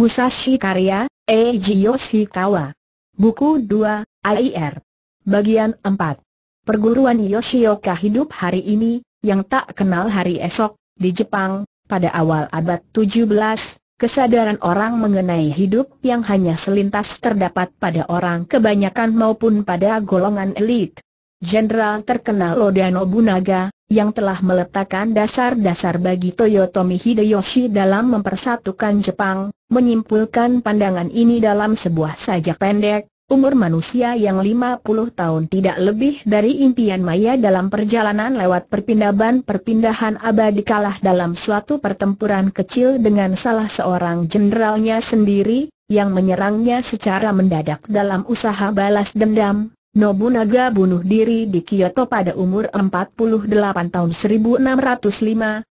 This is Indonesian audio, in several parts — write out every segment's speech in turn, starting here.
Musashi Karya, Eiji Yoshikawa. Buku 2, AIR. Bagian 4. Perguruan Yoshioka hidup hari ini, yang tak kenal hari esok, di Jepang, pada awal abad 17, kesadaran orang mengenai hidup yang hanya selintas terdapat pada orang kebanyakan maupun pada golongan elit. Jenderal terkenal Oda Nobunaga, yang telah meletakkan dasar-dasar bagi Toyotomi Hideyoshi dalam mempersatukan Jepang, menyimpulkan pandangan ini dalam sebuah sajak pendek, umur manusia yang 50 tahun tidak lebih dari impian maya dalam perjalanan lewat perpindahan-perpindahan abadi kalah dalam suatu pertempuran kecil dengan salah seorang jenderalnya sendiri, yang menyerangnya secara mendadak dalam usaha balas dendam, Nobunaga bunuh diri di Kyoto pada umur 48 tahun 1605,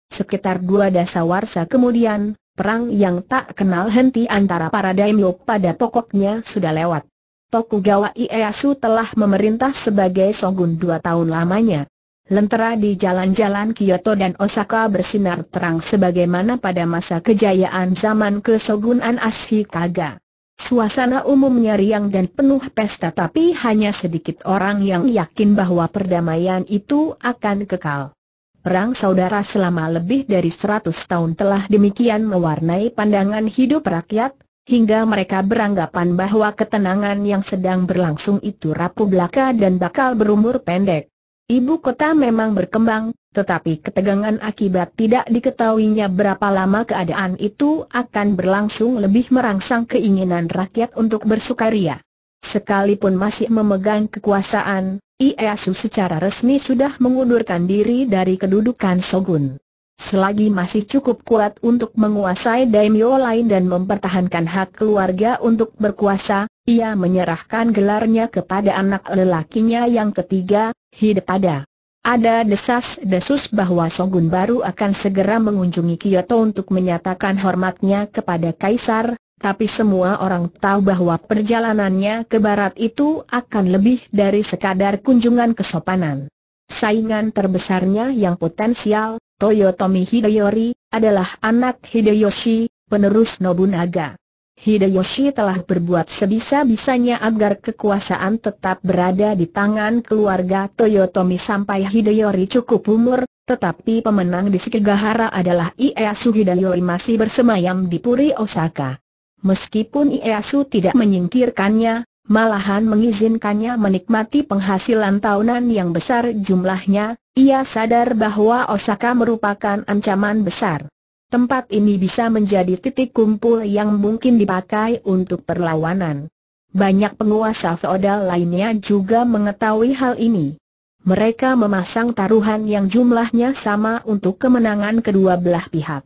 sekitar dua dasawarsa kemudian, perang yang tak kenal henti antara para daimyo pada pokoknya sudah lewat. Tokugawa Ieyasu telah memerintah sebagai shogun dua tahun lamanya. Lentera di jalan-jalan Kyoto dan Osaka bersinar terang sebagaimana pada masa kejayaan zaman kesogunan Ashikaga. Suasana umumnya riang dan penuh pesta tapi hanya sedikit orang yang yakin bahwa perdamaian itu akan kekal. Perang saudara selama lebih dari 100 tahun telah demikian mewarnai pandangan hidup rakyat, hingga mereka beranggapan bahwa ketenangan yang sedang berlangsung itu rapuh belaka dan bakal berumur pendek. Ibu kota memang berkembang, tetapi ketegangan akibat tidak diketahuinya berapa lama keadaan itu akan berlangsung lebih merangsang keinginan rakyat untuk bersukaria. Sekalipun masih memegang kekuasaan, Ieyasu secara resmi sudah mengundurkan diri dari kedudukan Shogun. Selagi masih cukup kuat untuk menguasai daimyo lain dan mempertahankan hak keluarga untuk berkuasa, ia menyerahkan gelarnya kepada anak lelakinya yang ketiga, Hidepada. Ada desas-desus bahwa Shogun baru akan segera mengunjungi Kyoto untuk menyatakan hormatnya kepada Kaisar, tapi semua orang tahu bahwa perjalanannya ke barat itu akan lebih dari sekadar kunjungan kesopanan. Saingan terbesarnya yang potensial, Toyotomi Hideyori, adalah anak Hideyoshi, penerus Nobunaga. Hideyoshi telah berbuat sebisa-bisanya agar kekuasaan tetap berada di tangan keluarga Toyotomi sampai Hideyori cukup umur, tetapi pemenang di Sekigahara adalah Ieyasu Hideyori masih bersemayam di Puri Osaka. Meskipun Ieyasu tidak menyingkirkannya, malahan mengizinkannya menikmati penghasilan tahunan yang besar jumlahnya, ia sadar bahwa Osaka merupakan ancaman besar. Tempat ini bisa menjadi titik kumpul yang mungkin dipakai untuk perlawanan. Banyak penguasa feodal lainnya juga mengetahui hal ini. Mereka memasang taruhan yang jumlahnya sama untuk kemenangan kedua belah pihak.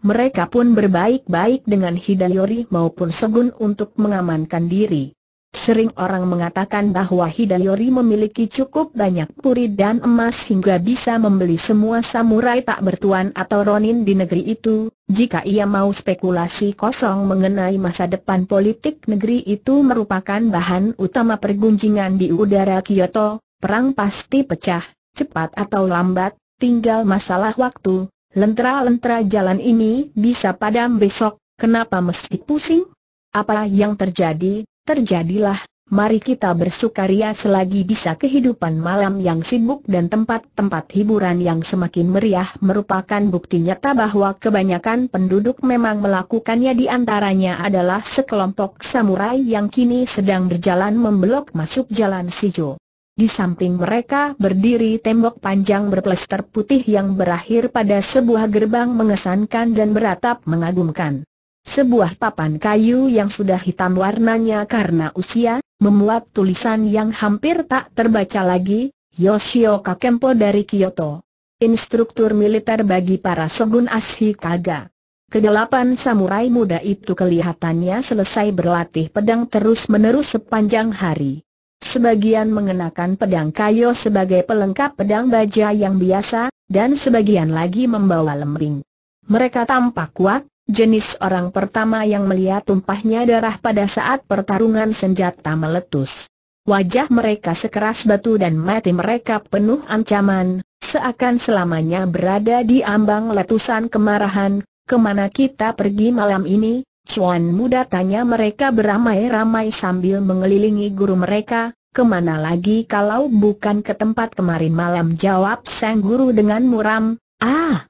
Mereka pun berbaik-baik dengan Hidayori maupun Segun untuk mengamankan diri. Sering orang mengatakan bahwa Hidayori memiliki cukup banyak puri dan emas hingga bisa membeli semua samurai tak bertuan atau ronin di negeri itu. Jika ia mau spekulasi kosong mengenai masa depan politik negeri itu merupakan bahan utama pergunjingan di udara Kyoto, perang pasti pecah, cepat atau lambat, tinggal masalah waktu. Lentera-lentera jalan ini bisa padam besok, kenapa mesti pusing? Apa yang terjadi Terjadilah, mari kita bersukaria selagi bisa kehidupan malam yang sibuk dan tempat-tempat hiburan yang semakin meriah merupakan bukti nyata bahwa kebanyakan penduduk memang melakukannya di antaranya adalah sekelompok samurai yang kini sedang berjalan memblok masuk jalan Sijo. Di samping mereka berdiri tembok panjang berplester putih yang berakhir pada sebuah gerbang mengesankan dan beratap mengagumkan. Sebuah papan kayu yang sudah hitam warnanya karena usia, memuat tulisan yang hampir tak terbaca lagi, Yoshio Kempo dari Kyoto. Instruktur militer bagi para Shogun Ashikaga. Kedelapan samurai muda itu kelihatannya selesai berlatih pedang terus-menerus sepanjang hari. Sebagian mengenakan pedang kayo sebagai pelengkap pedang baja yang biasa, dan sebagian lagi membawa lemring. Mereka tampak kuat, jenis orang pertama yang melihat tumpahnya darah pada saat pertarungan senjata meletus. Wajah mereka sekeras batu dan mati mereka penuh ancaman, seakan selamanya berada di ambang letusan kemarahan, kemana kita pergi malam ini? Chuan muda tanya mereka beramai-ramai sambil mengelilingi guru mereka, kemana lagi kalau bukan ke tempat kemarin malam jawab sang guru dengan muram, ah,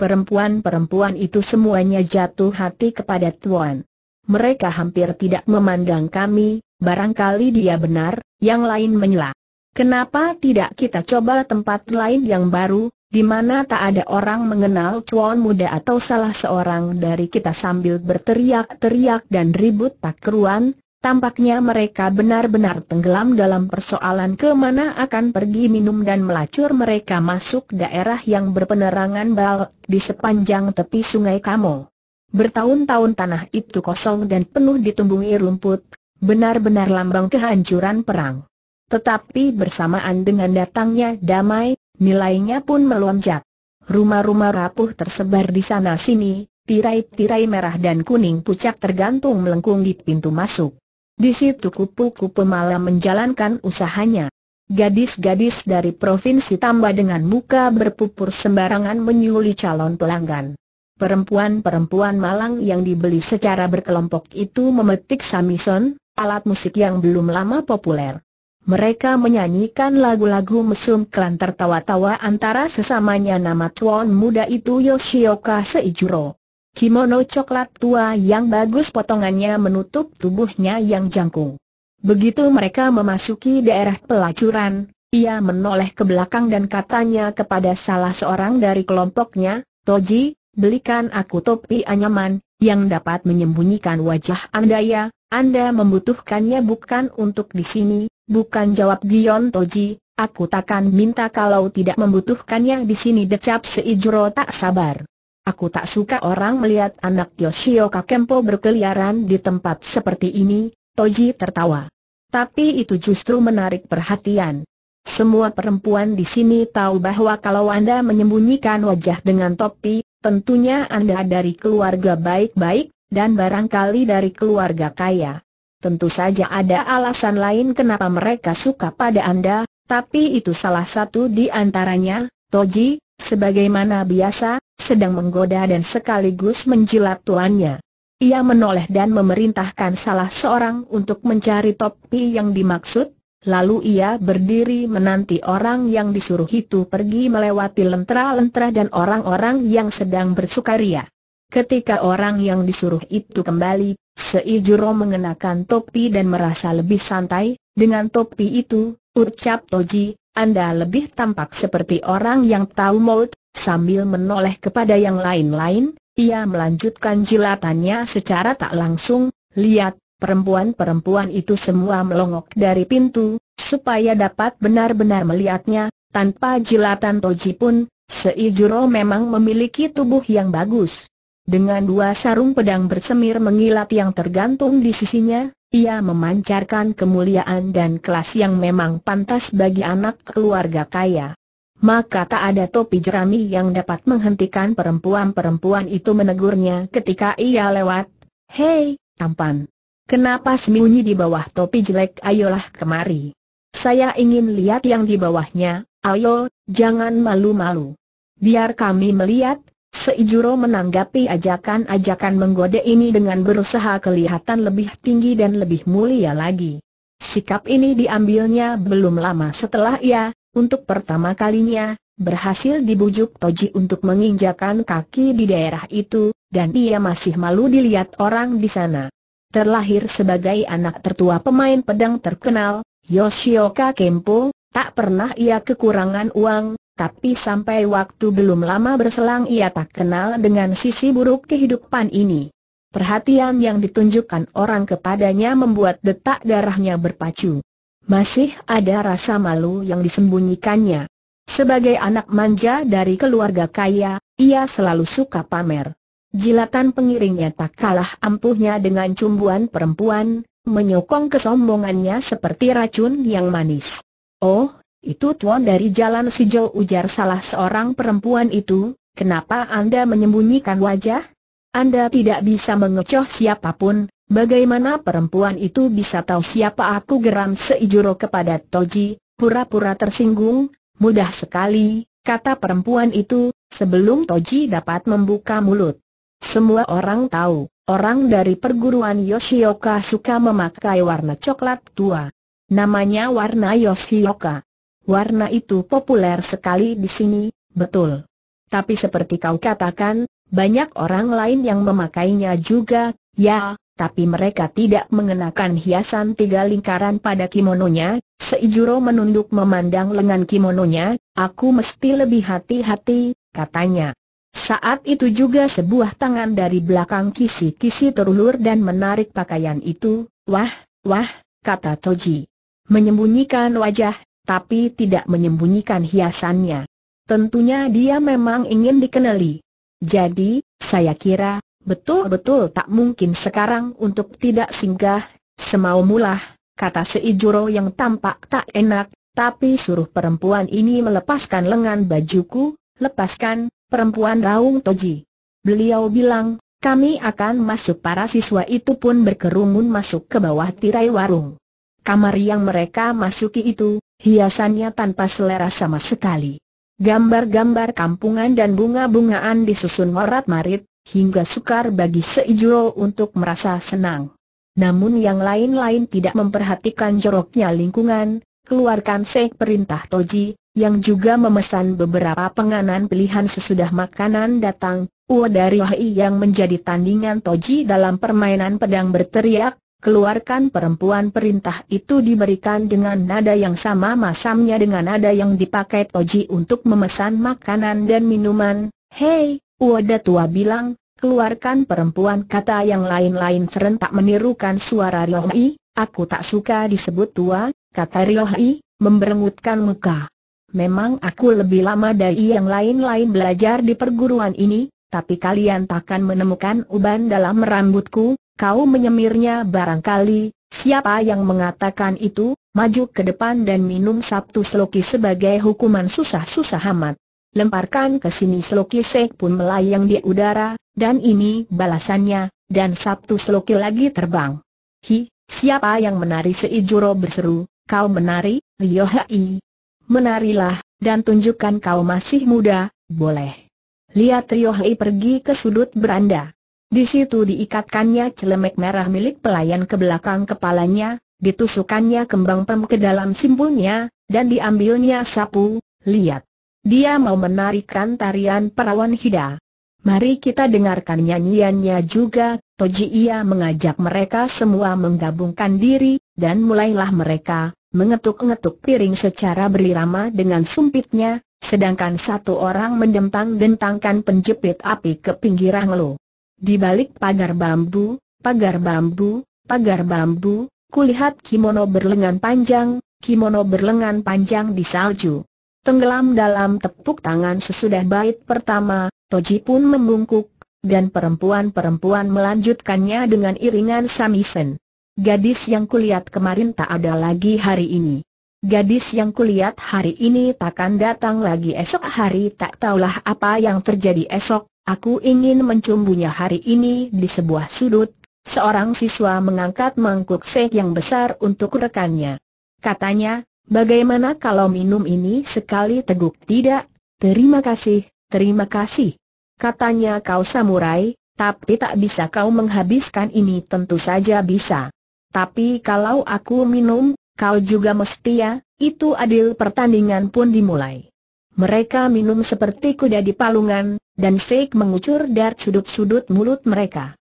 Perempuan-perempuan itu semuanya jatuh hati kepada Tuan. Mereka hampir tidak memandang kami, barangkali dia benar, yang lain menyela. Kenapa tidak kita coba tempat lain yang baru, di mana tak ada orang mengenal Tuan muda atau salah seorang dari kita sambil berteriak-teriak dan ribut tak keruan, Tampaknya mereka benar-benar tenggelam dalam persoalan kemana akan pergi minum dan melacur mereka masuk daerah yang berpenerangan bal di sepanjang tepi sungai Kamo. Bertahun-tahun tanah itu kosong dan penuh ditumbuhi rumput, benar-benar lambang kehancuran perang. Tetapi bersamaan dengan datangnya damai, nilainya pun melonjak. Rumah-rumah rapuh tersebar di sana-sini, tirai-tirai merah dan kuning pucat tergantung melengkung di pintu masuk. Di situ kupu-kupu malam menjalankan usahanya. Gadis-gadis dari provinsi tambah dengan muka berpupur sembarangan menyuli calon pelanggan. Perempuan-perempuan malang yang dibeli secara berkelompok itu memetik samison, alat musik yang belum lama populer. Mereka menyanyikan lagu-lagu mesum klan tertawa-tawa antara sesamanya nama tuan muda itu Yoshioka Seijuro. Kimono coklat tua yang bagus potongannya menutup tubuhnya yang jangkung. Begitu mereka memasuki daerah pelacuran, ia menoleh ke belakang dan katanya kepada salah seorang dari kelompoknya, Toji, belikan aku topi anyaman, yang dapat menyembunyikan wajah Anda ya, Anda membutuhkannya bukan untuk di sini, bukan jawab Gion Toji, aku takkan minta kalau tidak membutuhkannya di sini decap Seijuro tak sabar. Aku tak suka orang melihat anak Yoshio Kakempo berkeliaran di tempat seperti ini, Toji tertawa. Tapi itu justru menarik perhatian. Semua perempuan di sini tahu bahwa kalau Anda menyembunyikan wajah dengan topi, tentunya Anda dari keluarga baik-baik, dan barangkali dari keluarga kaya. Tentu saja ada alasan lain kenapa mereka suka pada Anda, tapi itu salah satu di antaranya, Toji, sebagaimana biasa, sedang menggoda dan sekaligus menjilat tuannya. Ia menoleh dan memerintahkan salah seorang untuk mencari topi yang dimaksud, lalu ia berdiri menanti orang yang disuruh itu pergi melewati lentera-lentera dan orang-orang yang sedang bersukaria. Ketika orang yang disuruh itu kembali, Seijuro mengenakan topi dan merasa lebih santai, dengan topi itu, ucap Toji, Anda lebih tampak seperti orang yang tahu maut, Sambil menoleh kepada yang lain-lain, ia melanjutkan jilatannya secara tak langsung, lihat, perempuan-perempuan itu semua melongok dari pintu, supaya dapat benar-benar melihatnya, tanpa jilatan Toji pun, Seijuro memang memiliki tubuh yang bagus. Dengan dua sarung pedang bersemir mengilat yang tergantung di sisinya, ia memancarkan kemuliaan dan kelas yang memang pantas bagi anak keluarga kaya maka tak ada topi jerami yang dapat menghentikan perempuan-perempuan itu menegurnya ketika ia lewat. Hei, tampan. Kenapa sembunyi di bawah topi jelek ayolah kemari. Saya ingin lihat yang di bawahnya, ayo, jangan malu-malu. Biar kami melihat, Seijuro menanggapi ajakan-ajakan menggoda ini dengan berusaha kelihatan lebih tinggi dan lebih mulia lagi. Sikap ini diambilnya belum lama setelah ia, untuk pertama kalinya, berhasil dibujuk Toji untuk menginjakan kaki di daerah itu, dan dia masih malu dilihat orang di sana. Terlahir sebagai anak tertua pemain pedang terkenal, Yoshioka Kempo, tak pernah ia kekurangan uang, tapi sampai waktu belum lama berselang ia tak kenal dengan sisi buruk kehidupan ini. Perhatian yang ditunjukkan orang kepadanya membuat detak darahnya berpacu masih ada rasa malu yang disembunyikannya. Sebagai anak manja dari keluarga kaya, ia selalu suka pamer. Jilatan pengiringnya tak kalah ampuhnya dengan cumbuan perempuan, menyokong kesombongannya seperti racun yang manis. Oh, itu tuan dari jalan Sijo ujar salah seorang perempuan itu, kenapa Anda menyembunyikan wajah? Anda tidak bisa mengecoh siapapun, Bagaimana perempuan itu bisa tahu siapa aku geram Seijuro kepada Toji, pura-pura tersinggung, mudah sekali, kata perempuan itu, sebelum Toji dapat membuka mulut. Semua orang tahu, orang dari perguruan Yoshioka suka memakai warna coklat tua. Namanya warna Yoshioka. Warna itu populer sekali di sini, betul. Tapi seperti kau katakan, banyak orang lain yang memakainya juga, ya, tapi mereka tidak mengenakan hiasan tiga lingkaran pada kimononya, Seijuro menunduk memandang lengan kimononya, aku mesti lebih hati-hati, katanya. Saat itu juga sebuah tangan dari belakang kisi-kisi terulur dan menarik pakaian itu, wah, wah, kata Toji. Menyembunyikan wajah, tapi tidak menyembunyikan hiasannya. Tentunya dia memang ingin dikenali. Jadi, saya kira, betul-betul tak mungkin sekarang untuk tidak singgah, semau mulah, kata Seijuro yang tampak tak enak, tapi suruh perempuan ini melepaskan lengan bajuku, lepaskan, perempuan raung toji. Beliau bilang, kami akan masuk para siswa itu pun berkerumun masuk ke bawah tirai warung. Kamar yang mereka masuki itu, hiasannya tanpa selera sama sekali. Gambar-gambar kampungan dan bunga-bungaan disusun morat-marit, hingga sukar bagi seijuro untuk merasa senang. Namun yang lain-lain tidak memperhatikan joroknya lingkungan, keluarkan sek perintah Toji, yang juga memesan beberapa penganan pilihan sesudah makanan datang, Ua dari Wahi yang menjadi tandingan Toji dalam permainan pedang berteriak, keluarkan perempuan perintah itu diberikan dengan nada yang sama masamnya dengan nada yang dipakai Toji untuk memesan makanan dan minuman, Hei, Uwada tua bilang, keluarkan perempuan kata yang lain-lain serentak menirukan suara Riohi, aku tak suka disebut tua, kata Riohi, memberengutkan muka. Memang aku lebih lama dari yang lain-lain belajar di perguruan ini, tapi kalian takkan menemukan uban dalam merambutku. kau menyemirnya barangkali, siapa yang mengatakan itu, maju ke depan dan minum Sabtu seloki sebagai hukuman susah-susah amat. Lemparkan ke sini Sek pun melayang di udara, dan ini balasannya, dan sabtu seloki lagi terbang. Hi, siapa yang menari seijuro berseru, kau menari, Rio Hai. Menarilah, dan tunjukkan kau masih muda, boleh. Lihat Rio Hai pergi ke sudut beranda. Di situ diikatkannya celemek merah milik pelayan ke belakang kepalanya, ditusukannya kembang pem ke dalam simpulnya, dan diambilnya sapu, lihat. Dia mau menarikan tarian perawan Hida. Mari kita dengarkan nyanyiannya juga, Toji ia mengajak mereka semua menggabungkan diri, dan mulailah mereka, mengetuk-ngetuk piring secara berirama dengan sumpitnya, sedangkan satu orang mendentang-dentangkan penjepit api ke pinggiran lo. Di balik pagar bambu, pagar bambu, pagar bambu, kulihat kimono berlengan panjang, kimono berlengan panjang di salju. Tenggelam dalam tepuk tangan sesudah bait pertama, Toji pun membungkuk, dan perempuan-perempuan melanjutkannya dengan iringan samisen. Gadis yang kulihat kemarin tak ada lagi hari ini. Gadis yang kulihat hari ini takkan datang lagi esok hari tak tahulah apa yang terjadi esok, aku ingin mencumbunya hari ini di sebuah sudut. Seorang siswa mengangkat mangkuk sek yang besar untuk rekannya. Katanya, Bagaimana kalau minum ini sekali teguk tidak? Terima kasih, terima kasih. Katanya kau samurai, tapi tak bisa kau menghabiskan ini tentu saja bisa. Tapi kalau aku minum, kau juga mesti ya, itu adil pertandingan pun dimulai. Mereka minum seperti kuda di palungan, dan Sheikh mengucur dari sudut-sudut mulut mereka.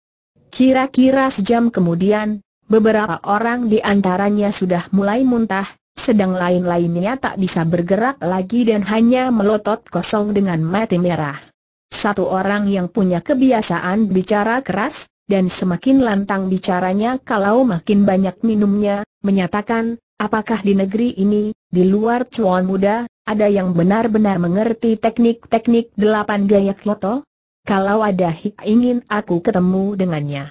Kira-kira sejam kemudian, beberapa orang di antaranya sudah mulai muntah, sedang lain-lainnya tak bisa bergerak lagi dan hanya melotot kosong dengan mati merah. Satu orang yang punya kebiasaan bicara keras, dan semakin lantang bicaranya kalau makin banyak minumnya, menyatakan, apakah di negeri ini, di luar cuan muda, ada yang benar-benar mengerti teknik-teknik delapan gaya kloto? Kalau ada hik ingin aku ketemu dengannya.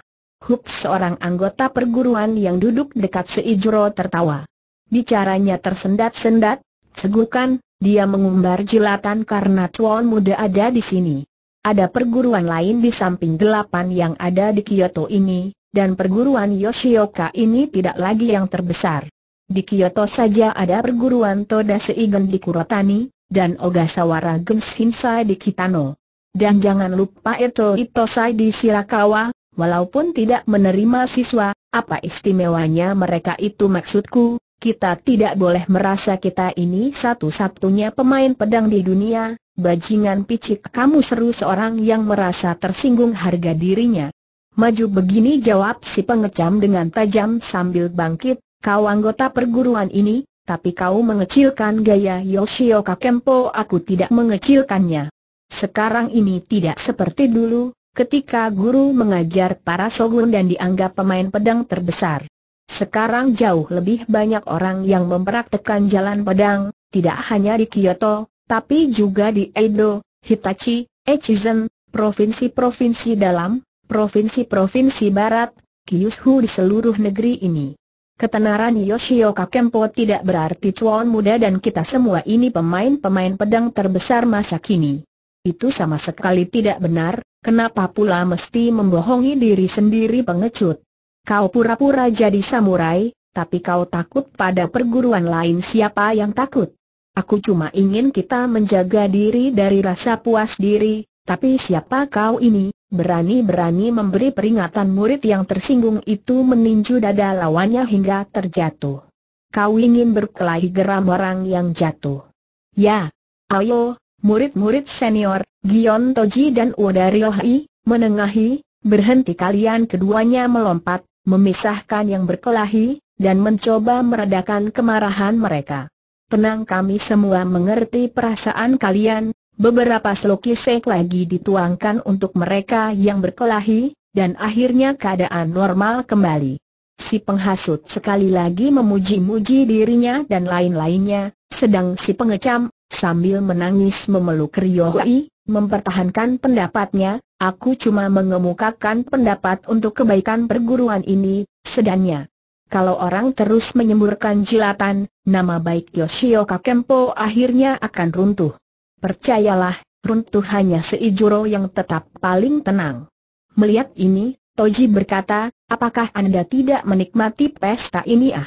Hub seorang anggota perguruan yang duduk dekat Seijuro tertawa. Bicaranya tersendat-sendat, segukan, dia mengumbar jelatan karena tuan muda ada di sini. Ada perguruan lain di samping delapan yang ada di Kyoto ini, dan perguruan Yoshioka ini tidak lagi yang terbesar. Di Kyoto saja ada perguruan Toda Seigen di Kurotani, dan Ogasawara Genshinsai di Kitano. Dan jangan lupa Eto Itosai di Shirakawa, walaupun tidak menerima siswa, apa istimewanya mereka itu maksudku, kita tidak boleh merasa kita ini satu-satunya pemain pedang di dunia, bajingan picik kamu seru seorang yang merasa tersinggung harga dirinya. Maju begini jawab si pengecam dengan tajam sambil bangkit, kau anggota perguruan ini, tapi kau mengecilkan gaya Yoshioka Kempo aku tidak mengecilkannya. Sekarang ini tidak seperti dulu, ketika guru mengajar para shogun dan dianggap pemain pedang terbesar. Sekarang jauh lebih banyak orang yang mempraktekkan jalan pedang, tidak hanya di Kyoto, tapi juga di Edo, Hitachi, Echizen, provinsi-provinsi dalam, provinsi-provinsi barat, Kyushu di seluruh negeri ini. Ketenaran Yoshioka Kempo tidak berarti tuan muda dan kita semua ini pemain-pemain pedang terbesar masa kini. Itu sama sekali tidak benar, kenapa pula mesti membohongi diri sendiri pengecut? Kau pura-pura jadi samurai, tapi kau takut pada perguruan lain siapa yang takut? Aku cuma ingin kita menjaga diri dari rasa puas diri, tapi siapa kau ini, berani-berani memberi peringatan murid yang tersinggung itu meninju dada lawannya hingga terjatuh. Kau ingin berkelahi geram orang yang jatuh. Ya, ayo, murid-murid senior, Gion Toji dan Odario Hai, menengahi, berhenti kalian keduanya melompat, memisahkan yang berkelahi, dan mencoba meredakan kemarahan mereka. Tenang kami semua mengerti perasaan kalian, beberapa sek lagi dituangkan untuk mereka yang berkelahi, dan akhirnya keadaan normal kembali. Si penghasut sekali lagi memuji-muji dirinya dan lain-lainnya, sedang si pengecam, sambil menangis memeluk Ryohoi, mempertahankan pendapatnya, aku cuma mengemukakan pendapat untuk kebaikan perguruan ini, sedannya. Kalau orang terus menyemburkan jilatan, nama baik Yoshio Kempo akhirnya akan runtuh. Percayalah, runtuh hanya Seijuro yang tetap paling tenang. Melihat ini, Toji berkata, apakah Anda tidak menikmati pesta ini ah?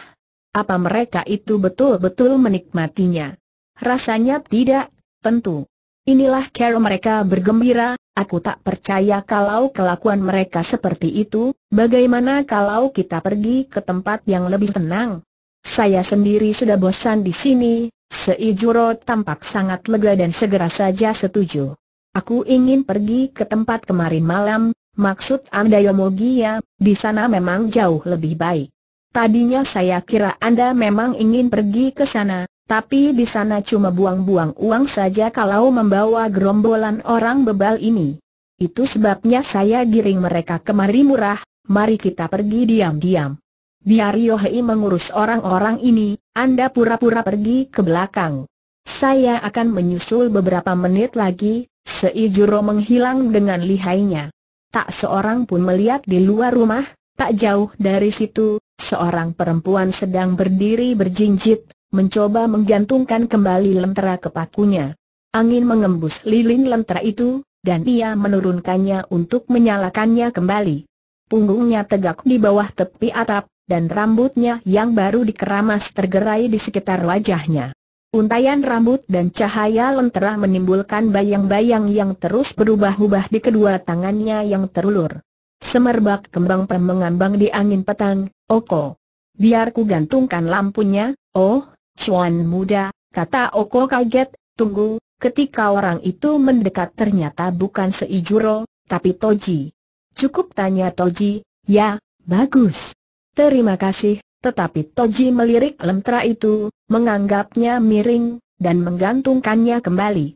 Apa mereka itu betul-betul menikmatinya? Rasanya tidak, tentu. Inilah cara mereka bergembira, aku tak percaya kalau kelakuan mereka seperti itu, bagaimana kalau kita pergi ke tempat yang lebih tenang? Saya sendiri sudah bosan di sini, Seijuro tampak sangat lega dan segera saja setuju. Aku ingin pergi ke tempat kemarin malam, maksud Anda Yomogia, di sana memang jauh lebih baik. Tadinya saya kira Anda memang ingin pergi ke sana, tapi di sana cuma buang-buang uang saja kalau membawa gerombolan orang bebal ini. Itu sebabnya saya giring mereka kemari murah, mari kita pergi diam-diam. Biar Yohei mengurus orang-orang ini, Anda pura-pura pergi ke belakang. Saya akan menyusul beberapa menit lagi, Seijuro menghilang dengan lihainya. Tak seorang pun melihat di luar rumah, tak jauh dari situ, seorang perempuan sedang berdiri berjinjit, mencoba menggantungkan kembali lentera ke pakunya. Angin mengembus lilin lentera itu, dan ia menurunkannya untuk menyalakannya kembali. Punggungnya tegak di bawah tepi atap, dan rambutnya yang baru dikeramas tergerai di sekitar wajahnya. Untayan rambut dan cahaya lentera menimbulkan bayang-bayang yang terus berubah-ubah di kedua tangannya yang terulur. Semerbak kembang pem mengambang di angin petang, Oko. Biar ku gantungkan lampunya, oh, Cuan muda, kata Oko kaget, tunggu, ketika orang itu mendekat ternyata bukan Seijuro, tapi Toji. Cukup tanya Toji, ya, bagus. Terima kasih, tetapi Toji melirik lemtra itu, menganggapnya miring, dan menggantungkannya kembali.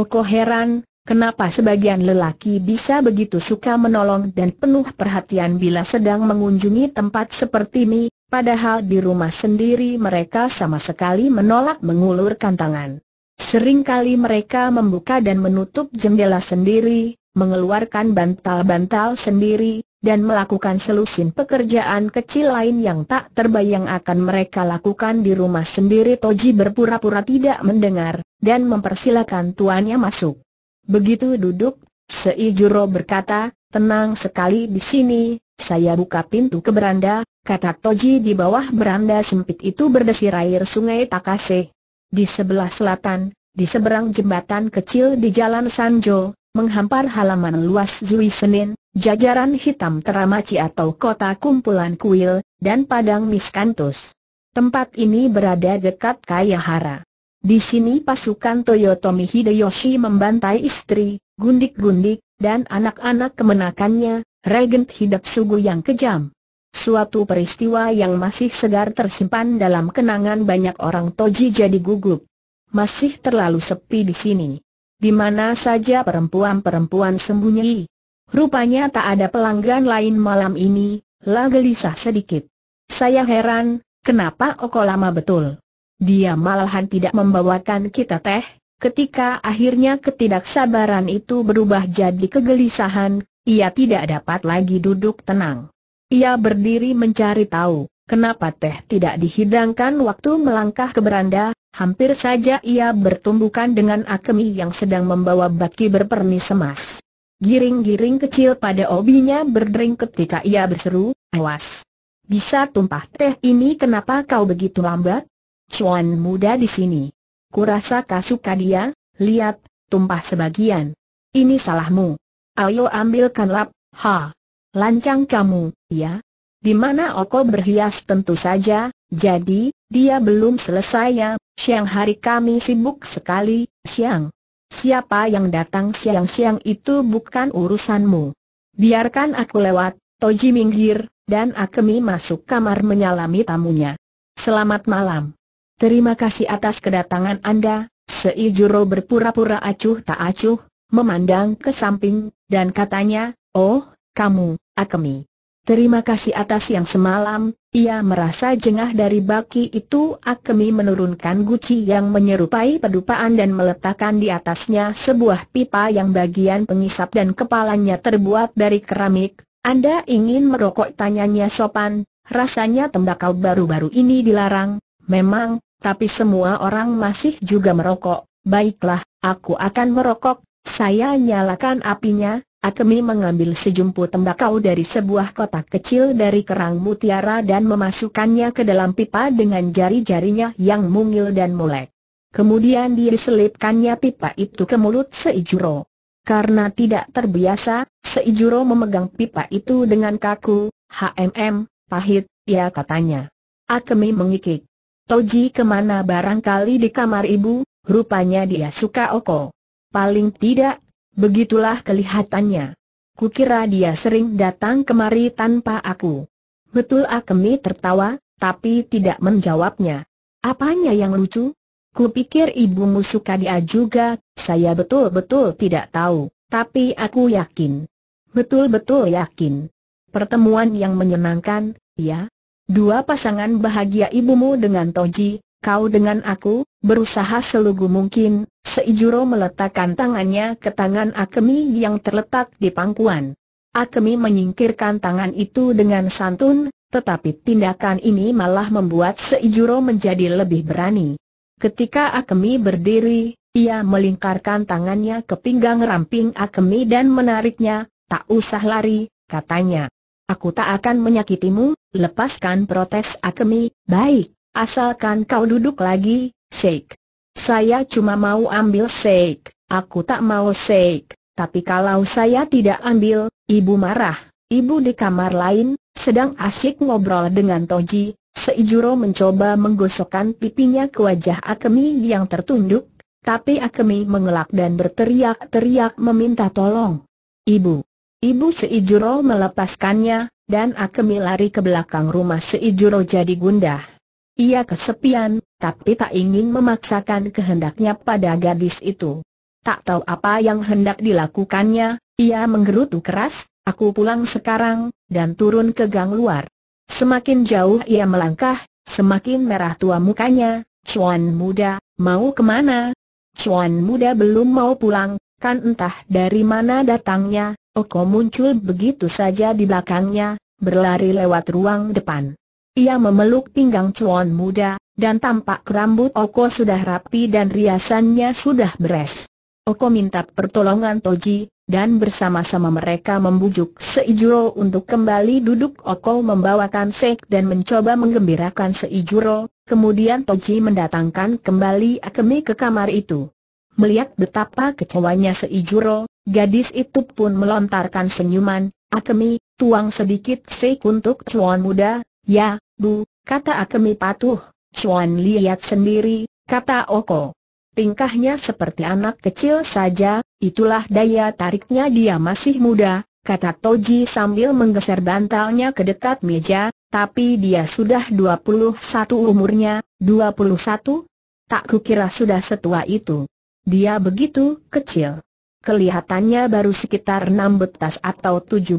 Oko heran, Kenapa sebagian lelaki bisa begitu suka menolong dan penuh perhatian bila sedang mengunjungi tempat seperti ini, padahal di rumah sendiri mereka sama sekali menolak mengulurkan tangan. Seringkali mereka membuka dan menutup jendela sendiri, mengeluarkan bantal-bantal sendiri, dan melakukan selusin pekerjaan kecil lain yang tak terbayang akan mereka lakukan di rumah sendiri Toji berpura-pura tidak mendengar, dan mempersilakan tuannya masuk. Begitu duduk, Seijuro berkata, tenang sekali di sini, saya buka pintu ke beranda, kata Toji di bawah beranda sempit itu berdesir air sungai Takase. Di sebelah selatan, di seberang jembatan kecil di Jalan Sanjo, menghampar halaman luas Zui Senin, jajaran hitam teramaci atau kota kumpulan kuil, dan padang miskantus. Tempat ini berada dekat Kayahara. Di sini pasukan Toyotomi Hideyoshi membantai istri, gundik-gundik, dan anak-anak kemenakannya, Regent hidup Sugu yang kejam. Suatu peristiwa yang masih segar tersimpan dalam kenangan banyak orang Toji jadi gugup. Masih terlalu sepi di sini. Di mana saja perempuan-perempuan sembunyi. Rupanya tak ada pelanggan lain malam ini, lah gelisah sedikit. Saya heran, kenapa Oko lama betul? Dia malahan tidak membawakan kita teh, ketika akhirnya ketidaksabaran itu berubah jadi kegelisahan, ia tidak dapat lagi duduk tenang. Ia berdiri mencari tahu, kenapa teh tidak dihidangkan waktu melangkah ke beranda, hampir saja ia bertumbukan dengan Akemi yang sedang membawa baki berpernis emas. Giring-giring kecil pada obinya berdering ketika ia berseru, awas. Bisa tumpah teh ini kenapa kau begitu lambat? Cuan muda di sini. Kurasa kasuka dia, lihat, tumpah sebagian. Ini salahmu. Ayo ambilkan lap, ha. Lancang kamu, ya. Di mana Oko berhias tentu saja, jadi, dia belum selesai ya, siang hari kami sibuk sekali, siang. Siapa yang datang siang-siang itu bukan urusanmu. Biarkan aku lewat, Toji minggir, dan Akemi masuk kamar menyalami tamunya. Selamat malam. Terima kasih atas kedatangan Anda, Seijuro berpura-pura acuh tak acuh, memandang ke samping, dan katanya, Oh, kamu, Akemi. Terima kasih atas yang semalam, ia merasa jengah dari baki itu Akemi menurunkan guci yang menyerupai pedupaan dan meletakkan di atasnya sebuah pipa yang bagian pengisap dan kepalanya terbuat dari keramik. Anda ingin merokok tanyanya sopan, rasanya tembakau baru-baru ini dilarang, memang, tapi semua orang masih juga merokok. Baiklah, aku akan merokok, saya nyalakan apinya, Akemi mengambil sejumput tembakau dari sebuah kotak kecil dari kerang mutiara dan memasukkannya ke dalam pipa dengan jari-jarinya yang mungil dan molek. Kemudian diselipkannya pipa itu ke mulut Seijuro. Karena tidak terbiasa, Seijuro memegang pipa itu dengan kaku, HMM, pahit, ya katanya. Akemi mengikik. Toji kemana barangkali di kamar ibu, rupanya dia suka Oko. Paling tidak, begitulah kelihatannya. Kukira dia sering datang kemari tanpa aku. Betul Akemi tertawa, tapi tidak menjawabnya. Apanya yang lucu? Kupikir ibumu suka dia juga, saya betul-betul tidak tahu, tapi aku yakin. Betul-betul yakin. Pertemuan yang menyenangkan, ya. Dua pasangan bahagia ibumu dengan Toji, kau dengan aku, berusaha selugu mungkin, Seijuro meletakkan tangannya ke tangan Akemi yang terletak di pangkuan. Akemi menyingkirkan tangan itu dengan santun, tetapi tindakan ini malah membuat Seijuro menjadi lebih berani. Ketika Akemi berdiri, ia melingkarkan tangannya ke pinggang ramping Akemi dan menariknya, tak usah lari, katanya. Aku tak akan menyakitimu, lepaskan protes Akemi, baik, asalkan kau duduk lagi, Sheikh. Saya cuma mau ambil seik, aku tak mau seik, tapi kalau saya tidak ambil, ibu marah. Ibu di kamar lain, sedang asyik ngobrol dengan Toji, Seijuro mencoba menggosokkan pipinya ke wajah Akemi yang tertunduk, tapi Akemi mengelak dan berteriak-teriak meminta tolong. Ibu! Ibu Seijuro melepaskannya, dan Akemi lari ke belakang rumah Seijuro jadi gundah. Ia kesepian, tapi tak ingin memaksakan kehendaknya pada gadis itu. Tak tahu apa yang hendak dilakukannya, ia menggerutu keras, aku pulang sekarang, dan turun ke gang luar. Semakin jauh ia melangkah, semakin merah tua mukanya, Cuan muda, mau kemana? Cuan muda belum mau pulang, kan entah dari mana datangnya, Oko muncul begitu saja di belakangnya, berlari lewat ruang depan. Ia memeluk pinggang cuan muda, dan tampak rambut Oko sudah rapi dan riasannya sudah beres. Oko minta pertolongan Toji, dan bersama-sama mereka membujuk Seijuro untuk kembali duduk Oko membawakan sek dan mencoba menggembirakan Seijuro, kemudian Toji mendatangkan kembali Akemi ke kamar itu. Melihat betapa kecewanya Seijuro, gadis itu pun melontarkan senyuman, Akemi, tuang sedikit sek untuk cuan muda, Ya, Bu, kata Akemi patuh. Chuan lihat sendiri, kata Oko. Tingkahnya seperti anak kecil saja, itulah daya tariknya dia masih muda, kata Toji sambil menggeser bantalnya ke dekat meja, tapi dia sudah 21 umurnya, 21? Tak kukira sudah setua itu. Dia begitu kecil. Kelihatannya baru sekitar butas atau 17,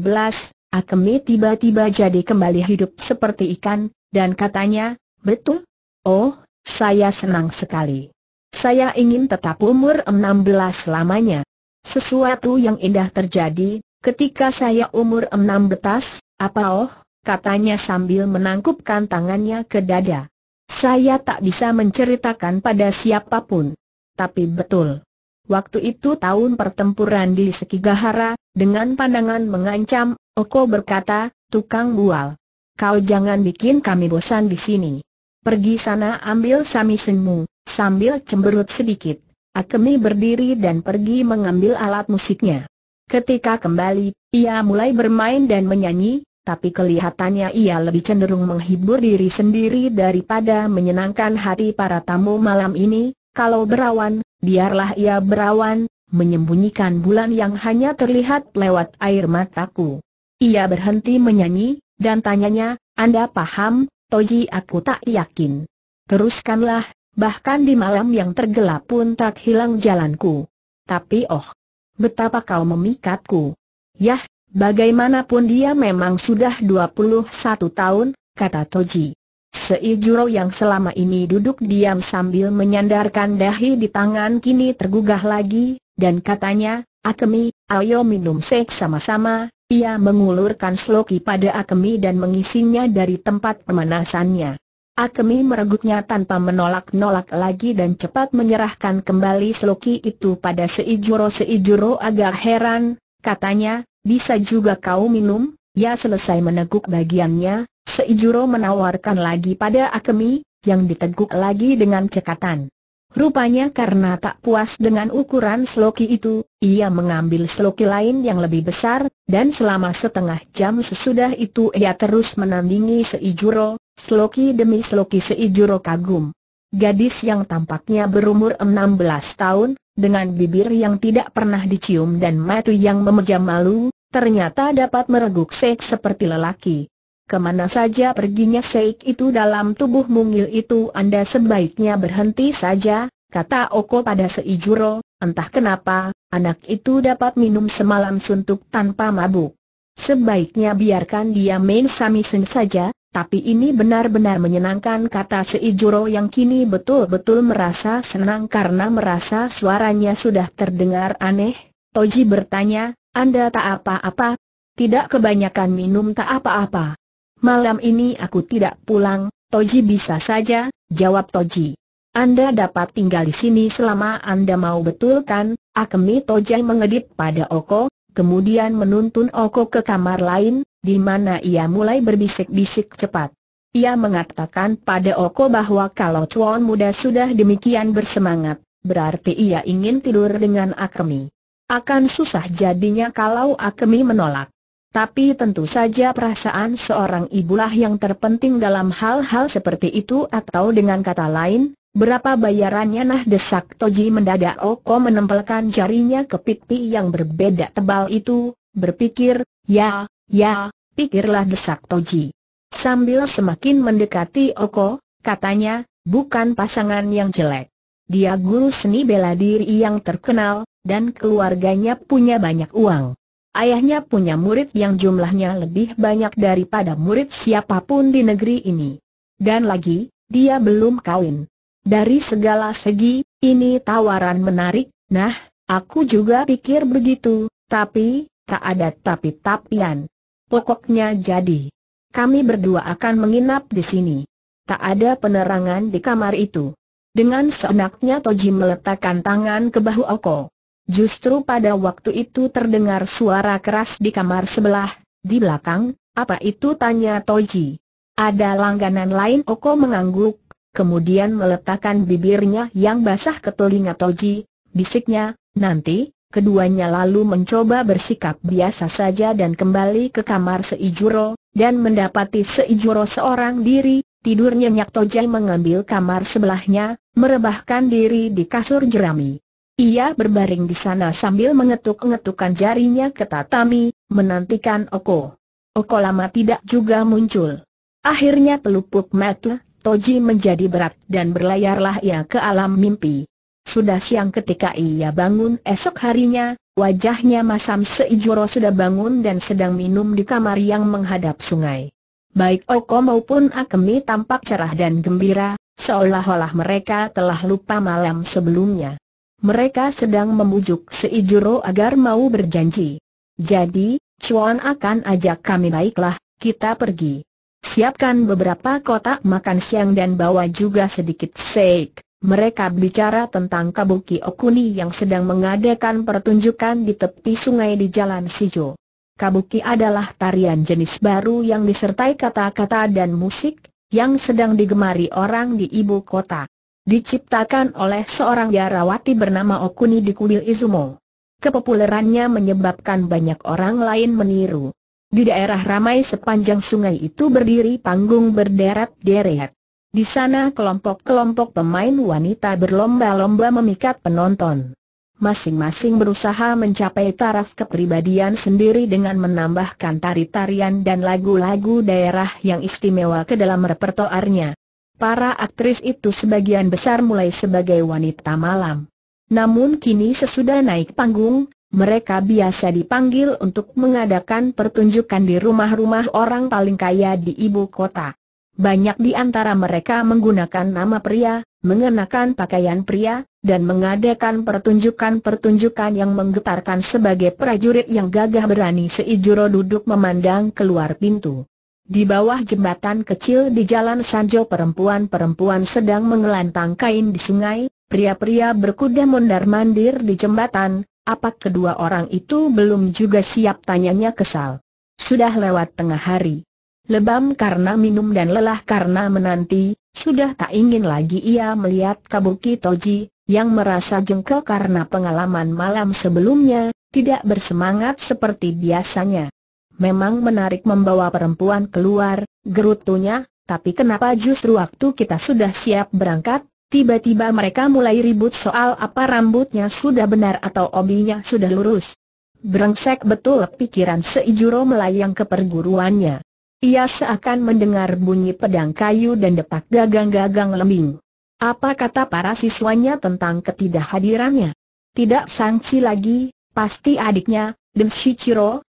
Akemi tiba-tiba jadi kembali hidup seperti ikan, dan katanya, betul? Oh, saya senang sekali. Saya ingin tetap umur 16 lamanya. Sesuatu yang indah terjadi, ketika saya umur 16 betas, apa oh, katanya sambil menangkupkan tangannya ke dada. Saya tak bisa menceritakan pada siapapun. Tapi betul. Waktu itu tahun pertempuran di Sekigahara, dengan pandangan mengancam, Oko berkata, tukang bual. Kau jangan bikin kami bosan di sini. Pergi sana ambil samisenmu, sambil cemberut sedikit. Akemi berdiri dan pergi mengambil alat musiknya. Ketika kembali, ia mulai bermain dan menyanyi, tapi kelihatannya ia lebih cenderung menghibur diri sendiri daripada menyenangkan hati para tamu malam ini. Kalau berawan, biarlah ia berawan, menyembunyikan bulan yang hanya terlihat lewat air mataku. Ia berhenti menyanyi, dan tanyanya, Anda paham, Toji aku tak yakin. Teruskanlah, bahkan di malam yang tergelap pun tak hilang jalanku. Tapi oh, betapa kau memikatku. Yah, bagaimanapun dia memang sudah 21 tahun, kata Toji. Seijuro yang selama ini duduk diam sambil menyandarkan dahi di tangan kini tergugah lagi, dan katanya, Akemi, ayo minum sek sama-sama, ia mengulurkan sloki pada Akemi dan mengisinya dari tempat pemanasannya. Akemi mereguknya tanpa menolak-nolak lagi dan cepat menyerahkan kembali sloki itu pada Seijuro. Seijuro agak heran, katanya, bisa juga kau minum? Ya selesai meneguk bagiannya, Seijuro menawarkan lagi pada Akemi, yang diteguk lagi dengan cekatan. Rupanya karena tak puas dengan ukuran sloki itu, ia mengambil sloki lain yang lebih besar, dan selama setengah jam sesudah itu ia terus menandingi Seijuro, sloki demi sloki Seijuro kagum. Gadis yang tampaknya berumur 16 tahun, dengan bibir yang tidak pernah dicium dan mata yang memejam malu, ternyata dapat mereguk seks seperti lelaki. Kemana saja perginya seik itu dalam tubuh mungil itu Anda sebaiknya berhenti saja, kata Oko pada Seijuro, entah kenapa, anak itu dapat minum semalam suntuk tanpa mabuk. Sebaiknya biarkan dia main samisen saja, tapi ini benar-benar menyenangkan kata Seijuro yang kini betul-betul merasa senang karena merasa suaranya sudah terdengar aneh. Toji bertanya, Anda tak apa-apa? Tidak kebanyakan minum tak apa-apa. Malam ini aku tidak pulang, Toji bisa saja, jawab Toji. Anda dapat tinggal di sini selama Anda mau betul kan? Akemi Toji mengedip pada Oko, kemudian menuntun Oko ke kamar lain, di mana ia mulai berbisik-bisik cepat. Ia mengatakan pada Oko bahwa kalau cuan muda sudah demikian bersemangat, berarti ia ingin tidur dengan Akemi. Akan susah jadinya kalau Akemi menolak. Tapi tentu saja perasaan seorang ibulah yang terpenting dalam hal-hal seperti itu atau dengan kata lain, berapa bayarannya nah desak Toji mendadak Oko menempelkan jarinya ke pipi yang berbeda tebal itu, berpikir, ya, ya, pikirlah desak Toji. Sambil semakin mendekati Oko, katanya, bukan pasangan yang jelek. Dia guru seni bela diri yang terkenal, dan keluarganya punya banyak uang. Ayahnya punya murid yang jumlahnya lebih banyak daripada murid siapapun di negeri ini. Dan lagi, dia belum kawin. Dari segala segi, ini tawaran menarik, nah, aku juga pikir begitu, tapi, tak ada tapi-tapian. Pokoknya jadi, kami berdua akan menginap di sini. Tak ada penerangan di kamar itu. Dengan seenaknya Toji meletakkan tangan ke bahu Oko. Justru pada waktu itu terdengar suara keras di kamar sebelah, di belakang, apa itu tanya Toji. Ada langganan lain Oko mengangguk, kemudian meletakkan bibirnya yang basah ke telinga Toji, bisiknya, nanti, keduanya lalu mencoba bersikap biasa saja dan kembali ke kamar Seijuro, dan mendapati Seijuro seorang diri, tidurnya nyenyak Toji mengambil kamar sebelahnya, merebahkan diri di kasur jerami. Ia berbaring di sana sambil mengetuk ngetukkan jarinya ke tatami, menantikan Oko. Oko lama tidak juga muncul. Akhirnya pelupuk mata, Toji menjadi berat dan berlayarlah ia ke alam mimpi. Sudah siang ketika ia bangun esok harinya, wajahnya Masam Seijuro sudah bangun dan sedang minum di kamar yang menghadap sungai. Baik Oko maupun Akemi tampak cerah dan gembira, seolah-olah mereka telah lupa malam sebelumnya mereka sedang memujuk Seijuro agar mau berjanji. Jadi, Chuan akan ajak kami baiklah, kita pergi. Siapkan beberapa kotak makan siang dan bawa juga sedikit steak. Mereka bicara tentang Kabuki Okuni yang sedang mengadakan pertunjukan di tepi sungai di Jalan Sijo. Kabuki adalah tarian jenis baru yang disertai kata-kata dan musik, yang sedang digemari orang di ibu kota. Diciptakan oleh seorang biarawati bernama Okuni di kuil Izumo. Kepopulerannya menyebabkan banyak orang lain meniru. Di daerah ramai sepanjang sungai itu berdiri panggung berderet-deret. Di sana kelompok-kelompok pemain wanita berlomba-lomba memikat penonton. Masing-masing berusaha mencapai taraf kepribadian sendiri dengan menambahkan tari-tarian dan lagu-lagu daerah yang istimewa ke dalam repertoarnya para aktris itu sebagian besar mulai sebagai wanita malam. Namun kini sesudah naik panggung, mereka biasa dipanggil untuk mengadakan pertunjukan di rumah-rumah orang paling kaya di ibu kota. Banyak di antara mereka menggunakan nama pria, mengenakan pakaian pria, dan mengadakan pertunjukan-pertunjukan yang menggetarkan sebagai prajurit yang gagah berani seijuro duduk memandang keluar pintu. Di bawah jembatan kecil di jalan Sanjo perempuan-perempuan sedang mengelantang kain di sungai, pria-pria berkuda mondar-mandir di jembatan, apa kedua orang itu belum juga siap tanyanya kesal. Sudah lewat tengah hari. Lebam karena minum dan lelah karena menanti, sudah tak ingin lagi ia melihat Kabuki Toji, yang merasa jengkel karena pengalaman malam sebelumnya, tidak bersemangat seperti biasanya. Memang menarik membawa perempuan keluar, gerutunya, tapi kenapa justru waktu kita sudah siap berangkat, tiba-tiba mereka mulai ribut soal apa rambutnya sudah benar atau obinya sudah lurus. Brengsek betul pikiran Seijuro melayang ke perguruannya. Ia seakan mendengar bunyi pedang kayu dan depak gagang-gagang lembing. Apa kata para siswanya tentang ketidakhadirannya? Tidak sangsi lagi, pasti adiknya, Demsi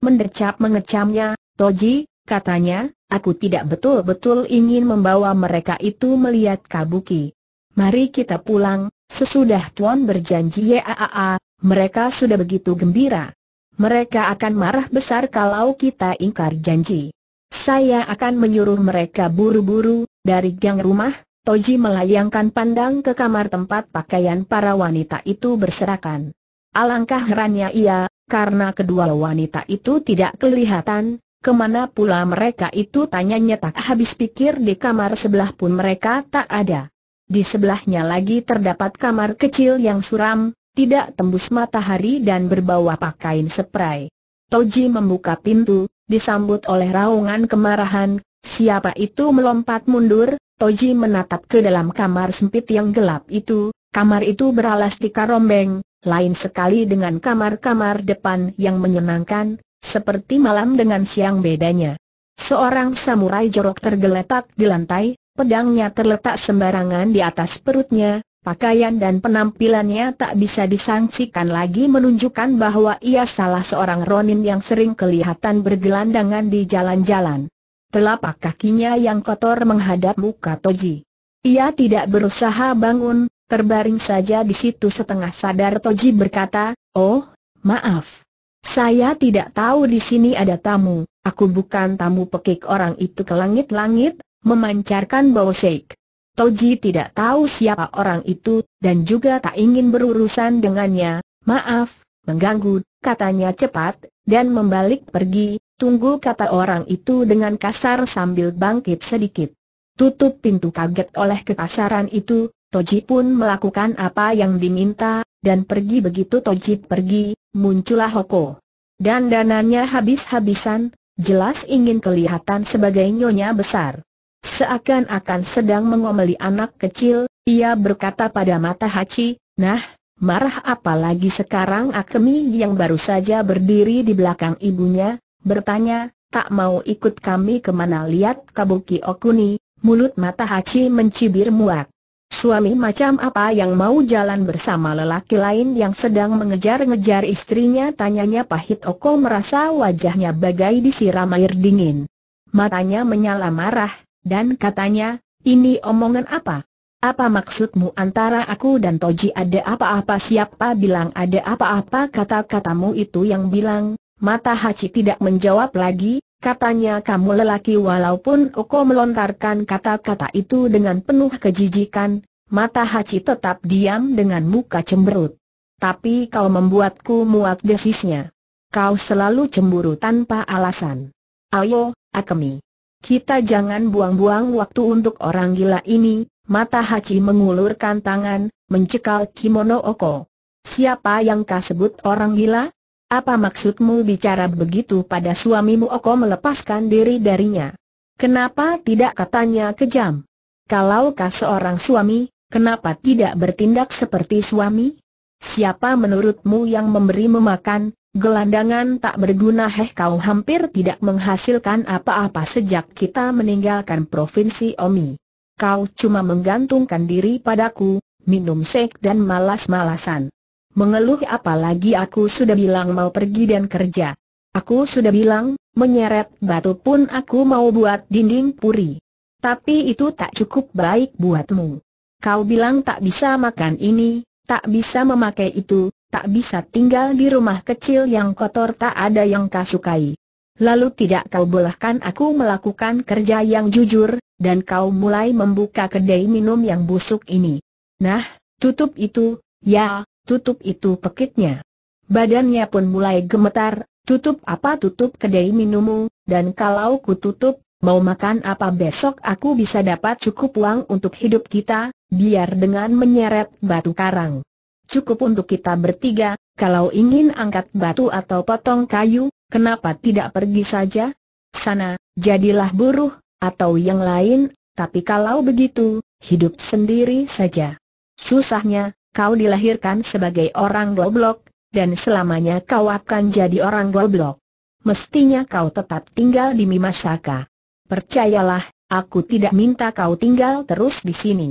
mendecap mengecamnya, Toji, katanya, aku tidak betul-betul ingin membawa mereka itu melihat Kabuki. Mari kita pulang, sesudah Tuan berjanji Yaaa, mereka sudah begitu gembira. Mereka akan marah besar kalau kita ingkar janji. Saya akan menyuruh mereka buru-buru, dari gang rumah, Toji melayangkan pandang ke kamar tempat pakaian para wanita itu berserakan. Alangkah herannya ia, karena kedua wanita itu tidak kelihatan, kemana pula mereka itu tanyanya tak habis pikir di kamar sebelah pun mereka tak ada. Di sebelahnya lagi terdapat kamar kecil yang suram, tidak tembus matahari dan berbau pakaian seprai. Toji membuka pintu, disambut oleh raungan kemarahan, siapa itu melompat mundur, Toji menatap ke dalam kamar sempit yang gelap itu, Kamar itu beralas tika rombeng, lain sekali dengan kamar-kamar depan yang menyenangkan, seperti malam dengan siang bedanya. Seorang samurai jorok tergeletak di lantai, pedangnya terletak sembarangan di atas perutnya, pakaian dan penampilannya tak bisa disangsikan lagi menunjukkan bahwa ia salah seorang ronin yang sering kelihatan bergelandangan di jalan-jalan. Telapak kakinya yang kotor menghadap muka Toji. Ia tidak berusaha bangun, Terbaring saja di situ setengah sadar Toji berkata, Oh, maaf. Saya tidak tahu di sini ada tamu, aku bukan tamu pekik orang itu ke langit-langit, memancarkan bau shake. Toji tidak tahu siapa orang itu, dan juga tak ingin berurusan dengannya, maaf, mengganggu, katanya cepat, dan membalik pergi, tunggu kata orang itu dengan kasar sambil bangkit sedikit. Tutup pintu kaget oleh kekasaran itu, Toji pun melakukan apa yang diminta, dan pergi begitu Toji pergi, muncullah Hoko. Dan dananya habis-habisan, jelas ingin kelihatan sebagai nyonya besar. Seakan-akan sedang mengomeli anak kecil, ia berkata pada mata Hachi, nah, marah apalagi sekarang Akemi yang baru saja berdiri di belakang ibunya, bertanya, tak mau ikut kami kemana lihat Kabuki Okuni, mulut mata Hachi mencibir muak. Suami macam apa yang mau jalan bersama lelaki lain yang sedang mengejar-ngejar istrinya tanyanya pahit Oko merasa wajahnya bagai disiram air dingin. Matanya menyala marah, dan katanya, ini omongan apa? Apa maksudmu antara aku dan Toji ada apa-apa siapa bilang ada apa-apa kata-katamu itu yang bilang, mata Haji tidak menjawab lagi, Katanya kamu lelaki walaupun Koko melontarkan kata-kata itu dengan penuh kejijikan, mata Hachi tetap diam dengan muka cemberut. Tapi kau membuatku muat desisnya. Kau selalu cemburu tanpa alasan. Ayo, Akemi. Kita jangan buang-buang waktu untuk orang gila ini, mata Hachi mengulurkan tangan, mencekal kimono Oko. Siapa yang kau sebut orang gila? Apa maksudmu bicara begitu pada suamimu Oko melepaskan diri darinya? Kenapa tidak katanya kejam? Kalaukah seorang suami, kenapa tidak bertindak seperti suami? Siapa menurutmu yang memberi memakan, gelandangan tak berguna heh kau hampir tidak menghasilkan apa-apa sejak kita meninggalkan provinsi Omi. Kau cuma menggantungkan diri padaku, minum sek dan malas-malasan. Mengeluh apalagi aku sudah bilang mau pergi dan kerja. Aku sudah bilang, menyeret batu pun aku mau buat dinding puri. Tapi itu tak cukup baik buatmu. Kau bilang tak bisa makan ini, tak bisa memakai itu, tak bisa tinggal di rumah kecil yang kotor tak ada yang kau sukai. Lalu tidak kau bolehkan aku melakukan kerja yang jujur, dan kau mulai membuka kedai minum yang busuk ini. Nah, tutup itu, ya, tutup itu pekitnya. Badannya pun mulai gemetar, tutup apa tutup kedai minummu, dan kalau ku tutup, mau makan apa besok aku bisa dapat cukup uang untuk hidup kita, biar dengan menyeret batu karang. Cukup untuk kita bertiga, kalau ingin angkat batu atau potong kayu, kenapa tidak pergi saja? Sana, jadilah buruh, atau yang lain, tapi kalau begitu, hidup sendiri saja. Susahnya, kau dilahirkan sebagai orang goblok, dan selamanya kau akan jadi orang goblok. Mestinya kau tetap tinggal di Mimasaka. Percayalah, aku tidak minta kau tinggal terus di sini.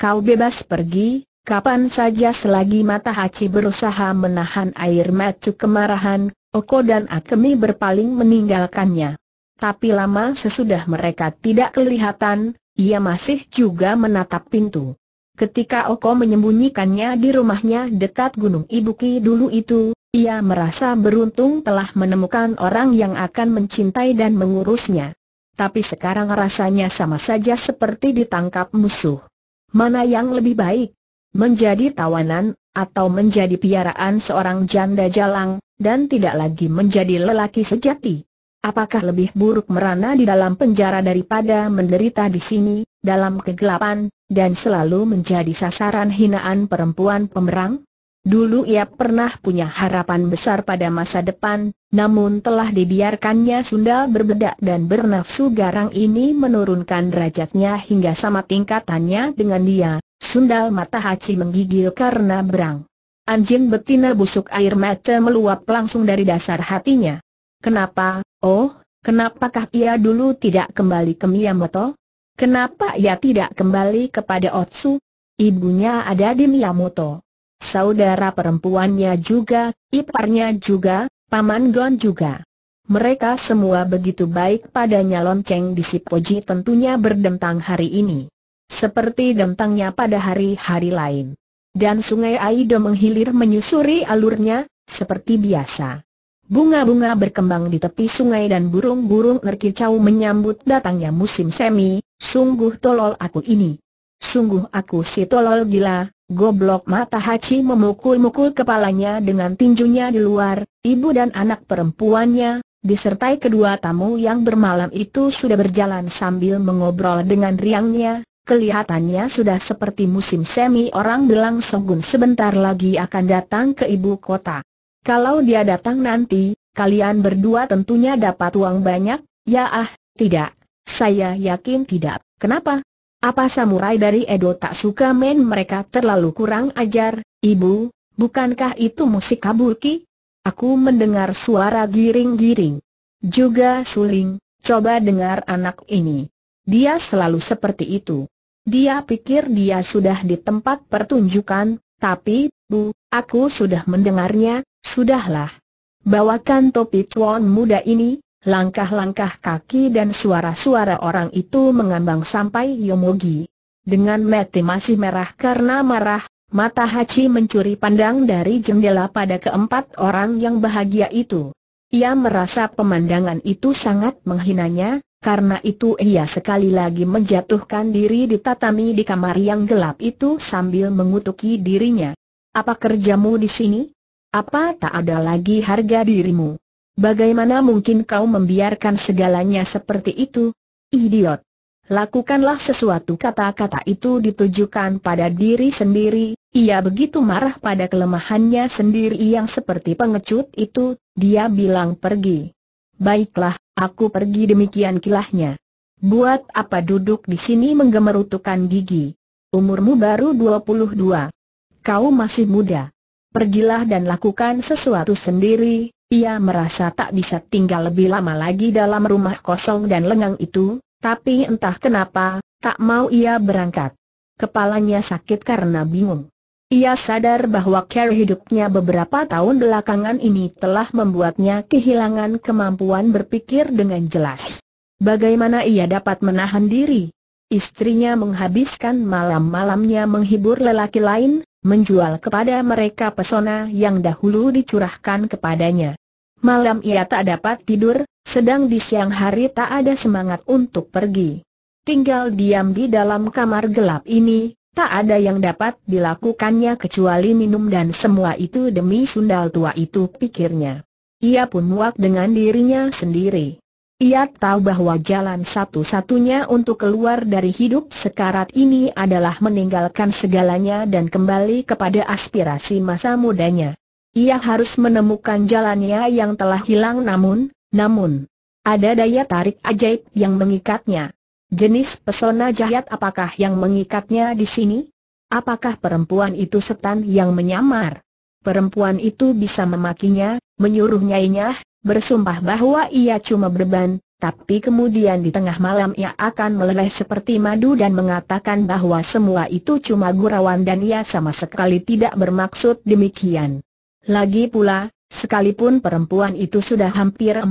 Kau bebas pergi, kapan saja selagi mata Hachi berusaha menahan air mata kemarahan, Oko dan Akemi berpaling meninggalkannya. Tapi lama sesudah mereka tidak kelihatan, ia masih juga menatap pintu. Ketika Oko menyembunyikannya di rumahnya dekat Gunung Ibuki dulu itu, ia merasa beruntung telah menemukan orang yang akan mencintai dan mengurusnya. Tapi sekarang rasanya sama saja seperti ditangkap musuh. Mana yang lebih baik? Menjadi tawanan, atau menjadi piaraan seorang janda jalang, dan tidak lagi menjadi lelaki sejati? Apakah lebih buruk merana di dalam penjara daripada menderita di sini, dalam kegelapan, dan selalu menjadi sasaran hinaan perempuan pemerang? Dulu ia pernah punya harapan besar pada masa depan, namun telah dibiarkannya Sunda berbedak dan bernafsu garang ini menurunkan derajatnya hingga sama tingkatannya dengan dia, Sundal mata haci menggigil karena berang. Anjing betina busuk air mata meluap langsung dari dasar hatinya. Kenapa, oh, kenapakah ia dulu tidak kembali ke Miyamoto? Kenapa ia tidak kembali kepada Otsu? Ibunya ada di Miyamoto. Saudara perempuannya juga, iparnya juga, paman Gon juga. Mereka semua begitu baik padanya lonceng di Sipoji tentunya berdentang hari ini. Seperti dentangnya pada hari-hari lain. Dan sungai Aido menghilir menyusuri alurnya, seperti biasa. Bunga-bunga berkembang di tepi sungai dan burung-burung ngerkicau menyambut datangnya musim semi, sungguh tolol aku ini. Sungguh aku si tolol gila, goblok mata Hachi memukul-mukul kepalanya dengan tinjunya di luar, ibu dan anak perempuannya, disertai kedua tamu yang bermalam itu sudah berjalan sambil mengobrol dengan riangnya, kelihatannya sudah seperti musim semi orang bilang Sogun sebentar lagi akan datang ke ibu kota. Kalau dia datang nanti, kalian berdua tentunya dapat uang banyak, ya ah, tidak. Saya yakin tidak. Kenapa? Apa samurai dari Edo tak suka main mereka terlalu kurang ajar? Ibu, bukankah itu musik kabuki? Aku mendengar suara giring-giring. Juga suling, coba dengar anak ini. Dia selalu seperti itu. Dia pikir dia sudah di tempat pertunjukan, tapi, bu, aku sudah mendengarnya, Sudahlah. Bawakan topi tuan muda ini, langkah-langkah kaki dan suara-suara orang itu mengambang sampai Yomogi. Dengan mati masih merah karena marah, mata Hachi mencuri pandang dari jendela pada keempat orang yang bahagia itu. Ia merasa pemandangan itu sangat menghinanya, karena itu ia sekali lagi menjatuhkan diri di tatami di kamar yang gelap itu sambil mengutuki dirinya. Apa kerjamu di sini? Apa tak ada lagi harga dirimu? Bagaimana mungkin kau membiarkan segalanya seperti itu? Idiot! Lakukanlah sesuatu kata-kata itu ditujukan pada diri sendiri, ia begitu marah pada kelemahannya sendiri yang seperti pengecut itu, dia bilang pergi. Baiklah, aku pergi demikian kilahnya. Buat apa duduk di sini menggemerutukan gigi? Umurmu baru 22. Kau masih muda pergilah dan lakukan sesuatu sendiri, ia merasa tak bisa tinggal lebih lama lagi dalam rumah kosong dan lengang itu, tapi entah kenapa, tak mau ia berangkat. Kepalanya sakit karena bingung. Ia sadar bahwa care hidupnya beberapa tahun belakangan ini telah membuatnya kehilangan kemampuan berpikir dengan jelas. Bagaimana ia dapat menahan diri? Istrinya menghabiskan malam-malamnya menghibur lelaki lain, menjual kepada mereka pesona yang dahulu dicurahkan kepadanya. Malam ia tak dapat tidur, sedang di siang hari tak ada semangat untuk pergi. Tinggal diam di dalam kamar gelap ini, tak ada yang dapat dilakukannya kecuali minum dan semua itu demi sundal tua itu pikirnya. Ia pun muak dengan dirinya sendiri. Ia tahu bahwa jalan satu-satunya untuk keluar dari hidup sekarat ini adalah meninggalkan segalanya dan kembali kepada aspirasi masa mudanya. Ia harus menemukan jalannya yang telah hilang namun, namun, ada daya tarik ajaib yang mengikatnya. Jenis pesona jahat apakah yang mengikatnya di sini? Apakah perempuan itu setan yang menyamar? Perempuan itu bisa memakinya, menyuruhnya nyainya bersumpah bahwa ia cuma berban, tapi kemudian di tengah malam ia akan meleleh seperti madu dan mengatakan bahwa semua itu cuma gurauan dan ia sama sekali tidak bermaksud demikian. Lagi pula, sekalipun perempuan itu sudah hampir 40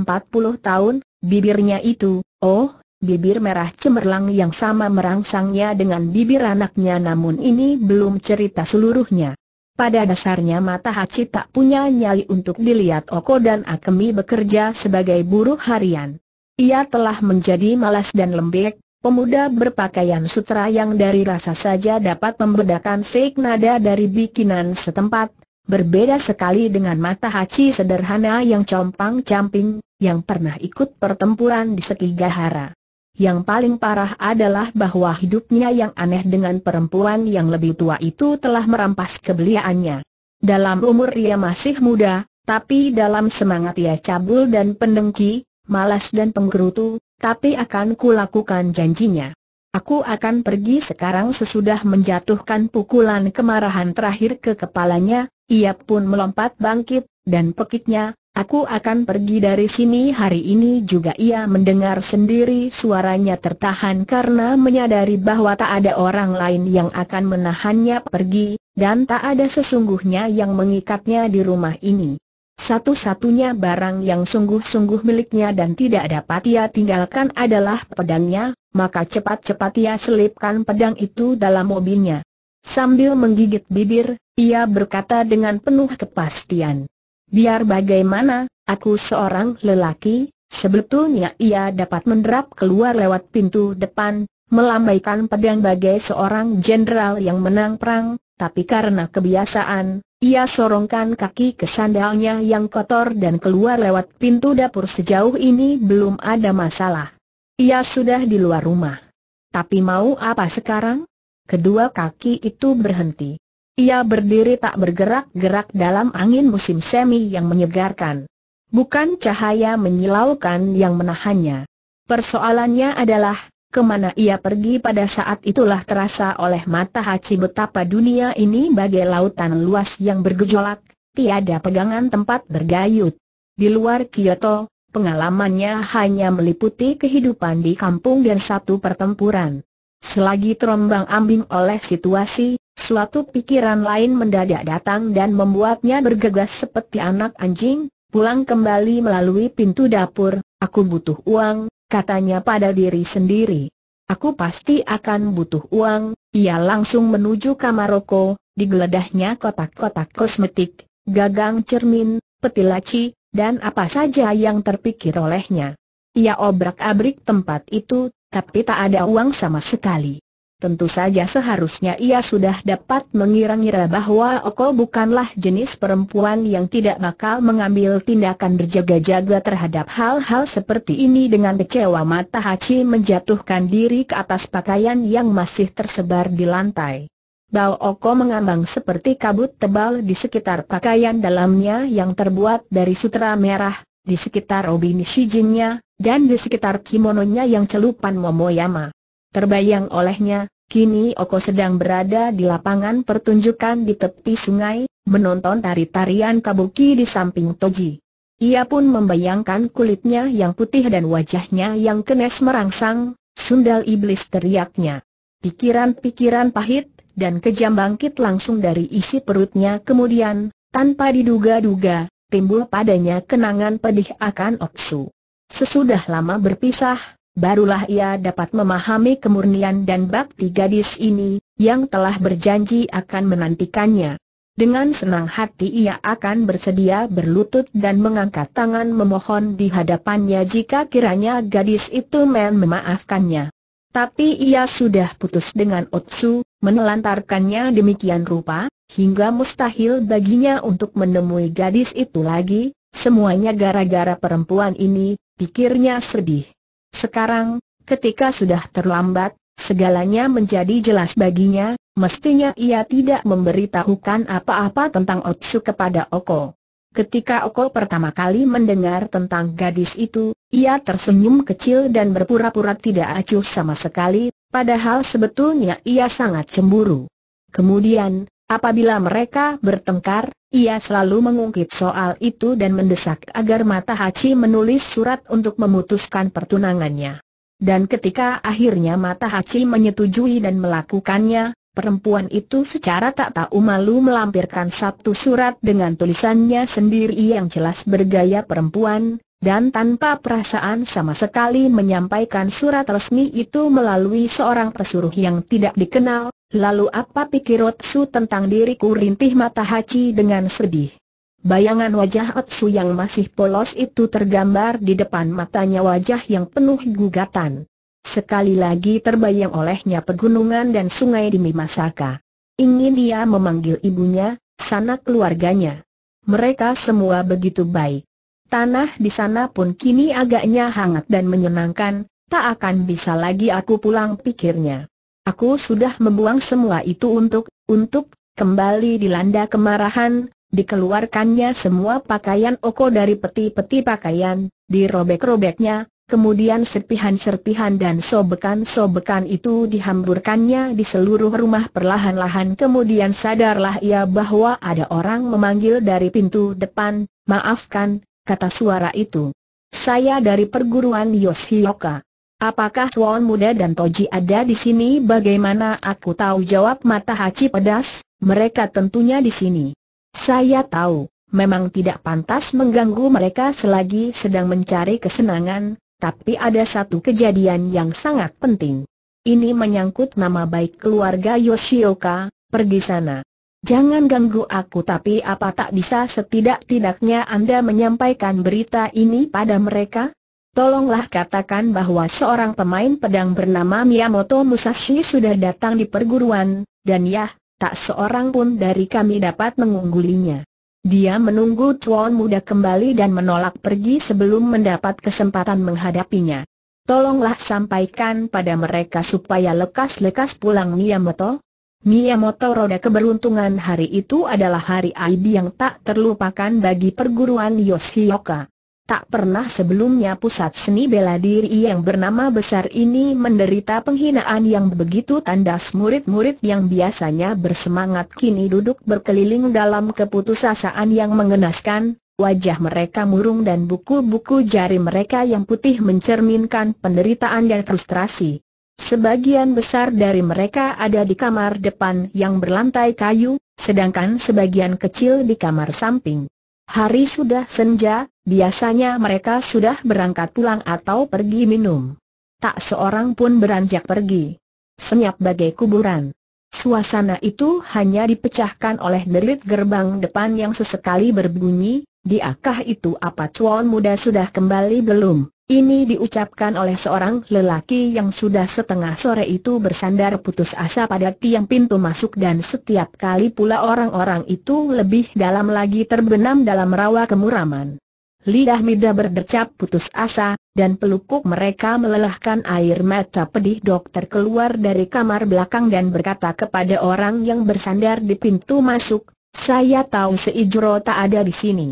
tahun, bibirnya itu, oh, bibir merah cemerlang yang sama merangsangnya dengan bibir anaknya namun ini belum cerita seluruhnya. Pada dasarnya mata Hachi tak punya nyali untuk dilihat Oko dan Akemi bekerja sebagai buruh harian. Ia telah menjadi malas dan lembek, pemuda berpakaian sutra yang dari rasa saja dapat membedakan seik nada dari bikinan setempat, berbeda sekali dengan mata Hachi sederhana yang compang-camping, yang pernah ikut pertempuran di Sekigahara. Yang paling parah adalah bahwa hidupnya yang aneh dengan perempuan yang lebih tua itu telah merampas kebeliaannya. Dalam umur ia masih muda, tapi dalam semangat ia cabul dan pendengki, malas dan penggerutu, tapi akan kulakukan janjinya. Aku akan pergi sekarang sesudah menjatuhkan pukulan kemarahan terakhir ke kepalanya, ia pun melompat bangkit, dan pekiknya, Aku akan pergi dari sini hari ini juga ia mendengar sendiri suaranya tertahan karena menyadari bahwa tak ada orang lain yang akan menahannya pergi, dan tak ada sesungguhnya yang mengikatnya di rumah ini. Satu-satunya barang yang sungguh-sungguh miliknya dan tidak dapat ia tinggalkan adalah pedangnya, maka cepat-cepat ia selipkan pedang itu dalam mobilnya. Sambil menggigit bibir, ia berkata dengan penuh kepastian. Biar bagaimana, aku seorang lelaki, sebetulnya ia dapat menderap keluar lewat pintu depan, melambaikan pedang bagai seorang jenderal yang menang perang, tapi karena kebiasaan, ia sorongkan kaki ke sandalnya yang kotor dan keluar lewat pintu dapur sejauh ini belum ada masalah. Ia sudah di luar rumah. Tapi mau apa sekarang? Kedua kaki itu berhenti. Ia berdiri tak bergerak-gerak dalam angin musim semi yang menyegarkan. Bukan cahaya menyilaukan yang menahannya. Persoalannya adalah, kemana ia pergi pada saat itulah terasa oleh mata Haji betapa dunia ini bagai lautan luas yang bergejolak, tiada pegangan tempat bergayut. Di luar Kyoto, pengalamannya hanya meliputi kehidupan di kampung dan satu pertempuran. Selagi terombang ambing oleh situasi, Suatu pikiran lain mendadak datang dan membuatnya bergegas seperti anak anjing, pulang kembali melalui pintu dapur, aku butuh uang, katanya pada diri sendiri. Aku pasti akan butuh uang, ia langsung menuju kamar Roko, digeledahnya kotak-kotak kosmetik, gagang cermin, peti laci, dan apa saja yang terpikir olehnya. Ia obrak-abrik tempat itu, tapi tak ada uang sama sekali. Tentu saja seharusnya ia sudah dapat mengira-ngira bahwa Oko bukanlah jenis perempuan yang tidak bakal mengambil tindakan berjaga-jaga terhadap hal-hal seperti ini dengan kecewa mata Hachi menjatuhkan diri ke atas pakaian yang masih tersebar di lantai. Bau Oko mengambang seperti kabut tebal di sekitar pakaian dalamnya yang terbuat dari sutra merah, di sekitar obini shijinnya, dan di sekitar kimononya yang celupan Momoyama. Terbayang olehnya, kini Oko sedang berada di lapangan pertunjukan di tepi sungai, menonton tari-tarian kabuki di samping Toji. Ia pun membayangkan kulitnya yang putih dan wajahnya yang kenes merangsang, sundal iblis teriaknya. Pikiran-pikiran pahit dan kejam bangkit langsung dari isi perutnya kemudian, tanpa diduga-duga, timbul padanya kenangan pedih akan Oksu. Sesudah lama berpisah, Barulah ia dapat memahami kemurnian dan bakti gadis ini, yang telah berjanji akan menantikannya. Dengan senang hati ia akan bersedia berlutut dan mengangkat tangan memohon di hadapannya jika kiranya gadis itu men memaafkannya. Tapi ia sudah putus dengan Otsu, menelantarkannya demikian rupa, hingga mustahil baginya untuk menemui gadis itu lagi, semuanya gara-gara perempuan ini, pikirnya sedih. Sekarang, ketika sudah terlambat, segalanya menjadi jelas baginya, mestinya ia tidak memberitahukan apa-apa tentang Otsu kepada Oko. Ketika Oko pertama kali mendengar tentang gadis itu, ia tersenyum kecil dan berpura-pura tidak acuh sama sekali, padahal sebetulnya ia sangat cemburu. Kemudian, apabila mereka bertengkar, ia selalu mengungkit soal itu dan mendesak agar Mata Hachi menulis surat untuk memutuskan pertunangannya. Dan ketika akhirnya Mata Hachi menyetujui dan melakukannya, perempuan itu secara tak tahu malu melampirkan satu surat dengan tulisannya sendiri yang jelas bergaya perempuan, dan tanpa perasaan sama sekali menyampaikan surat resmi itu melalui seorang pesuruh yang tidak dikenal, Lalu apa pikir Otsu tentang diriku rintih mata Hachi dengan sedih. Bayangan wajah Otsu yang masih polos itu tergambar di depan matanya wajah yang penuh gugatan. Sekali lagi terbayang olehnya pegunungan dan sungai di Mimasaka. Ingin dia memanggil ibunya, sanak keluarganya. Mereka semua begitu baik. Tanah di sana pun kini agaknya hangat dan menyenangkan, tak akan bisa lagi aku pulang pikirnya. Aku sudah membuang semua itu untuk, untuk, kembali dilanda kemarahan, dikeluarkannya semua pakaian Oko dari peti-peti pakaian, dirobek-robeknya, kemudian serpihan-serpihan dan sobekan-sobekan itu dihamburkannya di seluruh rumah perlahan-lahan kemudian sadarlah ia bahwa ada orang memanggil dari pintu depan, maafkan, kata suara itu. Saya dari perguruan Yoshioka. Apakah Tuan Muda dan Toji ada di sini? Bagaimana aku tahu? Jawab Mata Haji pedas, mereka tentunya di sini. Saya tahu, memang tidak pantas mengganggu mereka selagi sedang mencari kesenangan, tapi ada satu kejadian yang sangat penting. Ini menyangkut nama baik keluarga Yoshioka, pergi sana. Jangan ganggu aku tapi apa tak bisa setidak-tidaknya Anda menyampaikan berita ini pada mereka? Tolonglah katakan bahwa seorang pemain pedang bernama Miyamoto Musashi sudah datang di perguruan, dan ya, tak seorang pun dari kami dapat mengunggulinya. Dia menunggu tuan muda kembali dan menolak pergi sebelum mendapat kesempatan menghadapinya. Tolonglah sampaikan pada mereka supaya lekas-lekas pulang Miyamoto. Miyamoto roda keberuntungan hari itu adalah hari Aibi yang tak terlupakan bagi perguruan Yoshioka. Tak pernah sebelumnya pusat seni bela diri yang bernama besar ini menderita penghinaan yang begitu tandas murid-murid yang biasanya bersemangat kini duduk berkeliling dalam keputusasaan yang mengenaskan, wajah mereka murung dan buku-buku jari mereka yang putih mencerminkan penderitaan dan frustrasi. Sebagian besar dari mereka ada di kamar depan yang berlantai kayu, sedangkan sebagian kecil di kamar samping. Hari sudah senja, biasanya mereka sudah berangkat pulang atau pergi minum. Tak seorang pun beranjak pergi. Senyap bagai kuburan. Suasana itu hanya dipecahkan oleh derit gerbang depan yang sesekali berbunyi, diakah itu apa cuan muda sudah kembali belum? Ini diucapkan oleh seorang lelaki yang sudah setengah sore itu bersandar putus asa pada tiang pintu masuk dan setiap kali pula orang-orang itu lebih dalam lagi terbenam dalam rawa kemuraman. Lidah Mida berdecap putus asa, dan pelukuk mereka melelahkan air mata pedih dokter keluar dari kamar belakang dan berkata kepada orang yang bersandar di pintu masuk, saya tahu Seijuro tak ada di sini.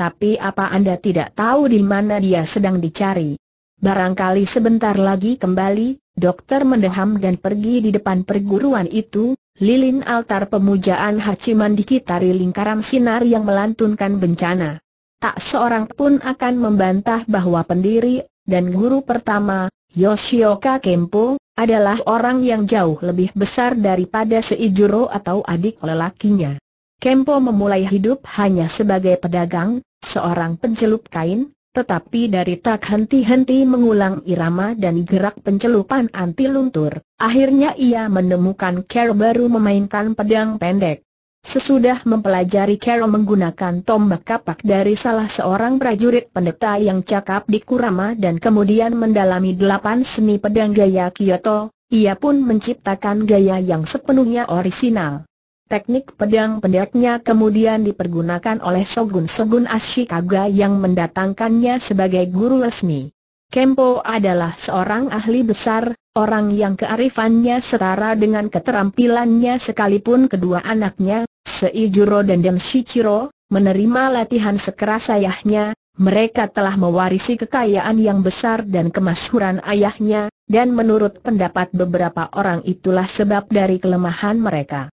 Tapi apa Anda tidak tahu di mana dia sedang dicari? Barangkali sebentar lagi kembali, dokter mendeham dan pergi di depan perguruan itu, lilin altar pemujaan Hachiman dikitari lingkaran sinar yang melantunkan bencana. Tak seorang pun akan membantah bahwa pendiri dan guru pertama, Yoshioka Kempo, adalah orang yang jauh lebih besar daripada Seijuro atau adik lelakinya. Kempo memulai hidup hanya sebagai pedagang, seorang pencelup kain, tetapi dari tak henti-henti mengulang irama dan gerak pencelupan anti luntur, akhirnya ia menemukan Carol baru memainkan pedang pendek. Sesudah mempelajari Carol menggunakan tombak kapak dari salah seorang prajurit pendeta yang cakap di Kurama dan kemudian mendalami delapan seni pedang gaya Kyoto, ia pun menciptakan gaya yang sepenuhnya orisinal. Teknik pedang pendeknya kemudian dipergunakan oleh Shogun Shogun Ashikaga yang mendatangkannya sebagai guru resmi. Kempo adalah seorang ahli besar, orang yang kearifannya setara dengan keterampilannya sekalipun kedua anaknya, Seijuro dan Demshichiro, menerima latihan sekeras ayahnya, mereka telah mewarisi kekayaan yang besar dan kemasyhuran ayahnya, dan menurut pendapat beberapa orang itulah sebab dari kelemahan mereka.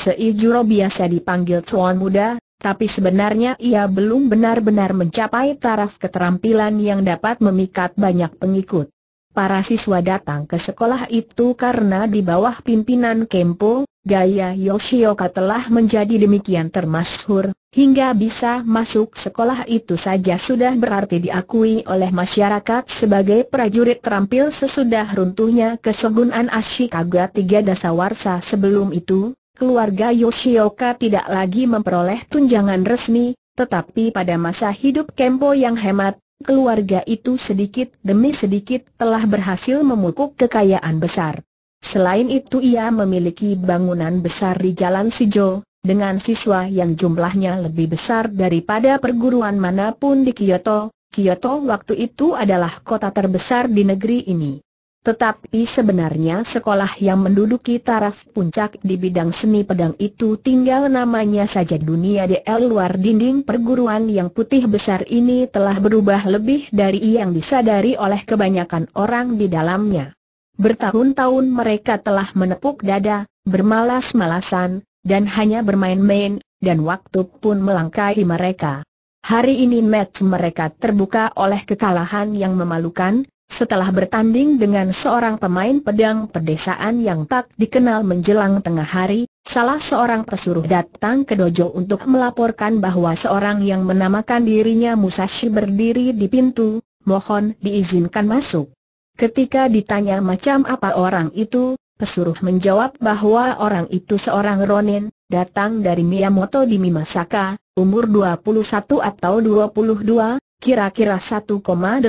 Seijuro biasa dipanggil Tuan Muda, tapi sebenarnya ia belum benar-benar mencapai taraf keterampilan yang dapat memikat banyak pengikut. Para siswa datang ke sekolah itu karena di bawah pimpinan Kempo, gaya Yoshioka telah menjadi demikian termasyhur, hingga bisa masuk sekolah itu saja sudah berarti diakui oleh masyarakat sebagai prajurit terampil sesudah runtuhnya kesegunan Ashikaga tiga dasawarsa sebelum itu, keluarga Yoshioka tidak lagi memperoleh tunjangan resmi, tetapi pada masa hidup Kempo yang hemat, keluarga itu sedikit demi sedikit telah berhasil memupuk kekayaan besar. Selain itu ia memiliki bangunan besar di Jalan Sijo, dengan siswa yang jumlahnya lebih besar daripada perguruan manapun di Kyoto, Kyoto waktu itu adalah kota terbesar di negeri ini. Tetapi sebenarnya sekolah yang menduduki taraf puncak di bidang seni pedang itu tinggal namanya saja dunia di luar dinding perguruan yang putih besar ini telah berubah lebih dari yang disadari oleh kebanyakan orang di dalamnya. Bertahun-tahun mereka telah menepuk dada, bermalas-malasan, dan hanya bermain-main, dan waktu pun melangkahi mereka. Hari ini match mereka terbuka oleh kekalahan yang memalukan, setelah bertanding dengan seorang pemain pedang pedesaan yang tak dikenal menjelang tengah hari, salah seorang pesuruh datang ke dojo untuk melaporkan bahwa seorang yang menamakan dirinya Musashi berdiri di pintu, mohon diizinkan masuk. Ketika ditanya macam apa orang itu, pesuruh menjawab bahwa orang itu seorang Ronin, datang dari Miyamoto di Mimasaka, umur 21 atau 22, kira-kira 1,83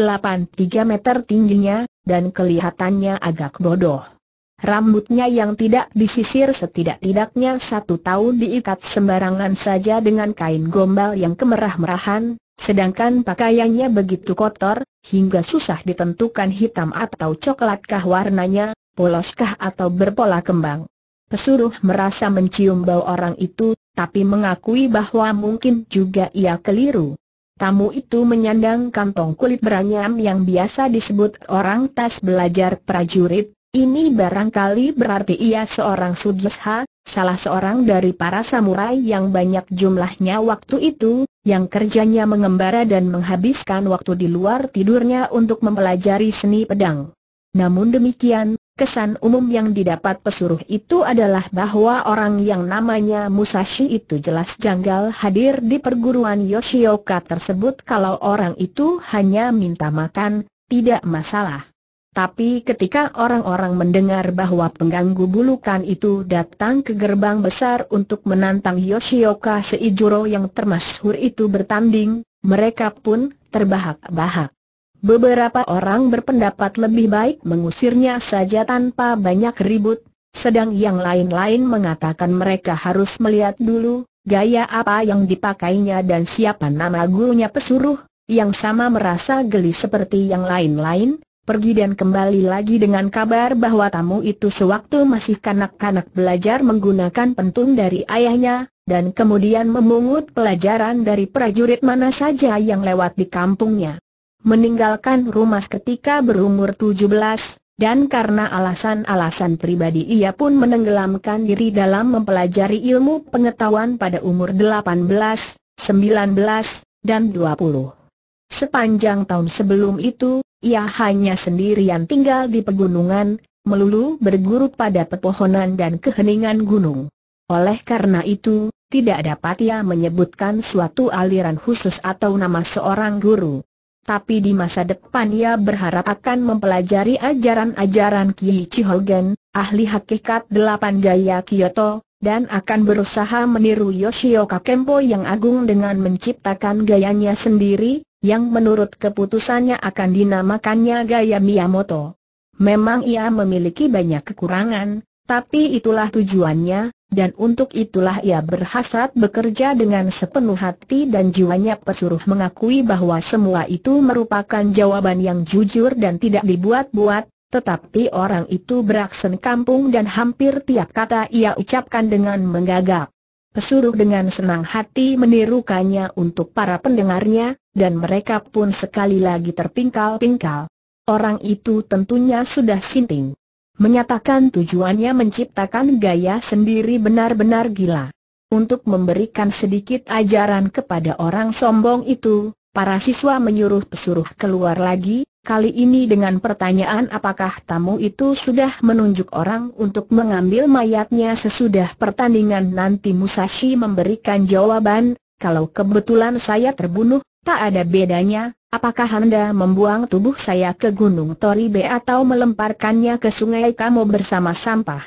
meter tingginya, dan kelihatannya agak bodoh. Rambutnya yang tidak disisir setidak-tidaknya satu tahun diikat sembarangan saja dengan kain gombal yang kemerah-merahan, sedangkan pakaiannya begitu kotor, hingga susah ditentukan hitam atau coklatkah warnanya, poloskah atau berpola kembang. Pesuruh merasa mencium bau orang itu, tapi mengakui bahwa mungkin juga ia keliru. Tamu itu menyandang kantong kulit beranyam yang biasa disebut orang tas belajar prajurit, ini barangkali berarti ia seorang sudlesha, salah seorang dari para samurai yang banyak jumlahnya waktu itu, yang kerjanya mengembara dan menghabiskan waktu di luar tidurnya untuk mempelajari seni pedang. Namun demikian, Kesan umum yang didapat pesuruh itu adalah bahwa orang yang namanya Musashi itu jelas janggal hadir di perguruan Yoshioka tersebut kalau orang itu hanya minta makan, tidak masalah. Tapi ketika orang-orang mendengar bahwa pengganggu bulukan itu datang ke gerbang besar untuk menantang Yoshioka Seijuro yang termasyhur itu bertanding, mereka pun terbahak-bahak. Beberapa orang berpendapat lebih baik mengusirnya saja tanpa banyak ribut, sedang yang lain-lain mengatakan mereka harus melihat dulu gaya apa yang dipakainya dan siapa nama gurunya pesuruh, yang sama merasa geli seperti yang lain-lain, pergi dan kembali lagi dengan kabar bahwa tamu itu sewaktu masih kanak-kanak belajar menggunakan pentung dari ayahnya, dan kemudian memungut pelajaran dari prajurit mana saja yang lewat di kampungnya meninggalkan rumah ketika berumur 17, dan karena alasan-alasan pribadi ia pun menenggelamkan diri dalam mempelajari ilmu pengetahuan pada umur 18, 19, dan 20. Sepanjang tahun sebelum itu, ia hanya sendirian tinggal di pegunungan, melulu berguru pada pepohonan dan keheningan gunung. Oleh karena itu, tidak dapat ia menyebutkan suatu aliran khusus atau nama seorang guru tapi di masa depan ia berharap akan mempelajari ajaran-ajaran kiyi Chihogen, ahli hakikat delapan gaya Kyoto, dan akan berusaha meniru Yoshioka Kempo yang agung dengan menciptakan gayanya sendiri, yang menurut keputusannya akan dinamakannya gaya Miyamoto. Memang ia memiliki banyak kekurangan, tapi itulah tujuannya, dan untuk itulah ia berhasrat bekerja dengan sepenuh hati dan jiwanya pesuruh mengakui bahwa semua itu merupakan jawaban yang jujur dan tidak dibuat-buat, tetapi orang itu beraksen kampung dan hampir tiap kata ia ucapkan dengan menggagap. Pesuruh dengan senang hati menirukannya untuk para pendengarnya, dan mereka pun sekali lagi terpingkal-pingkal. Orang itu tentunya sudah sinting menyatakan tujuannya menciptakan gaya sendiri benar-benar gila. Untuk memberikan sedikit ajaran kepada orang sombong itu, para siswa menyuruh pesuruh keluar lagi, kali ini dengan pertanyaan apakah tamu itu sudah menunjuk orang untuk mengambil mayatnya sesudah pertandingan nanti Musashi memberikan jawaban, kalau kebetulan saya terbunuh, Tak ada bedanya, apakah Anda membuang tubuh saya ke Gunung Toribe atau melemparkannya ke sungai kamu bersama sampah?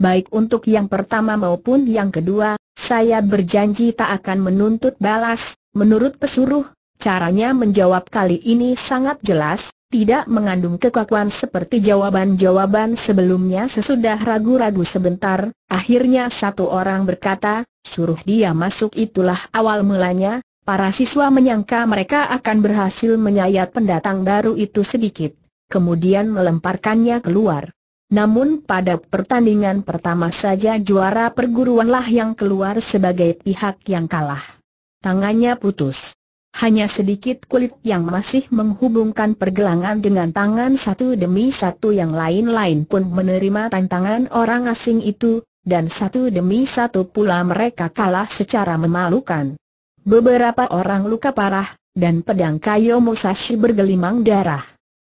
Baik untuk yang pertama maupun yang kedua, saya berjanji tak akan menuntut balas, menurut pesuruh, caranya menjawab kali ini sangat jelas, tidak mengandung kekakuan seperti jawaban-jawaban sebelumnya sesudah ragu-ragu sebentar, akhirnya satu orang berkata, suruh dia masuk itulah awal mulanya, Para siswa menyangka mereka akan berhasil menyayat pendatang baru itu sedikit, kemudian melemparkannya keluar. Namun pada pertandingan pertama saja juara perguruanlah yang keluar sebagai pihak yang kalah. Tangannya putus. Hanya sedikit kulit yang masih menghubungkan pergelangan dengan tangan satu demi satu yang lain-lain pun menerima tantangan orang asing itu, dan satu demi satu pula mereka kalah secara memalukan. Beberapa orang luka parah, dan pedang Kayo Musashi bergelimang darah.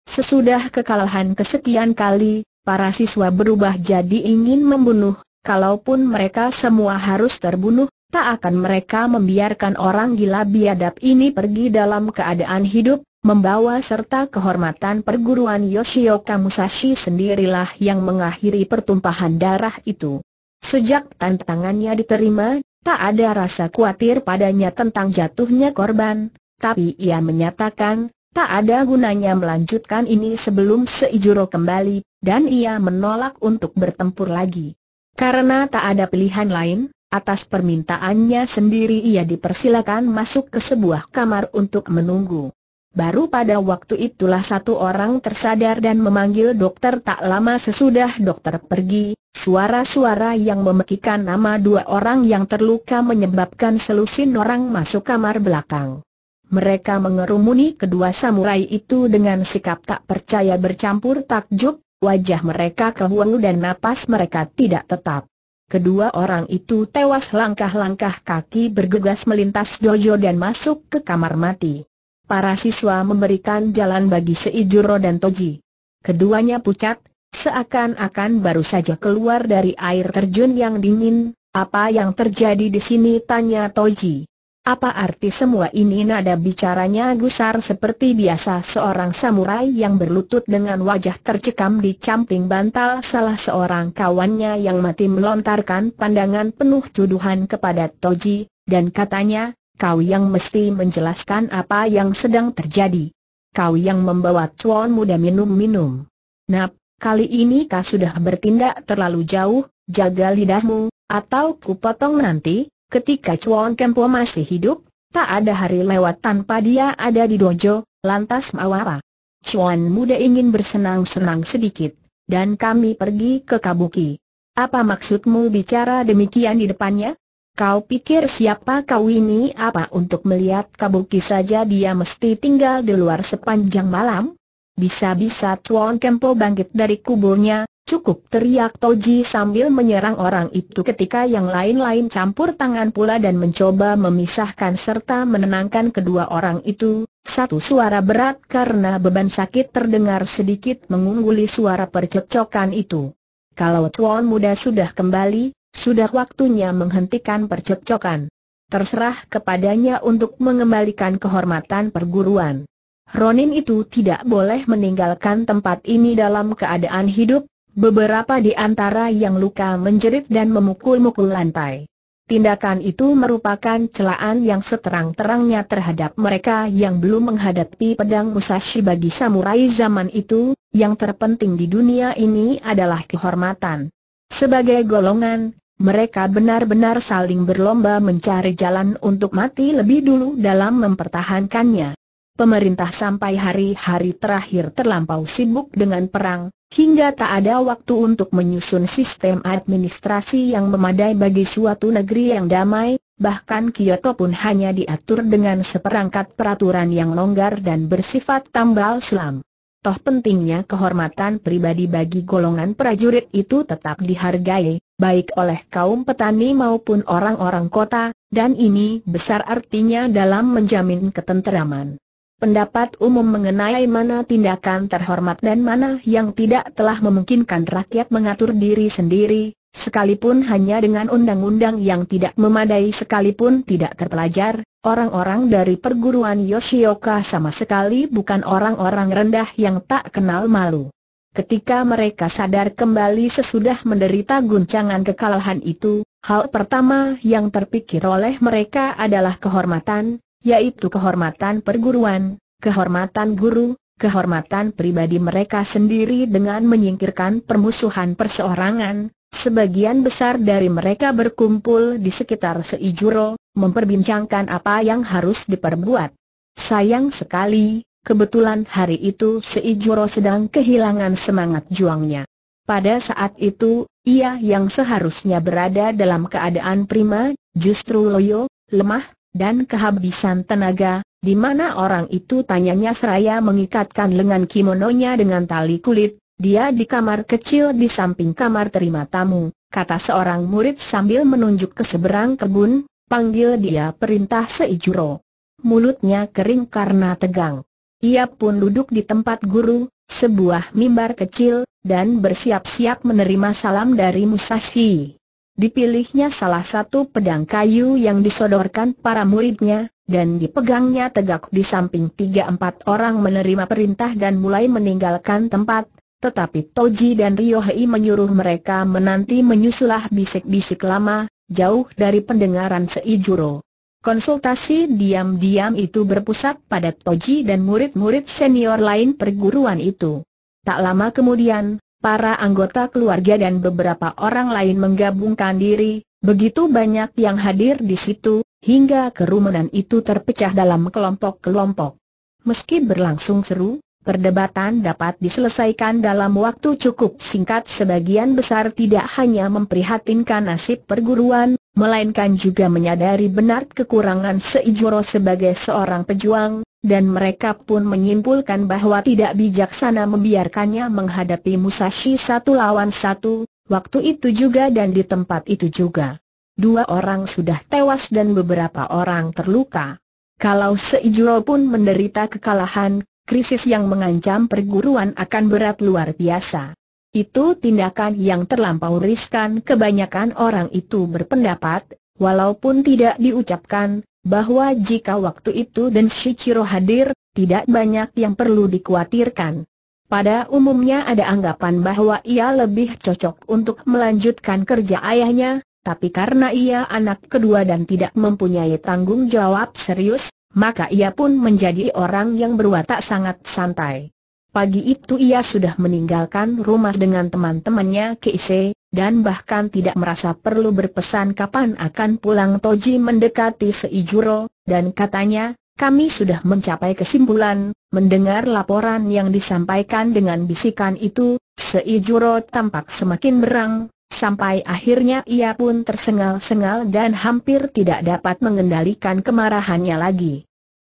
Sesudah kekalahan kesekian kali, para siswa berubah jadi ingin membunuh, kalaupun mereka semua harus terbunuh, tak akan mereka membiarkan orang gila biadab ini pergi dalam keadaan hidup, membawa serta kehormatan perguruan Yoshioka Musashi sendirilah yang mengakhiri pertumpahan darah itu. Sejak tantangannya diterima, Tak ada rasa khawatir padanya tentang jatuhnya korban, tapi ia menyatakan, tak ada gunanya melanjutkan ini sebelum Seijuro kembali, dan ia menolak untuk bertempur lagi. Karena tak ada pilihan lain, atas permintaannya sendiri ia dipersilakan masuk ke sebuah kamar untuk menunggu. Baru pada waktu itulah satu orang tersadar dan memanggil dokter tak lama sesudah dokter pergi, suara-suara yang memekikan nama dua orang yang terluka menyebabkan selusin orang masuk kamar belakang. Mereka mengerumuni kedua samurai itu dengan sikap tak percaya bercampur takjub, wajah mereka kehuang dan napas mereka tidak tetap. Kedua orang itu tewas langkah-langkah kaki bergegas melintas dojo dan masuk ke kamar mati para siswa memberikan jalan bagi Seijuro dan Toji. Keduanya pucat, seakan-akan baru saja keluar dari air terjun yang dingin. Apa yang terjadi di sini? Tanya Toji. Apa arti semua ini nada bicaranya gusar seperti biasa seorang samurai yang berlutut dengan wajah tercekam di camping bantal salah seorang kawannya yang mati melontarkan pandangan penuh tuduhan kepada Toji, dan katanya, kau yang mesti menjelaskan apa yang sedang terjadi. Kau yang membawa cuan muda minum-minum. Nap, kali ini kau sudah bertindak terlalu jauh, jaga lidahmu, atau ku potong nanti, ketika cuan Kempo masih hidup, tak ada hari lewat tanpa dia ada di dojo, lantas mau apa? Chuan muda ingin bersenang-senang sedikit, dan kami pergi ke Kabuki. Apa maksudmu bicara demikian di depannya? Kau pikir siapa kau ini apa untuk melihat kabuki saja dia mesti tinggal di luar sepanjang malam? Bisa-bisa Tuan Kempo bangkit dari kuburnya, cukup teriak Toji sambil menyerang orang itu ketika yang lain-lain campur tangan pula dan mencoba memisahkan serta menenangkan kedua orang itu. Satu suara berat karena beban sakit terdengar sedikit mengungguli suara percecokan itu. Kalau Tuan Muda sudah kembali, sudah waktunya menghentikan percekcokan. Terserah kepadanya untuk mengembalikan kehormatan perguruan. Ronin itu tidak boleh meninggalkan tempat ini dalam keadaan hidup, beberapa di antara yang luka menjerit dan memukul-mukul lantai. Tindakan itu merupakan celaan yang seterang-terangnya terhadap mereka yang belum menghadapi pedang Musashi bagi samurai zaman itu, yang terpenting di dunia ini adalah kehormatan. Sebagai golongan, mereka benar-benar saling berlomba mencari jalan untuk mati lebih dulu dalam mempertahankannya. Pemerintah sampai hari-hari terakhir terlampau sibuk dengan perang, hingga tak ada waktu untuk menyusun sistem administrasi yang memadai bagi suatu negeri yang damai, bahkan Kyoto pun hanya diatur dengan seperangkat peraturan yang longgar dan bersifat tambal selam. Toh pentingnya kehormatan pribadi bagi golongan prajurit itu tetap dihargai, baik oleh kaum petani maupun orang-orang kota, dan ini besar artinya dalam menjamin ketenteraman. Pendapat umum mengenai mana tindakan terhormat dan mana yang tidak telah memungkinkan rakyat mengatur diri sendiri, sekalipun hanya dengan undang-undang yang tidak memadai sekalipun tidak terpelajar, orang-orang dari perguruan Yoshioka sama sekali bukan orang-orang rendah yang tak kenal malu. Ketika mereka sadar kembali sesudah menderita guncangan kekalahan itu, hal pertama yang terpikir oleh mereka adalah kehormatan, yaitu kehormatan perguruan, kehormatan guru, kehormatan pribadi mereka sendiri dengan menyingkirkan permusuhan perseorangan. Sebagian besar dari mereka berkumpul di sekitar Seijuro, memperbincangkan apa yang harus diperbuat. Sayang sekali, Kebetulan hari itu Seijuro sedang kehilangan semangat juangnya. Pada saat itu, ia yang seharusnya berada dalam keadaan prima, justru loyo, lemah, dan kehabisan tenaga, di mana orang itu tanyanya seraya mengikatkan lengan kimononya dengan tali kulit, dia di kamar kecil di samping kamar terima tamu, kata seorang murid sambil menunjuk ke seberang kebun, panggil dia perintah Seijuro. Mulutnya kering karena tegang. Ia pun duduk di tempat guru, sebuah mimbar kecil, dan bersiap-siap menerima salam dari Musashi. Dipilihnya salah satu pedang kayu yang disodorkan para muridnya, dan dipegangnya tegak di samping tiga empat orang menerima perintah dan mulai meninggalkan tempat, tetapi Toji dan Riohei menyuruh mereka menanti menyusulah bisik-bisik lama, jauh dari pendengaran Seijuro. Konsultasi diam-diam itu berpusat pada Toji dan murid-murid senior lain perguruan itu. Tak lama kemudian, para anggota keluarga dan beberapa orang lain menggabungkan diri, begitu banyak yang hadir di situ, hingga kerumunan itu terpecah dalam kelompok-kelompok. Meski berlangsung seru, Perdebatan dapat diselesaikan dalam waktu cukup singkat sebagian besar tidak hanya memprihatinkan nasib perguruan, melainkan juga menyadari benar kekurangan Seijuro sebagai seorang pejuang, dan mereka pun menyimpulkan bahwa tidak bijaksana membiarkannya menghadapi Musashi satu lawan satu, waktu itu juga dan di tempat itu juga. Dua orang sudah tewas dan beberapa orang terluka. Kalau Seijuro pun menderita kekalahan, krisis yang mengancam perguruan akan berat luar biasa. Itu tindakan yang terlampau riskan kebanyakan orang itu berpendapat, walaupun tidak diucapkan, bahwa jika waktu itu dan Shichiro hadir, tidak banyak yang perlu dikhawatirkan. Pada umumnya ada anggapan bahwa ia lebih cocok untuk melanjutkan kerja ayahnya, tapi karena ia anak kedua dan tidak mempunyai tanggung jawab serius, maka ia pun menjadi orang yang berwatak sangat santai. Pagi itu ia sudah meninggalkan rumah dengan teman-temannya keise, dan bahkan tidak merasa perlu berpesan kapan akan pulang Toji mendekati Seijuro, dan katanya, kami sudah mencapai kesimpulan, mendengar laporan yang disampaikan dengan bisikan itu, Seijuro tampak semakin berang, sampai akhirnya ia pun tersengal-sengal dan hampir tidak dapat mengendalikan kemarahannya lagi.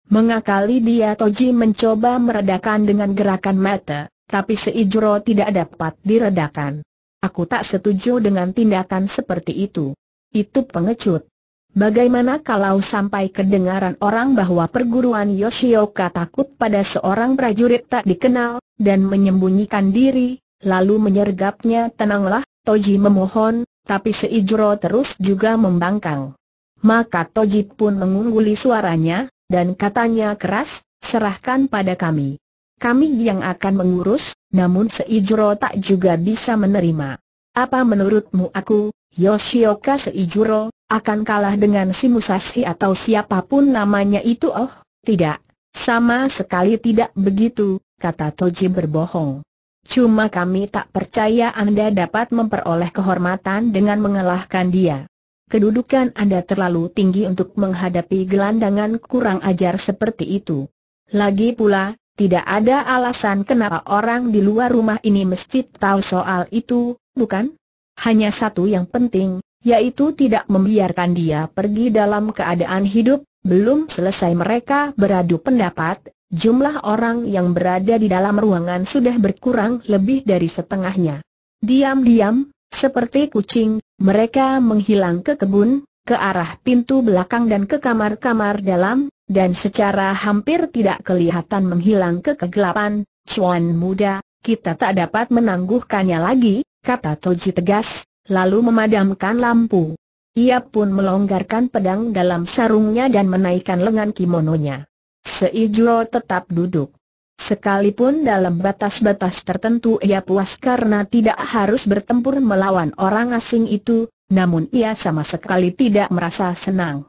Mengakali dia Toji mencoba meredakan dengan gerakan mata, tapi Seijuro tidak dapat diredakan. Aku tak setuju dengan tindakan seperti itu. Itu pengecut. Bagaimana kalau sampai kedengaran orang bahwa perguruan Yoshioka takut pada seorang prajurit tak dikenal, dan menyembunyikan diri, lalu menyergapnya tenanglah, Toji memohon, tapi Seijuro terus juga membangkang. Maka Toji pun mengungguli suaranya, dan katanya keras, serahkan pada kami. Kami yang akan mengurus, namun Seijuro tak juga bisa menerima. Apa menurutmu aku, Yoshioka Seijuro, akan kalah dengan si Musashi atau siapapun namanya itu oh, tidak, sama sekali tidak begitu, kata Toji berbohong. Cuma kami tak percaya Anda dapat memperoleh kehormatan dengan mengalahkan dia. Kedudukan Anda terlalu tinggi untuk menghadapi gelandangan kurang ajar seperti itu. Lagi pula, tidak ada alasan kenapa orang di luar rumah ini mesti tahu soal itu, bukan? Hanya satu yang penting, yaitu tidak membiarkan dia pergi dalam keadaan hidup, belum selesai mereka beradu pendapat, Jumlah orang yang berada di dalam ruangan sudah berkurang lebih dari setengahnya. Diam-diam, seperti kucing, mereka menghilang ke kebun, ke arah pintu belakang dan ke kamar-kamar dalam, dan secara hampir tidak kelihatan menghilang ke kegelapan, Chuan muda, kita tak dapat menangguhkannya lagi, kata Toji tegas, lalu memadamkan lampu. Ia pun melonggarkan pedang dalam sarungnya dan menaikkan lengan kimononya. Seijo tetap duduk. Sekalipun dalam batas-batas tertentu ia puas karena tidak harus bertempur melawan orang asing itu, namun ia sama sekali tidak merasa senang.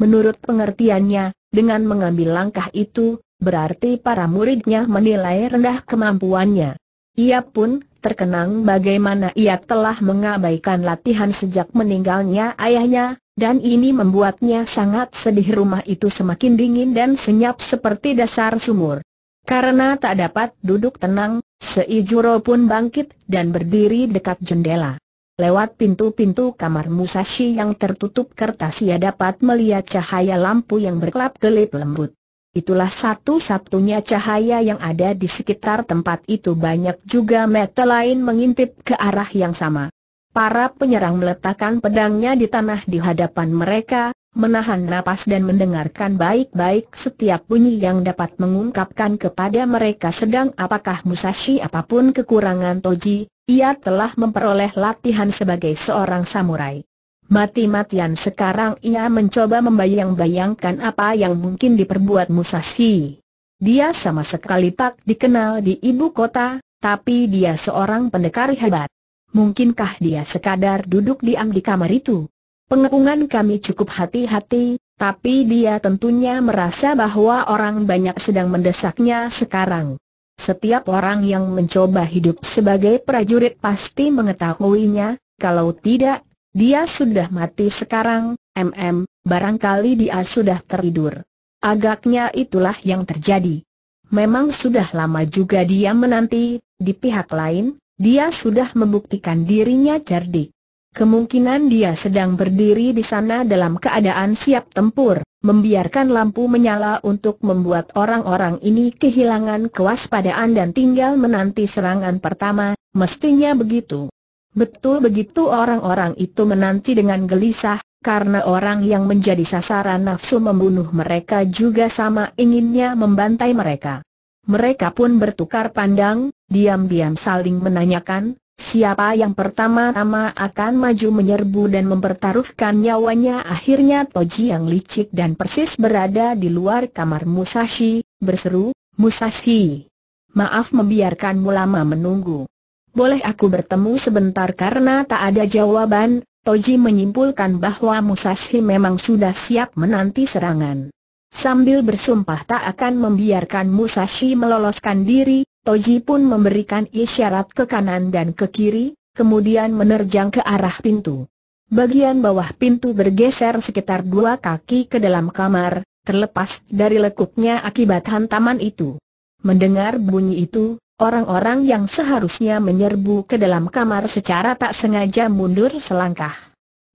Menurut pengertiannya, dengan mengambil langkah itu, berarti para muridnya menilai rendah kemampuannya. Ia pun terkenang bagaimana ia telah mengabaikan latihan sejak meninggalnya ayahnya, dan ini membuatnya sangat sedih rumah itu semakin dingin dan senyap seperti dasar sumur. Karena tak dapat duduk tenang, Seijuro pun bangkit dan berdiri dekat jendela. Lewat pintu-pintu kamar Musashi yang tertutup kertas ia dapat melihat cahaya lampu yang berkelap-kelip lembut. Itulah satu-satunya cahaya yang ada di sekitar tempat itu banyak juga mata lain mengintip ke arah yang sama. Para penyerang meletakkan pedangnya di tanah di hadapan mereka, menahan napas dan mendengarkan baik-baik setiap bunyi yang dapat mengungkapkan kepada mereka sedang apakah Musashi apapun kekurangan Toji, ia telah memperoleh latihan sebagai seorang samurai. Mati-matian sekarang ia mencoba membayang-bayangkan apa yang mungkin diperbuat Musashi. Dia sama sekali tak dikenal di ibu kota, tapi dia seorang pendekar hebat mungkinkah dia sekadar duduk diam di kamar itu? Pengepungan kami cukup hati-hati, tapi dia tentunya merasa bahwa orang banyak sedang mendesaknya sekarang. Setiap orang yang mencoba hidup sebagai prajurit pasti mengetahuinya, kalau tidak, dia sudah mati sekarang, mm, barangkali dia sudah teridur. Agaknya itulah yang terjadi. Memang sudah lama juga dia menanti, di pihak lain, dia sudah membuktikan dirinya cerdik. Kemungkinan dia sedang berdiri di sana dalam keadaan siap tempur, membiarkan lampu menyala untuk membuat orang-orang ini kehilangan kewaspadaan dan tinggal menanti serangan pertama, mestinya begitu. Betul begitu orang-orang itu menanti dengan gelisah, karena orang yang menjadi sasaran nafsu membunuh mereka juga sama inginnya membantai mereka. Mereka pun bertukar pandang, diam-diam saling menanyakan, siapa yang pertama-tama akan maju menyerbu dan mempertaruhkan nyawanya akhirnya Toji yang licik dan persis berada di luar kamar Musashi, berseru, Musashi, maaf membiarkanmu lama menunggu. Boleh aku bertemu sebentar karena tak ada jawaban, Toji menyimpulkan bahwa Musashi memang sudah siap menanti serangan. Sambil bersumpah tak akan membiarkan Musashi meloloskan diri, Toji pun memberikan isyarat ke kanan dan ke kiri, kemudian menerjang ke arah pintu. Bagian bawah pintu bergeser sekitar dua kaki ke dalam kamar, terlepas dari lekuknya akibat hantaman itu. Mendengar bunyi itu, orang-orang yang seharusnya menyerbu ke dalam kamar secara tak sengaja mundur selangkah.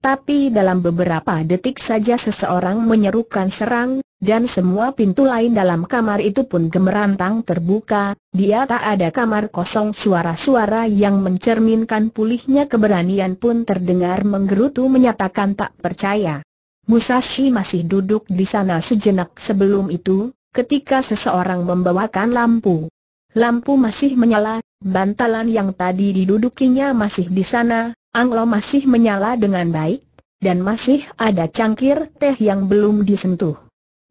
Tapi dalam beberapa detik saja seseorang menyerukan serang, dan semua pintu lain dalam kamar itu pun gemerantang terbuka, dia tak ada kamar kosong suara-suara yang mencerminkan pulihnya keberanian pun terdengar menggerutu menyatakan tak percaya. Musashi masih duduk di sana sejenak sebelum itu, ketika seseorang membawakan lampu. Lampu masih menyala, bantalan yang tadi didudukinya masih di sana, Anglo masih menyala dengan baik, dan masih ada cangkir teh yang belum disentuh.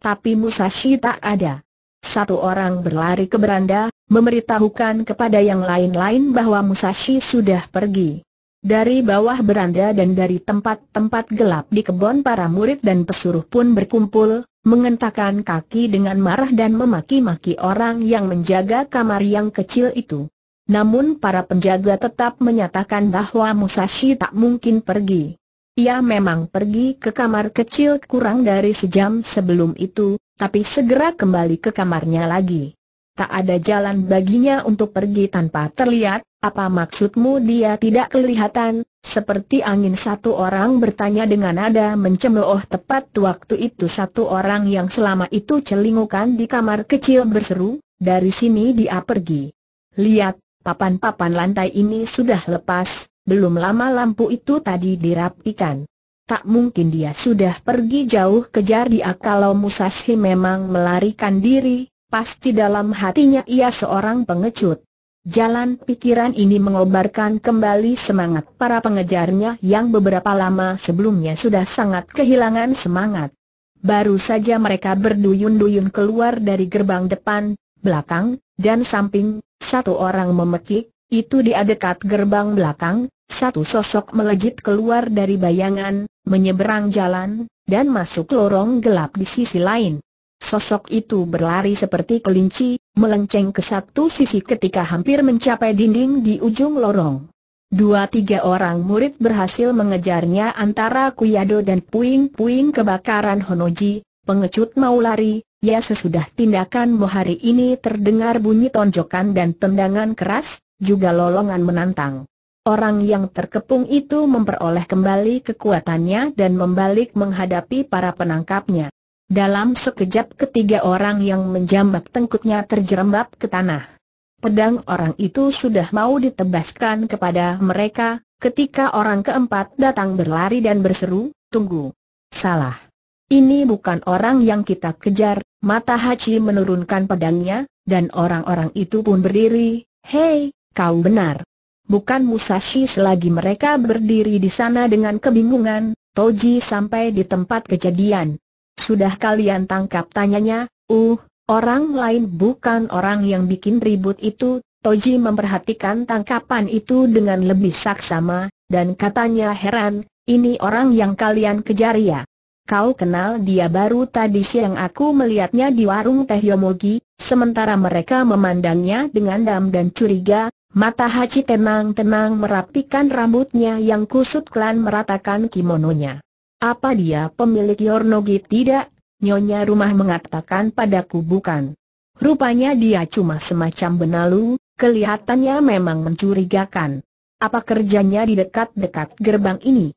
Tapi Musashi tak ada. Satu orang berlari ke beranda, memberitahukan kepada yang lain-lain bahwa Musashi sudah pergi. Dari bawah beranda dan dari tempat-tempat gelap di kebun para murid dan pesuruh pun berkumpul, mengentakkan kaki dengan marah dan memaki-maki orang yang menjaga kamar yang kecil itu. Namun para penjaga tetap menyatakan bahwa Musashi tak mungkin pergi. Ia memang pergi ke kamar kecil kurang dari sejam sebelum itu, tapi segera kembali ke kamarnya lagi. Tak ada jalan baginya untuk pergi tanpa terlihat, apa maksudmu dia tidak kelihatan, seperti angin satu orang bertanya dengan nada mencemooh tepat waktu itu satu orang yang selama itu celingukan di kamar kecil berseru, dari sini dia pergi. Lihat, Papan-papan lantai ini sudah lepas, belum lama lampu itu tadi dirapikan. Tak mungkin dia sudah pergi jauh kejar dia kalau Musashi memang melarikan diri, pasti dalam hatinya ia seorang pengecut. Jalan pikiran ini mengobarkan kembali semangat para pengejarnya yang beberapa lama sebelumnya sudah sangat kehilangan semangat. Baru saja mereka berduyun-duyun keluar dari gerbang depan, belakang, dan samping, satu orang memekik, itu dia dekat gerbang belakang, satu sosok melejit keluar dari bayangan, menyeberang jalan, dan masuk lorong gelap di sisi lain. Sosok itu berlari seperti kelinci, melenceng ke satu sisi ketika hampir mencapai dinding di ujung lorong. Dua-tiga orang murid berhasil mengejarnya antara Kuyado dan puing-puing kebakaran Honoji, pengecut mau lari, ya sesudah tindakanmu hari ini terdengar bunyi tonjokan dan tendangan keras, juga lolongan menantang. Orang yang terkepung itu memperoleh kembali kekuatannya dan membalik menghadapi para penangkapnya. Dalam sekejap ketiga orang yang menjambak tengkuknya terjerembab ke tanah. Pedang orang itu sudah mau ditebaskan kepada mereka, ketika orang keempat datang berlari dan berseru, tunggu. Salah. Ini bukan orang yang kita kejar, mata Hachi menurunkan pedangnya, dan orang-orang itu pun berdiri, hei, kau benar. Bukan Musashi selagi mereka berdiri di sana dengan kebingungan, Toji sampai di tempat kejadian. Sudah kalian tangkap tanyanya, uh, orang lain bukan orang yang bikin ribut itu, Toji memperhatikan tangkapan itu dengan lebih saksama, dan katanya heran, ini orang yang kalian kejar ya kau kenal dia baru tadi siang aku melihatnya di warung teh Yomogi, sementara mereka memandangnya dengan dam dan curiga, mata Haji tenang-tenang merapikan rambutnya yang kusut klan meratakan kimononya. Apa dia pemilik Yornogi tidak? Nyonya rumah mengatakan padaku bukan. Rupanya dia cuma semacam benalu, kelihatannya memang mencurigakan. Apa kerjanya di dekat-dekat gerbang ini?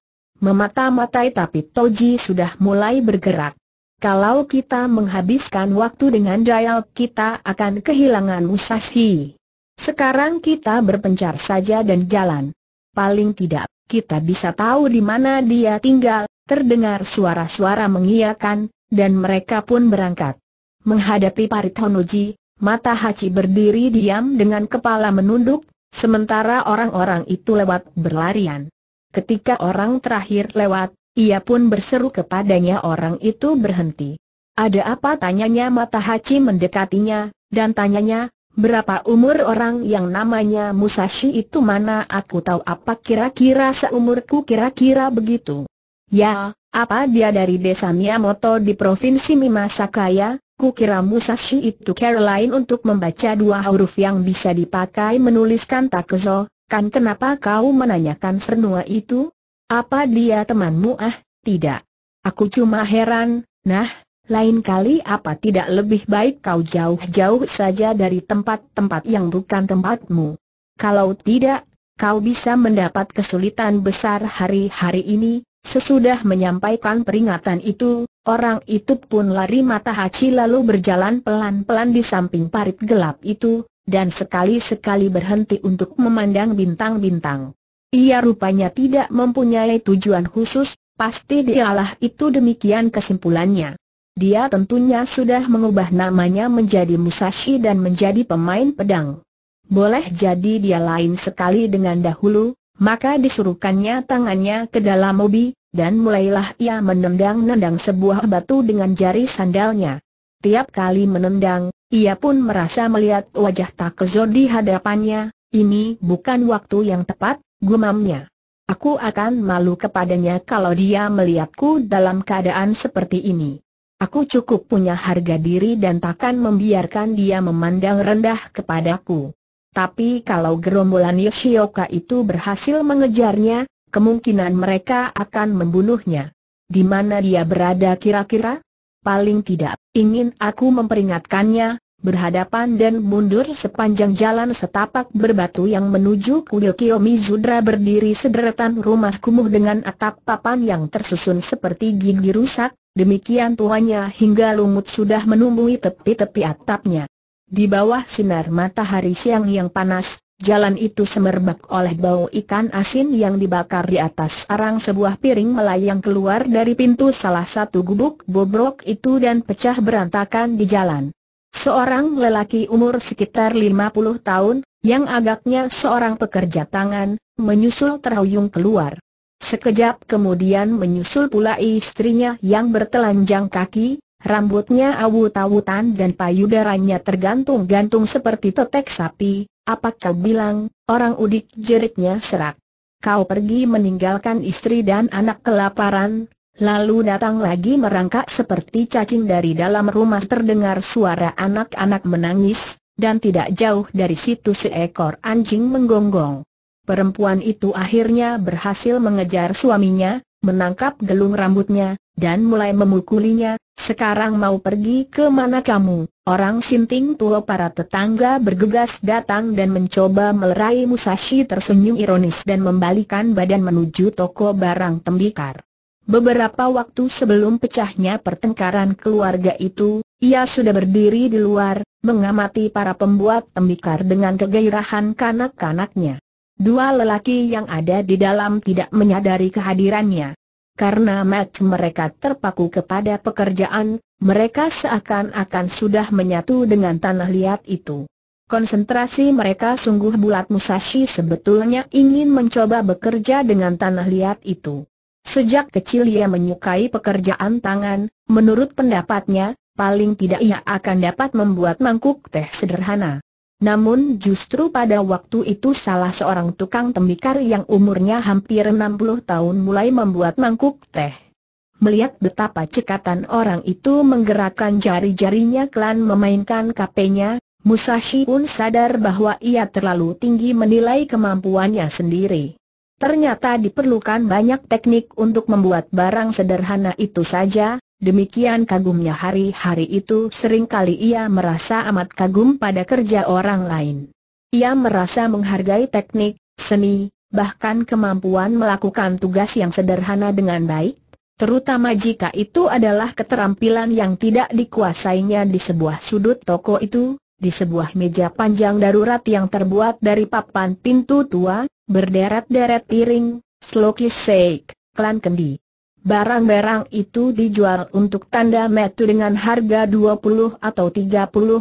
memata-matai tapi Toji sudah mulai bergerak. Kalau kita menghabiskan waktu dengan dayal kita akan kehilangan Musashi. Sekarang kita berpencar saja dan jalan. Paling tidak, kita bisa tahu di mana dia tinggal, terdengar suara-suara mengiakan, dan mereka pun berangkat. Menghadapi parit Honoji, mata Hachi berdiri diam dengan kepala menunduk, sementara orang-orang itu lewat berlarian. Ketika orang terakhir lewat, ia pun berseru kepadanya orang itu berhenti. Ada apa tanyanya mata Hachi mendekatinya, dan tanyanya, berapa umur orang yang namanya Musashi itu mana aku tahu apa kira-kira seumurku kira-kira begitu. Ya, apa dia dari desa Miyamoto di provinsi Mimasakaya, kira Musashi itu Caroline untuk membaca dua huruf yang bisa dipakai menuliskan Takezo, kan kenapa kau menanyakan Sernua itu? Apa dia temanmu ah? Tidak. Aku cuma heran, nah, lain kali apa tidak lebih baik kau jauh-jauh saja dari tempat-tempat yang bukan tempatmu. Kalau tidak, kau bisa mendapat kesulitan besar hari-hari ini. Sesudah menyampaikan peringatan itu, orang itu pun lari mata haci lalu berjalan pelan-pelan di samping parit gelap itu, dan sekali-sekali berhenti untuk memandang bintang-bintang. Ia rupanya tidak mempunyai tujuan khusus, pasti dialah itu demikian kesimpulannya. Dia tentunya sudah mengubah namanya menjadi Musashi dan menjadi pemain pedang. Boleh jadi dia lain sekali dengan dahulu, maka disuruhkannya tangannya ke dalam mobi, dan mulailah ia menendang-nendang sebuah batu dengan jari sandalnya. Tiap kali menendang, ia pun merasa melihat wajah Takezo di hadapannya, ini bukan waktu yang tepat, gumamnya. Aku akan malu kepadanya kalau dia melihatku dalam keadaan seperti ini. Aku cukup punya harga diri dan takkan membiarkan dia memandang rendah kepadaku. Tapi kalau gerombolan Yoshioka itu berhasil mengejarnya, kemungkinan mereka akan membunuhnya. Di mana dia berada kira-kira? paling tidak, ingin aku memperingatkannya, berhadapan dan mundur sepanjang jalan setapak berbatu yang menuju kuil Kiyomizudra berdiri sederetan rumah kumuh dengan atap papan yang tersusun seperti gigi rusak, demikian tuanya hingga lumut sudah menumbuhi tepi-tepi atapnya. Di bawah sinar matahari siang yang panas, Jalan itu semerbak oleh bau ikan asin yang dibakar di atas arang sebuah piring melayang keluar dari pintu salah satu gubuk bobrok itu dan pecah berantakan di jalan. Seorang lelaki umur sekitar 50 tahun, yang agaknya seorang pekerja tangan, menyusul terhuyung keluar. Sekejap kemudian menyusul pula istrinya yang bertelanjang kaki, rambutnya awut-awutan dan payudaranya tergantung-gantung seperti tetek sapi, Apakah bilang, orang udik jeritnya serak. Kau pergi meninggalkan istri dan anak kelaparan, lalu datang lagi merangkak seperti cacing dari dalam rumah terdengar suara anak-anak menangis, dan tidak jauh dari situ seekor anjing menggonggong. Perempuan itu akhirnya berhasil mengejar suaminya, menangkap gelung rambutnya, dan mulai memukulinya, sekarang mau pergi ke mana kamu? Orang Sinting tua para tetangga bergegas datang dan mencoba melerai Musashi tersenyum ironis dan membalikan badan menuju toko barang tembikar. Beberapa waktu sebelum pecahnya pertengkaran keluarga itu, ia sudah berdiri di luar, mengamati para pembuat tembikar dengan kegairahan kanak-kanaknya. Dua lelaki yang ada di dalam tidak menyadari kehadirannya karena match mereka terpaku kepada pekerjaan, mereka seakan-akan sudah menyatu dengan tanah liat itu. Konsentrasi mereka sungguh bulat Musashi sebetulnya ingin mencoba bekerja dengan tanah liat itu. Sejak kecil ia menyukai pekerjaan tangan, menurut pendapatnya, paling tidak ia akan dapat membuat mangkuk teh sederhana. Namun justru pada waktu itu salah seorang tukang tembikar yang umurnya hampir 60 tahun mulai membuat mangkuk teh. Melihat betapa cekatan orang itu menggerakkan jari-jarinya klan memainkan kapenya, Musashi pun sadar bahwa ia terlalu tinggi menilai kemampuannya sendiri. Ternyata diperlukan banyak teknik untuk membuat barang sederhana itu saja, Demikian kagumnya hari-hari itu seringkali ia merasa amat kagum pada kerja orang lain. Ia merasa menghargai teknik, seni, bahkan kemampuan melakukan tugas yang sederhana dengan baik, terutama jika itu adalah keterampilan yang tidak dikuasainya di sebuah sudut toko itu, di sebuah meja panjang darurat yang terbuat dari papan pintu tua, berderet-deret piring, slokis seik, klan kendi. Barang-barang itu dijual untuk tanda metu dengan harga 20 atau 30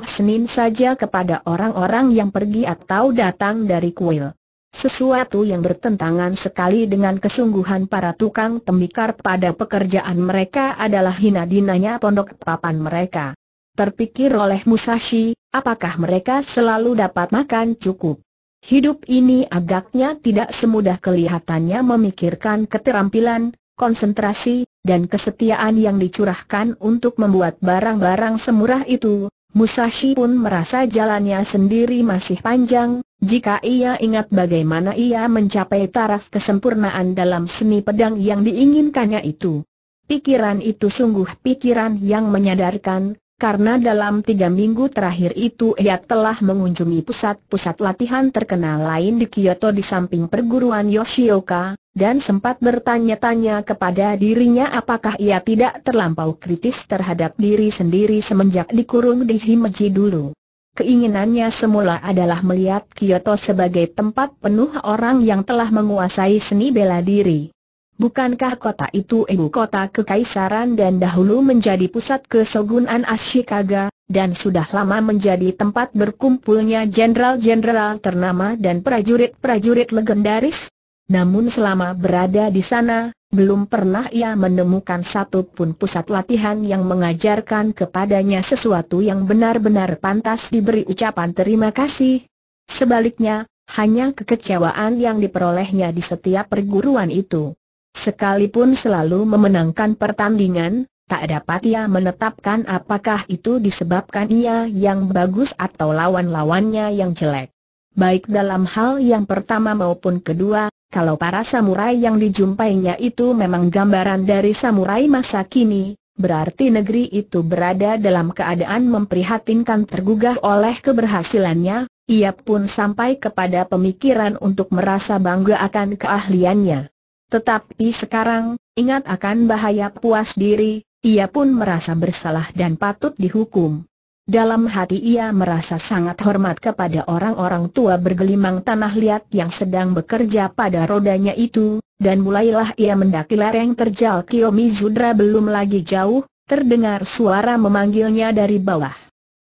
senin saja kepada orang-orang yang pergi atau datang dari kuil. Sesuatu yang bertentangan sekali dengan kesungguhan para tukang tembikar pada pekerjaan mereka adalah hina dinanya pondok papan mereka. Terpikir oleh Musashi, apakah mereka selalu dapat makan cukup? Hidup ini agaknya tidak semudah kelihatannya memikirkan keterampilan, konsentrasi, dan kesetiaan yang dicurahkan untuk membuat barang-barang semurah itu, Musashi pun merasa jalannya sendiri masih panjang, jika ia ingat bagaimana ia mencapai taraf kesempurnaan dalam seni pedang yang diinginkannya itu. Pikiran itu sungguh pikiran yang menyadarkan, karena dalam tiga minggu terakhir itu ia telah mengunjungi pusat-pusat latihan terkenal lain di Kyoto di samping perguruan Yoshioka, dan sempat bertanya-tanya kepada dirinya apakah ia tidak terlampau kritis terhadap diri sendiri semenjak dikurung di Himeji dulu. Keinginannya semula adalah melihat Kyoto sebagai tempat penuh orang yang telah menguasai seni bela diri. Bukankah kota itu ibu kota kekaisaran dan dahulu menjadi pusat kesogunan Ashikaga, dan sudah lama menjadi tempat berkumpulnya jenderal-jenderal ternama dan prajurit-prajurit legendaris? Namun selama berada di sana, belum pernah ia menemukan satu pun pusat latihan yang mengajarkan kepadanya sesuatu yang benar-benar pantas diberi ucapan terima kasih. Sebaliknya, hanya kekecewaan yang diperolehnya di setiap perguruan itu. Sekalipun selalu memenangkan pertandingan, tak dapat ia menetapkan apakah itu disebabkan ia yang bagus atau lawan-lawannya yang jelek. Baik dalam hal yang pertama maupun kedua, kalau para samurai yang dijumpainya itu memang gambaran dari samurai masa kini, berarti negeri itu berada dalam keadaan memprihatinkan tergugah oleh keberhasilannya, ia pun sampai kepada pemikiran untuk merasa bangga akan keahliannya. Tetapi sekarang, ingat akan bahaya puas diri, ia pun merasa bersalah dan patut dihukum. Dalam hati ia merasa sangat hormat kepada orang-orang tua bergelimang tanah liat yang sedang bekerja pada rodanya itu, dan mulailah ia mendaki lereng terjal Kiyomi Zudra belum lagi jauh, terdengar suara memanggilnya dari bawah.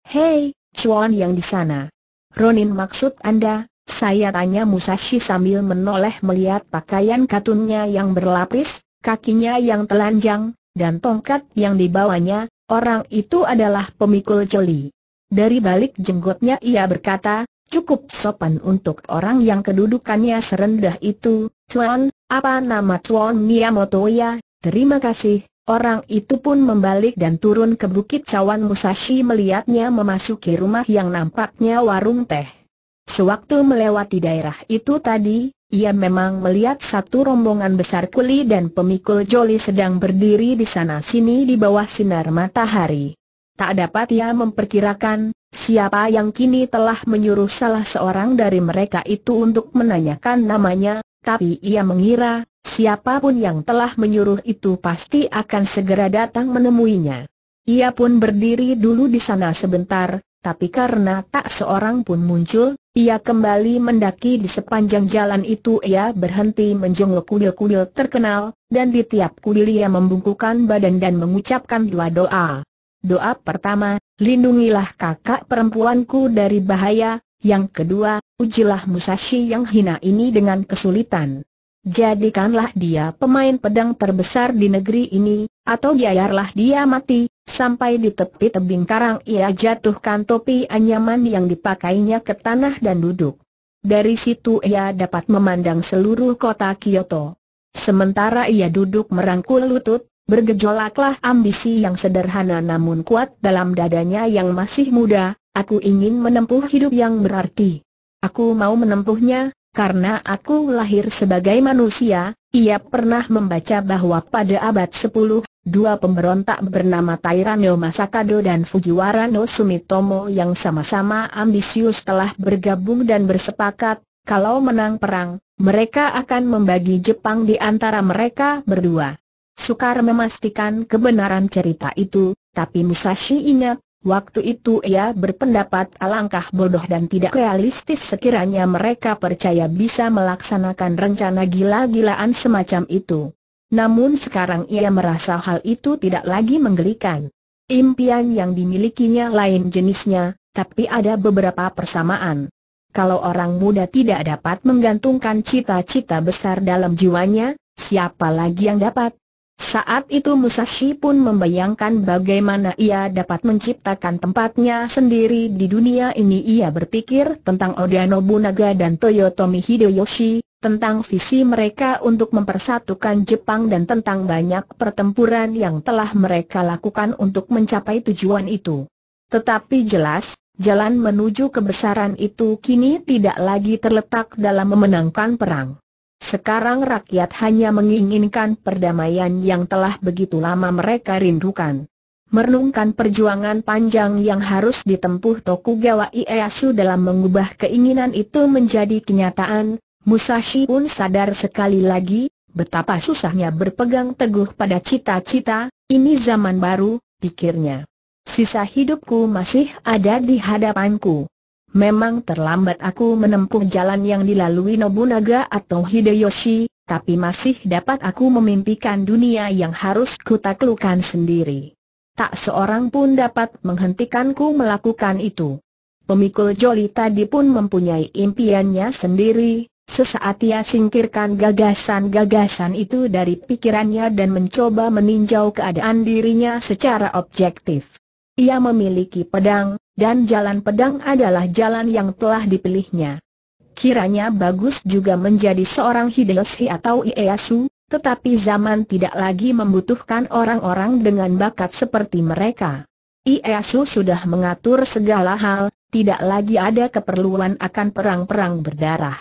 Hei, cuan yang di sana. Ronin maksud Anda, saya tanya Musashi sambil menoleh melihat pakaian katunnya yang berlapis, kakinya yang telanjang, dan tongkat yang dibawanya, orang itu adalah pemikul coli. Dari balik jenggotnya ia berkata, cukup sopan untuk orang yang kedudukannya serendah itu, Tuan, apa nama Tuan Miyamoto ya, terima kasih, Orang itu pun membalik dan turun ke bukit cawan Musashi melihatnya memasuki rumah yang nampaknya warung teh. Sewaktu melewati daerah itu tadi, ia memang melihat satu rombongan besar kuli dan pemikul joli sedang berdiri di sana-sini di bawah sinar matahari. Tak dapat ia memperkirakan, siapa yang kini telah menyuruh salah seorang dari mereka itu untuk menanyakan namanya, tapi ia mengira, siapapun yang telah menyuruh itu pasti akan segera datang menemuinya. Ia pun berdiri dulu di sana sebentar, tapi karena tak seorang pun muncul, ia kembali mendaki di sepanjang jalan itu ia berhenti menjenguk kuil-kuil terkenal, dan di tiap kuil ia membungkukan badan dan mengucapkan dua doa. Doa pertama, lindungilah kakak perempuanku dari bahaya, yang kedua, ujilah Musashi yang hina ini dengan kesulitan. Jadikanlah dia pemain pedang terbesar di negeri ini, atau biarlah dia mati, sampai di tepi tebing karang ia jatuhkan topi anyaman yang dipakainya ke tanah dan duduk. Dari situ ia dapat memandang seluruh kota Kyoto. Sementara ia duduk merangkul lutut, bergejolaklah ambisi yang sederhana namun kuat dalam dadanya yang masih muda, aku ingin menempuh hidup yang berarti. Aku mau menempuhnya, karena aku lahir sebagai manusia, ia pernah membaca bahwa pada abad 10 dua pemberontak bernama Tairano Masakado dan Fujiwara no Sumitomo yang sama-sama ambisius telah bergabung dan bersepakat, kalau menang perang, mereka akan membagi Jepang di antara mereka berdua. Sukar memastikan kebenaran cerita itu, tapi Musashi ingat, waktu itu ia berpendapat alangkah bodoh dan tidak realistis sekiranya mereka percaya bisa melaksanakan rencana gila-gilaan semacam itu. Namun sekarang ia merasa hal itu tidak lagi menggelikan. Impian yang dimilikinya lain jenisnya, tapi ada beberapa persamaan. Kalau orang muda tidak dapat menggantungkan cita-cita besar dalam jiwanya, siapa lagi yang dapat? Saat itu Musashi pun membayangkan bagaimana ia dapat menciptakan tempatnya sendiri di dunia ini Ia berpikir tentang Oda Nobunaga dan Toyotomi Hideyoshi, tentang visi mereka untuk mempersatukan Jepang dan tentang banyak pertempuran yang telah mereka lakukan untuk mencapai tujuan itu. Tetapi jelas, jalan menuju kebesaran itu kini tidak lagi terletak dalam memenangkan perang. Sekarang rakyat hanya menginginkan perdamaian yang telah begitu lama mereka rindukan. Merenungkan perjuangan panjang yang harus ditempuh Tokugawa Ieyasu dalam mengubah keinginan itu menjadi kenyataan, Musashi pun sadar sekali lagi, betapa susahnya berpegang teguh pada cita-cita, ini zaman baru, pikirnya. Sisa hidupku masih ada di hadapanku. Memang terlambat aku menempuh jalan yang dilalui Nobunaga atau Hideyoshi, tapi masih dapat aku memimpikan dunia yang harus kutaklukan sendiri. Tak seorang pun dapat menghentikanku melakukan itu. Pemikul joli tadi pun mempunyai impiannya sendiri, Sesaat ia singkirkan gagasan-gagasan itu dari pikirannya dan mencoba meninjau keadaan dirinya secara objektif. Ia memiliki pedang, dan jalan pedang adalah jalan yang telah dipilihnya. Kiranya bagus juga menjadi seorang Hideyoshi atau Ieyasu, tetapi zaman tidak lagi membutuhkan orang-orang dengan bakat seperti mereka. Ieyasu sudah mengatur segala hal, tidak lagi ada keperluan akan perang-perang berdarah.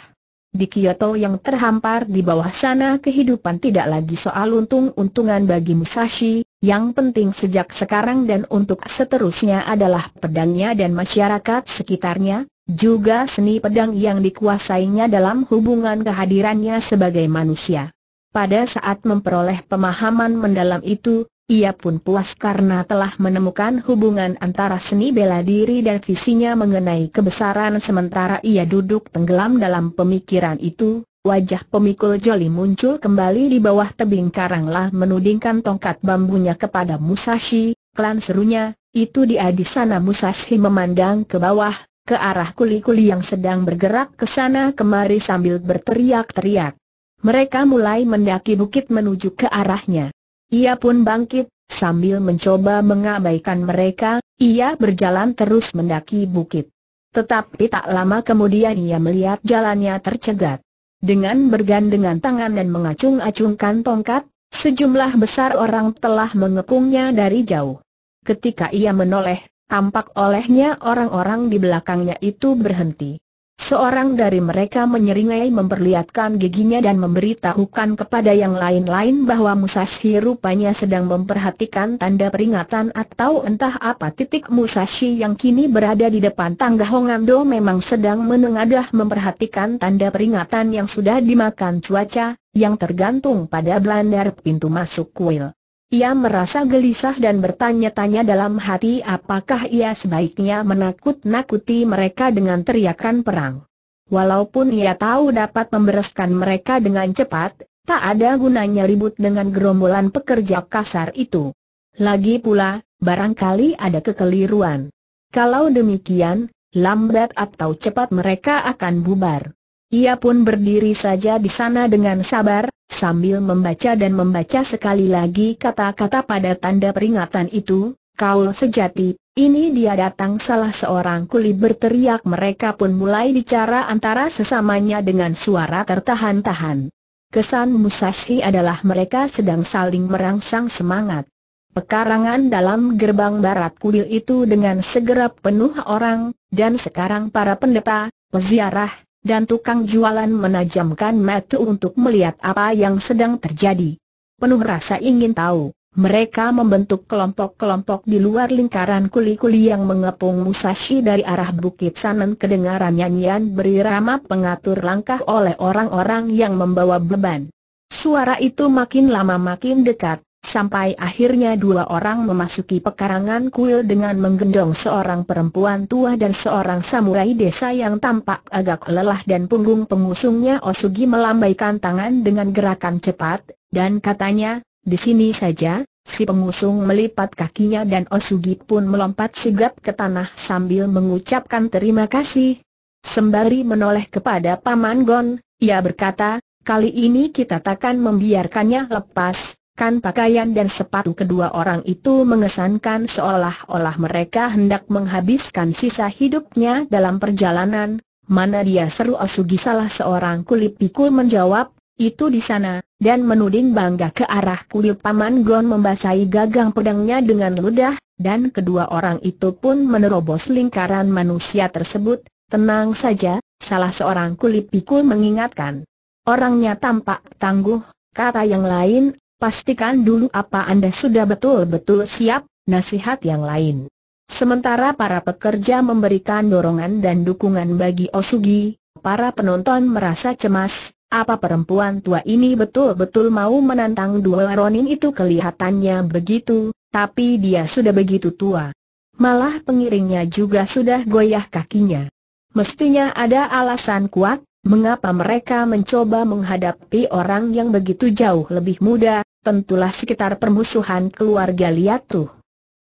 Di Kyoto yang terhampar di bawah sana kehidupan tidak lagi soal untung-untungan bagi Musashi, yang penting sejak sekarang dan untuk seterusnya adalah pedangnya dan masyarakat sekitarnya, juga seni pedang yang dikuasainya dalam hubungan kehadirannya sebagai manusia. Pada saat memperoleh pemahaman mendalam itu, ia pun puas karena telah menemukan hubungan antara seni bela diri dan visinya mengenai kebesaran sementara ia duduk tenggelam dalam pemikiran itu, wajah pemikul joli muncul kembali di bawah tebing karanglah menudingkan tongkat bambunya kepada Musashi, klan serunya, itu dia di sana Musashi memandang ke bawah, ke arah kuli-kuli yang sedang bergerak ke sana kemari sambil berteriak-teriak. Mereka mulai mendaki bukit menuju ke arahnya. Ia pun bangkit, sambil mencoba mengabaikan mereka, ia berjalan terus mendaki bukit. Tetapi tak lama kemudian ia melihat jalannya tercegat. Dengan bergandengan tangan dan mengacung-acungkan tongkat, sejumlah besar orang telah mengepungnya dari jauh. Ketika ia menoleh, tampak olehnya orang-orang di belakangnya itu berhenti. Seorang dari mereka menyeringai memperlihatkan giginya dan memberitahukan kepada yang lain-lain bahwa Musashi rupanya sedang memperhatikan tanda peringatan atau entah apa titik Musashi yang kini berada di depan tangga Hongando memang sedang menengadah memperhatikan tanda peringatan yang sudah dimakan cuaca, yang tergantung pada belandar pintu masuk kuil. Ia merasa gelisah dan bertanya-tanya dalam hati apakah ia sebaiknya menakut-nakuti mereka dengan teriakan perang. Walaupun ia tahu dapat membereskan mereka dengan cepat, tak ada gunanya ribut dengan gerombolan pekerja kasar itu. Lagi pula, barangkali ada kekeliruan. Kalau demikian, lambat atau cepat mereka akan bubar. Ia pun berdiri saja di sana dengan sabar, sambil membaca dan membaca sekali lagi kata-kata pada tanda peringatan itu, kaul sejati, ini dia datang salah seorang kuli berteriak mereka pun mulai bicara antara sesamanya dengan suara tertahan-tahan. Kesan Musashi adalah mereka sedang saling merangsang semangat. Pekarangan dalam gerbang barat kuil itu dengan segera penuh orang, dan sekarang para pendeta, peziarah, dan tukang jualan menajamkan mata untuk melihat apa yang sedang terjadi. Penuh rasa ingin tahu, mereka membentuk kelompok-kelompok di luar lingkaran kuli-kuli yang mengepung Musashi dari arah Bukit Sanen kedengaran nyanyian berirama pengatur langkah oleh orang-orang yang membawa beban. Suara itu makin lama makin dekat, sampai akhirnya dua orang memasuki pekarangan kuil dengan menggendong seorang perempuan tua dan seorang samurai desa yang tampak agak lelah dan punggung pengusungnya Osugi melambaikan tangan dengan gerakan cepat, dan katanya, di sini saja, si pengusung melipat kakinya dan Osugi pun melompat sigap ke tanah sambil mengucapkan terima kasih. Sembari menoleh kepada Paman Gon, ia berkata, kali ini kita takkan membiarkannya lepas, Kan pakaian dan sepatu kedua orang itu mengesankan seolah-olah mereka hendak menghabiskan sisa hidupnya dalam perjalanan. Mana dia seru Osugi salah seorang kulit pikul menjawab, itu di sana, dan menuding bangga ke arah kulit paman Gon membasahi gagang pedangnya dengan ludah, dan kedua orang itu pun menerobos lingkaran manusia tersebut, tenang saja, salah seorang kulit pikul mengingatkan. Orangnya tampak tangguh, kata yang lain, Pastikan dulu apa Anda sudah betul-betul siap, nasihat yang lain. Sementara para pekerja memberikan dorongan dan dukungan bagi Osugi, para penonton merasa cemas, apa perempuan tua ini betul-betul mau menantang dua Ronin itu kelihatannya begitu, tapi dia sudah begitu tua. Malah pengiringnya juga sudah goyah kakinya. Mestinya ada alasan kuat, Mengapa mereka mencoba menghadapi orang yang begitu jauh lebih muda, tentulah sekitar permusuhan keluarga tuh.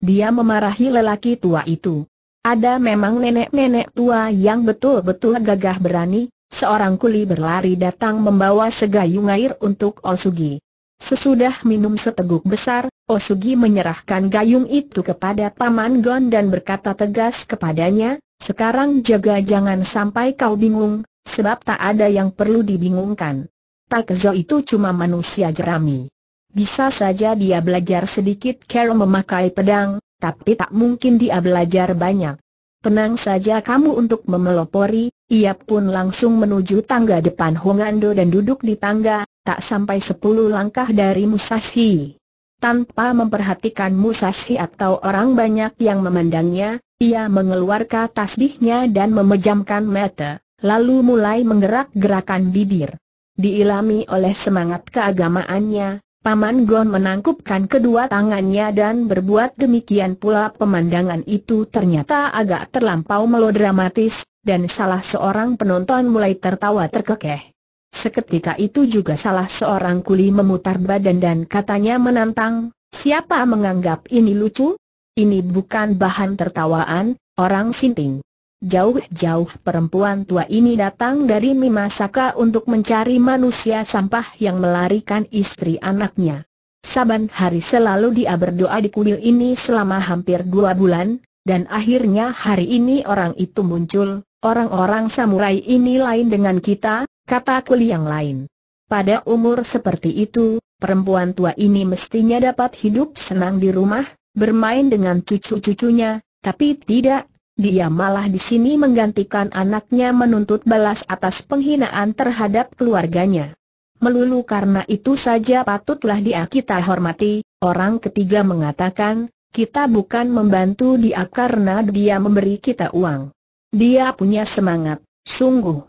Dia memarahi lelaki tua itu. Ada memang nenek-nenek tua yang betul-betul gagah berani, seorang kuli berlari datang membawa segayung air untuk Osugi. Sesudah minum seteguk besar, Osugi menyerahkan gayung itu kepada Paman Gon dan berkata tegas kepadanya, sekarang jaga jangan sampai kau bingung, Sebab tak ada yang perlu dibingungkan. Takezo itu cuma manusia jerami. Bisa saja dia belajar sedikit cara memakai pedang, tapi tak mungkin dia belajar banyak. Tenang saja kamu untuk memelopori, ia pun langsung menuju tangga depan Hongando dan duduk di tangga, tak sampai sepuluh langkah dari Musashi. Tanpa memperhatikan Musashi atau orang banyak yang memandangnya, ia mengeluarkan tasbihnya dan memejamkan mata lalu mulai menggerak-gerakan bibir. Diilami oleh semangat keagamaannya, Paman Gon menangkupkan kedua tangannya dan berbuat demikian pula pemandangan itu ternyata agak terlampau melodramatis, dan salah seorang penonton mulai tertawa terkekeh. Seketika itu juga salah seorang kuli memutar badan dan katanya menantang, siapa menganggap ini lucu? Ini bukan bahan tertawaan, orang sinting. Jauh-jauh perempuan tua ini datang dari Mimasaka untuk mencari manusia sampah yang melarikan istri anaknya. Saban hari selalu dia berdoa di kuil ini selama hampir dua bulan, dan akhirnya hari ini orang itu muncul, orang-orang samurai ini lain dengan kita, kata kuli yang lain. Pada umur seperti itu, perempuan tua ini mestinya dapat hidup senang di rumah, bermain dengan cucu-cucunya, tapi tidak, dia malah di sini menggantikan anaknya menuntut balas atas penghinaan terhadap keluarganya. Melulu karena itu saja patutlah dia kita hormati, orang ketiga mengatakan, kita bukan membantu dia karena dia memberi kita uang. Dia punya semangat, sungguh.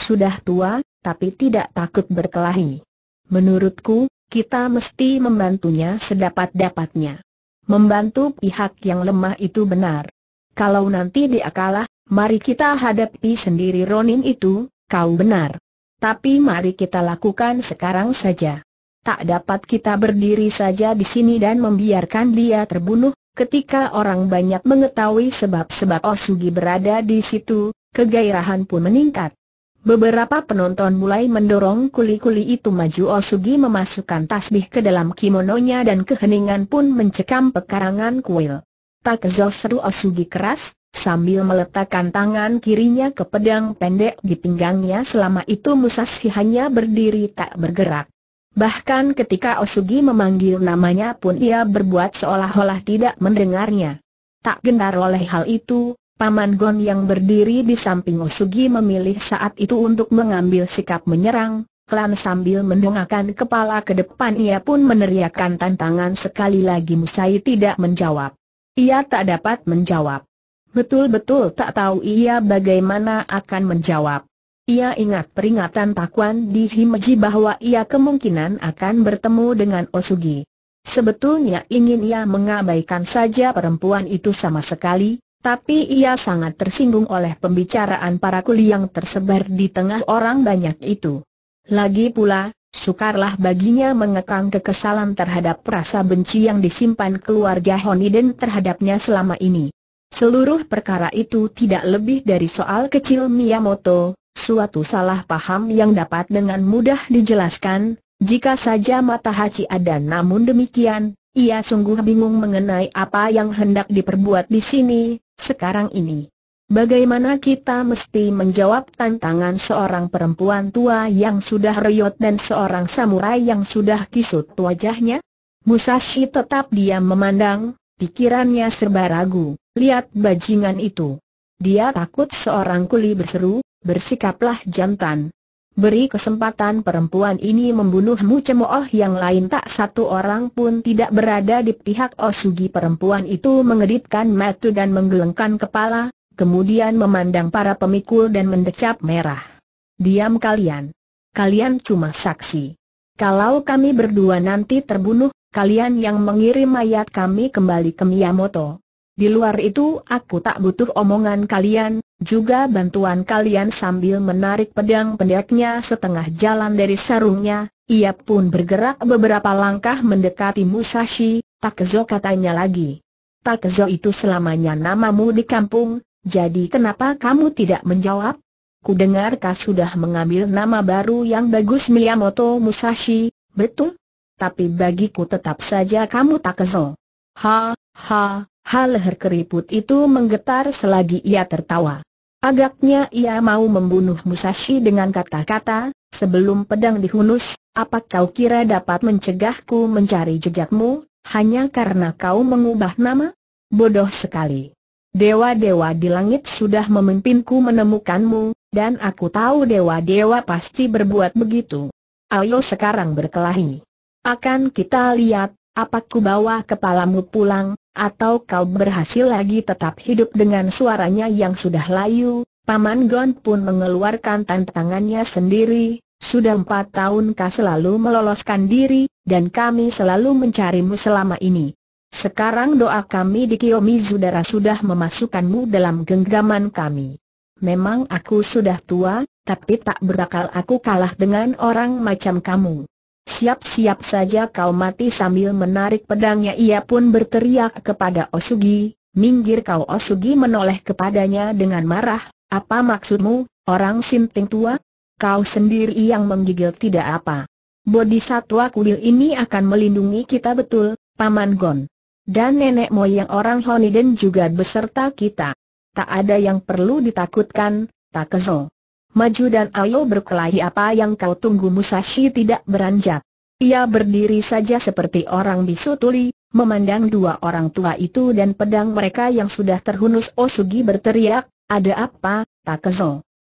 Sudah tua, tapi tidak takut berkelahi. Menurutku, kita mesti membantunya sedapat-dapatnya. Membantu pihak yang lemah itu benar. Kalau nanti dia kalah, mari kita hadapi sendiri Ronin itu, kau benar. Tapi mari kita lakukan sekarang saja. Tak dapat kita berdiri saja di sini dan membiarkan dia terbunuh, ketika orang banyak mengetahui sebab-sebab Osugi berada di situ, kegairahan pun meningkat. Beberapa penonton mulai mendorong kuli-kuli itu maju Osugi memasukkan tasbih ke dalam kimononya dan keheningan pun mencekam pekarangan kuil. Tak Takezo seru Osugi keras, sambil meletakkan tangan kirinya ke pedang pendek di pinggangnya selama itu Musashi hanya berdiri tak bergerak. Bahkan ketika Osugi memanggil namanya pun ia berbuat seolah-olah tidak mendengarnya. Tak gentar oleh hal itu, Paman Gon yang berdiri di samping Osugi memilih saat itu untuk mengambil sikap menyerang, klan sambil mendongakkan kepala ke depan ia pun meneriakkan tantangan sekali lagi Musai tidak menjawab. Ia tak dapat menjawab. Betul-betul tak tahu ia bagaimana akan menjawab. Ia ingat peringatan Pakuan di Himeji bahwa ia kemungkinan akan bertemu dengan Osugi. Sebetulnya ingin ia mengabaikan saja perempuan itu sama sekali, tapi ia sangat tersinggung oleh pembicaraan para kuli yang tersebar di tengah orang banyak itu. Lagi pula, Sukarlah baginya mengekang kekesalan terhadap rasa benci yang disimpan keluarga Honiden terhadapnya selama ini. Seluruh perkara itu tidak lebih dari soal kecil Miyamoto, suatu salah paham yang dapat dengan mudah dijelaskan, jika saja mata Haji ada namun demikian, ia sungguh bingung mengenai apa yang hendak diperbuat di sini, sekarang ini. Bagaimana kita mesti menjawab tantangan seorang perempuan tua yang sudah reyot dan seorang samurai yang sudah kisut wajahnya? Musashi tetap diam memandang, pikirannya serba ragu, lihat bajingan itu. Dia takut seorang kuli berseru, bersikaplah jantan. Beri kesempatan perempuan ini membunuhmu cemooh yang lain tak satu orang pun tidak berada di pihak Osugi perempuan itu mengedipkan mata dan menggelengkan kepala, kemudian memandang para pemikul dan mendecap merah. Diam kalian. Kalian cuma saksi. Kalau kami berdua nanti terbunuh, kalian yang mengirim mayat kami kembali ke Miyamoto. Di luar itu aku tak butuh omongan kalian, juga bantuan kalian sambil menarik pedang pendeknya setengah jalan dari sarungnya, ia pun bergerak beberapa langkah mendekati Musashi, Takezo katanya lagi. Takezo itu selamanya namamu di kampung, jadi kenapa kamu tidak menjawab? Kudengar kau sudah mengambil nama baru yang bagus Miyamoto Musashi, betul? Tapi bagiku tetap saja kamu tak kesel. Ha, ha, ha leher keriput itu menggetar selagi ia tertawa. Agaknya ia mau membunuh Musashi dengan kata-kata, sebelum pedang dihunus, apa kau kira dapat mencegahku mencari jejakmu, hanya karena kau mengubah nama? Bodoh sekali. Dewa-dewa di langit sudah memimpinku menemukanmu, dan aku tahu dewa-dewa pasti berbuat begitu. Ayo sekarang berkelahi. Akan kita lihat, apa ku bawa kepalamu pulang, atau kau berhasil lagi tetap hidup dengan suaranya yang sudah layu, Paman Gon pun mengeluarkan tantangannya sendiri, sudah empat tahun kau selalu meloloskan diri, dan kami selalu mencarimu selama ini. Sekarang doa kami di Kiyomizu-dara sudah memasukkanmu dalam genggaman kami. Memang aku sudah tua, tapi tak berakal aku kalah dengan orang macam kamu. Siap-siap saja kau mati sambil menarik pedangnya ia pun berteriak kepada Osugi, minggir kau Osugi menoleh kepadanya dengan marah, apa maksudmu, orang sinting tua? Kau sendiri yang menggigil tidak apa. Bodhisatwa kudil ini akan melindungi kita betul, Paman Gon. Dan nenek moyang orang Honiden juga beserta kita. Tak ada yang perlu ditakutkan, tak Maju dan ayo berkelahi apa yang kau tunggu Musashi tidak beranjak. Ia berdiri saja seperti orang bisu tuli, memandang dua orang tua itu dan pedang mereka yang sudah terhunus Osugi berteriak, ada apa, tak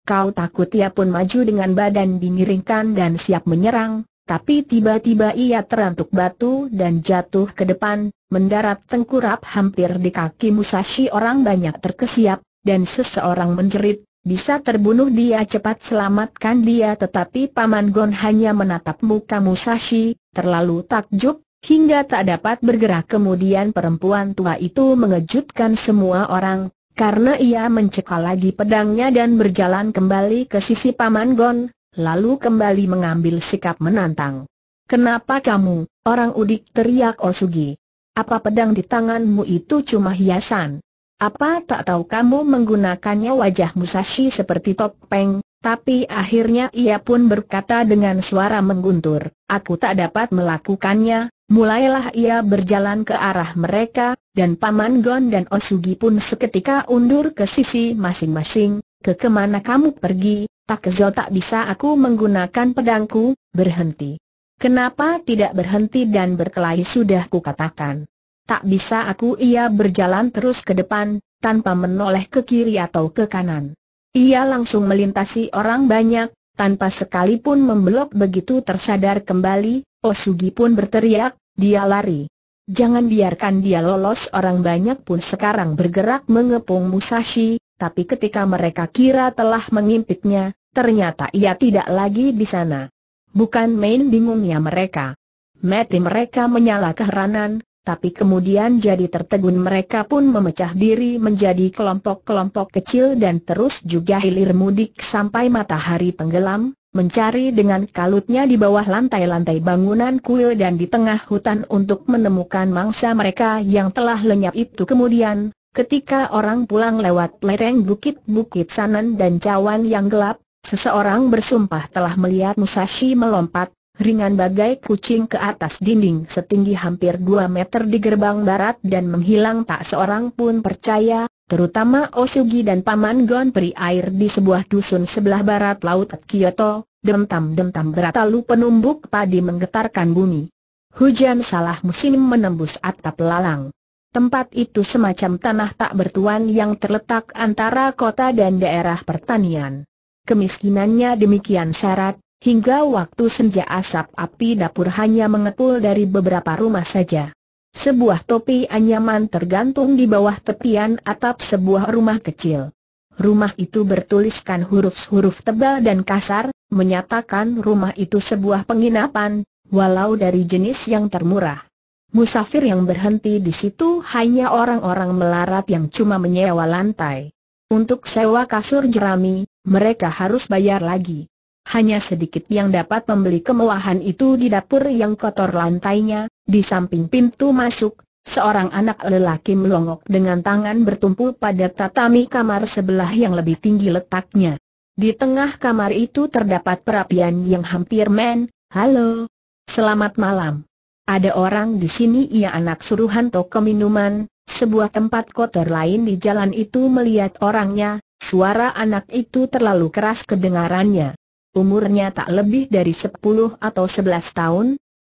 Kau takut ia pun maju dengan badan dimiringkan dan siap menyerang, tapi tiba-tiba ia terantuk batu dan jatuh ke depan, mendarat tengkurap hampir di kaki Musashi orang banyak terkesiap, dan seseorang menjerit, bisa terbunuh dia cepat selamatkan dia tetapi Paman Gon hanya menatap muka Musashi, terlalu takjub, hingga tak dapat bergerak kemudian perempuan tua itu mengejutkan semua orang, karena ia mencekal lagi pedangnya dan berjalan kembali ke sisi Paman Gon, lalu kembali mengambil sikap menantang. Kenapa kamu, orang udik teriak Osugi. Apa pedang di tanganmu itu cuma hiasan? Apa tak tahu kamu menggunakannya wajah Musashi seperti topeng, tapi akhirnya ia pun berkata dengan suara mengguntur, aku tak dapat melakukannya, mulailah ia berjalan ke arah mereka, dan Paman Gon dan Osugi pun seketika undur ke sisi masing-masing, ke kemana kamu pergi, Tak Takezo tak bisa aku menggunakan pedangku, berhenti. Kenapa tidak berhenti dan berkelahi sudah kukatakan. Tak bisa aku ia berjalan terus ke depan, tanpa menoleh ke kiri atau ke kanan. Ia langsung melintasi orang banyak, tanpa sekalipun membelok begitu tersadar kembali, Osugi pun berteriak, dia lari. Jangan biarkan dia lolos orang banyak pun sekarang bergerak mengepung Musashi, tapi ketika mereka kira telah mengimpitnya, ternyata ia tidak lagi di sana. Bukan main bingungnya mereka. Mati mereka menyala keheranan, tapi kemudian jadi tertegun mereka pun memecah diri menjadi kelompok-kelompok kecil dan terus juga hilir mudik sampai matahari tenggelam, mencari dengan kalutnya di bawah lantai-lantai bangunan kuil dan di tengah hutan untuk menemukan mangsa mereka yang telah lenyap itu kemudian, ketika orang pulang lewat lereng bukit-bukit Sanan dan cawan yang gelap, Seseorang bersumpah telah melihat Musashi melompat, ringan bagai kucing ke atas dinding setinggi hampir 2 meter di gerbang barat dan menghilang tak seorang pun percaya, terutama Osugi dan Paman Gon peri air di sebuah dusun sebelah barat Laut Kyoto, dentam-dentam berat lalu penumbuk padi menggetarkan bumi. Hujan salah musim menembus atap lalang. Tempat itu semacam tanah tak bertuan yang terletak antara kota dan daerah pertanian. Kemiskinannya demikian syarat, hingga waktu senja asap api dapur hanya mengepul dari beberapa rumah saja. Sebuah topi anyaman tergantung di bawah tepian atap sebuah rumah kecil. Rumah itu bertuliskan huruf-huruf tebal dan kasar, menyatakan rumah itu sebuah penginapan, walau dari jenis yang termurah. Musafir yang berhenti di situ hanya orang-orang melarat yang cuma menyewa lantai. Untuk sewa kasur jerami, mereka harus bayar lagi. Hanya sedikit yang dapat membeli kemewahan itu di dapur yang kotor lantainya, di samping pintu masuk, seorang anak lelaki melongok dengan tangan bertumpu pada tatami kamar sebelah yang lebih tinggi letaknya. Di tengah kamar itu terdapat perapian yang hampir men, halo, selamat malam. Ada orang di sini ia anak suruhan toko minuman, sebuah tempat kotor lain di jalan itu melihat orangnya, suara anak itu terlalu keras kedengarannya. Umurnya tak lebih dari 10 atau 11 tahun.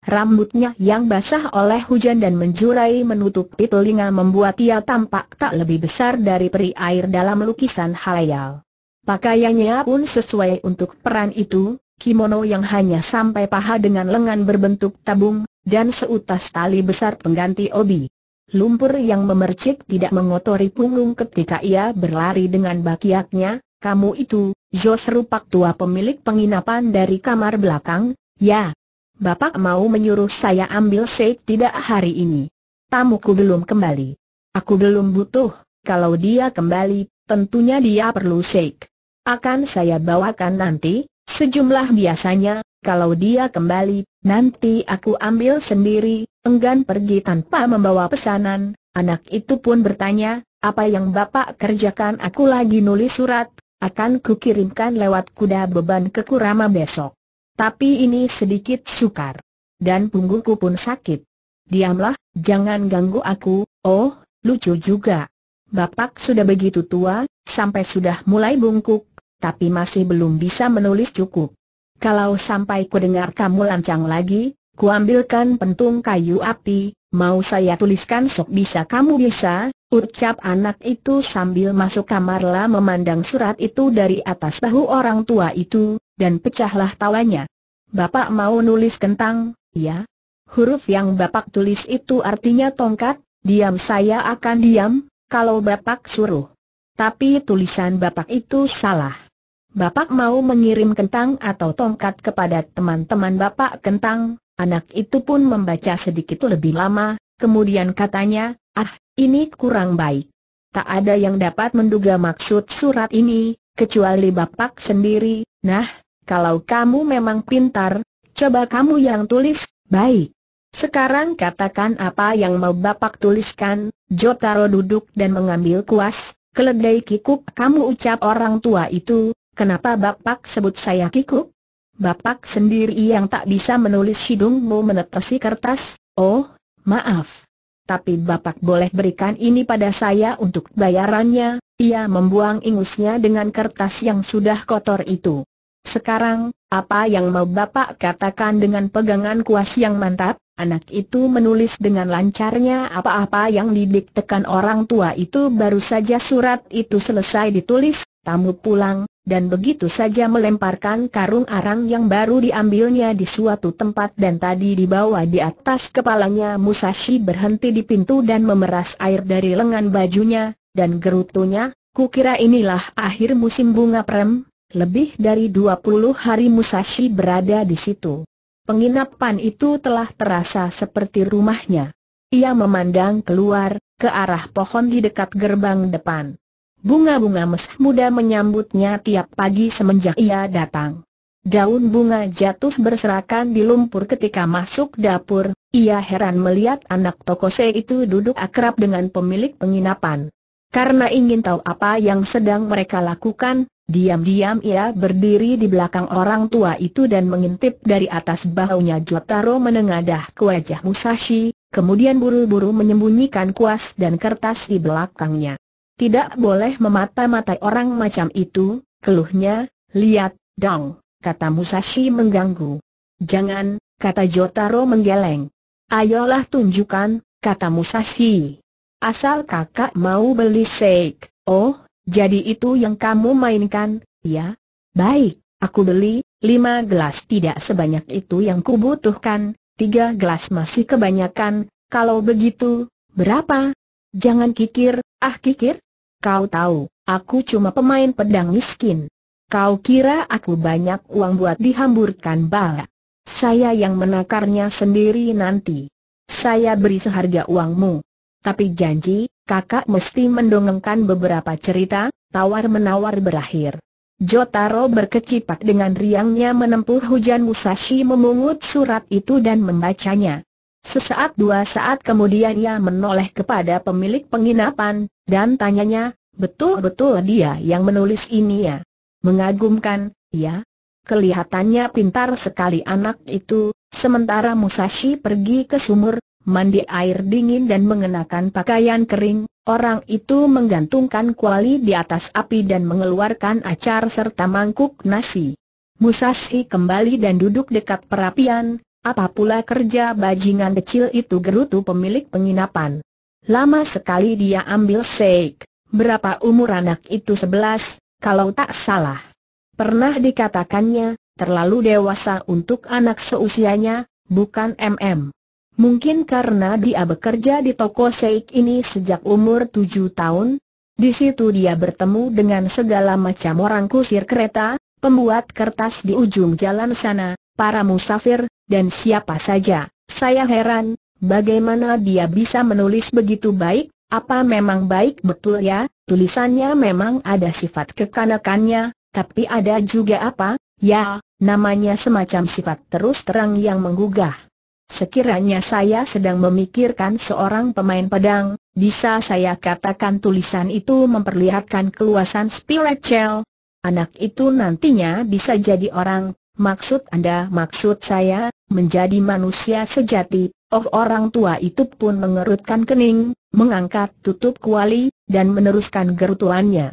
Rambutnya yang basah oleh hujan dan menjurai menutupi telinga membuat ia tampak tak lebih besar dari peri air dalam lukisan halayal. Pakaiannya pun sesuai untuk peran itu, kimono yang hanya sampai paha dengan lengan berbentuk tabung, dan seutas tali besar pengganti obi. Lumpur yang memercik tidak mengotori punggung ketika ia berlari dengan bakiaknya, kamu itu, Jo serupak tua pemilik penginapan dari kamar belakang, ya. Bapak mau menyuruh saya ambil seat tidak hari ini. Tamuku belum kembali. Aku belum butuh, kalau dia kembali, tentunya dia perlu seat. Akan saya bawakan nanti, sejumlah biasanya, kalau dia kembali, nanti aku ambil sendiri, enggan pergi tanpa membawa pesanan, anak itu pun bertanya, apa yang bapak kerjakan aku lagi nulis surat, akan kukirimkan lewat kuda beban ke Kurama besok. Tapi ini sedikit sukar. Dan punggungku pun sakit. Diamlah, jangan ganggu aku, oh, lucu juga. Bapak sudah begitu tua, sampai sudah mulai bungkuk, tapi masih belum bisa menulis cukup. Kalau sampai ku dengar kamu lancang lagi, ku ambilkan pentung kayu api, mau saya tuliskan sok bisa kamu bisa, ucap anak itu sambil masuk kamar lah memandang surat itu dari atas bahu orang tua itu, dan pecahlah tawanya. Bapak mau nulis kentang, ya? Huruf yang Bapak tulis itu artinya tongkat, diam saya akan diam, kalau Bapak suruh. Tapi tulisan Bapak itu salah. Bapak mau mengirim kentang atau tongkat kepada teman-teman Bapak kentang, anak itu pun membaca sedikit lebih lama, kemudian katanya, ah, ini kurang baik. Tak ada yang dapat menduga maksud surat ini, kecuali Bapak sendiri, nah, kalau kamu memang pintar, coba kamu yang tulis, baik. Sekarang katakan apa yang mau Bapak tuliskan, Jotaro duduk dan mengambil kuas, keledai kikuk kamu ucap orang tua itu, Kenapa Bapak sebut saya kikuk? Bapak sendiri yang tak bisa menulis hidungmu menetesi kertas, oh, maaf. Tapi Bapak boleh berikan ini pada saya untuk bayarannya, ia membuang ingusnya dengan kertas yang sudah kotor itu. Sekarang, apa yang mau Bapak katakan dengan pegangan kuas yang mantap, anak itu menulis dengan lancarnya apa-apa yang didiktekan orang tua itu baru saja surat itu selesai ditulis, tamu pulang, dan begitu saja melemparkan karung arang yang baru diambilnya di suatu tempat dan tadi dibawa di atas kepalanya Musashi berhenti di pintu dan memeras air dari lengan bajunya, dan gerutunya, kukira inilah akhir musim bunga prem, lebih dari 20 hari Musashi berada di situ. Penginapan itu telah terasa seperti rumahnya. Ia memandang keluar, ke arah pohon di dekat gerbang depan. Bunga-bunga mesah muda menyambutnya tiap pagi semenjak ia datang. Daun bunga jatuh berserakan di lumpur ketika masuk dapur, ia heran melihat anak tokose itu duduk akrab dengan pemilik penginapan. Karena ingin tahu apa yang sedang mereka lakukan, diam-diam ia berdiri di belakang orang tua itu dan mengintip dari atas bahunya Jotaro menengadah ke wajah Musashi, kemudian buru-buru menyembunyikan kuas dan kertas di belakangnya. Tidak boleh memata-matai orang macam itu, keluhnya, lihat, dong, kata Musashi mengganggu. Jangan, kata Jotaro menggeleng. Ayolah tunjukkan, kata Musashi. Asal kakak mau beli shake, oh, jadi itu yang kamu mainkan, ya? Baik, aku beli, lima gelas tidak sebanyak itu yang kubutuhkan, tiga gelas masih kebanyakan, kalau begitu, berapa? Jangan kikir, ah kikir, Kau tahu, aku cuma pemain pedang miskin. Kau kira aku banyak uang buat dihamburkan bala? Saya yang menakarnya sendiri nanti. Saya beri seharga uangmu. Tapi janji, kakak mesti mendongengkan beberapa cerita, tawar-menawar berakhir. Jotaro berkecipat dengan riangnya menempuh hujan Musashi memungut surat itu dan membacanya. Sesaat dua saat kemudian ia menoleh kepada pemilik penginapan, dan tanyanya, betul-betul dia yang menulis ini ya? Mengagumkan, ya? Kelihatannya pintar sekali anak itu, sementara Musashi pergi ke sumur, mandi air dingin dan mengenakan pakaian kering, orang itu menggantungkan kuali di atas api dan mengeluarkan acar serta mangkuk nasi. Musashi kembali dan duduk dekat perapian, apa pula kerja bajingan kecil itu gerutu pemilik penginapan. Lama sekali dia ambil seik. Berapa umur anak itu sebelas, kalau tak salah. Pernah dikatakannya, terlalu dewasa untuk anak seusianya, bukan MM. Mungkin karena dia bekerja di toko seik ini sejak umur tujuh tahun, di situ dia bertemu dengan segala macam orang kusir kereta, pembuat kertas di ujung jalan sana, para musafir, dan siapa saja. Saya heran, bagaimana dia bisa menulis begitu baik, apa memang baik betul ya, tulisannya memang ada sifat kekanakannya, tapi ada juga apa, ya, namanya semacam sifat terus terang yang menggugah. Sekiranya saya sedang memikirkan seorang pemain pedang, bisa saya katakan tulisan itu memperlihatkan keluasan spiritual. Anak itu nantinya bisa jadi orang Maksud Anda maksud saya, menjadi manusia sejati, oh orang tua itu pun mengerutkan kening, mengangkat tutup kuali, dan meneruskan gerutuannya.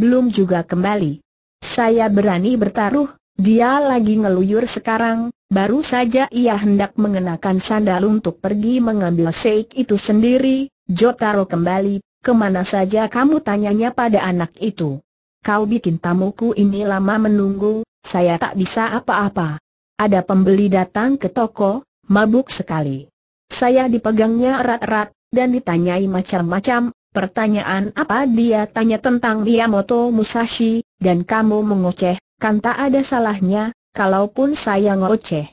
Belum juga kembali. Saya berani bertaruh, dia lagi ngeluyur sekarang, baru saja ia hendak mengenakan sandal untuk pergi mengambil seik itu sendiri, Jotaro kembali, kemana saja kamu tanyanya pada anak itu. Kau bikin tamuku ini lama menunggu, saya tak bisa apa-apa. Ada pembeli datang ke toko, mabuk sekali. Saya dipegangnya erat-erat, dan ditanyai macam-macam, pertanyaan apa dia tanya tentang Miyamoto Musashi, dan kamu mengoceh, kan tak ada salahnya, kalaupun saya ngoceh.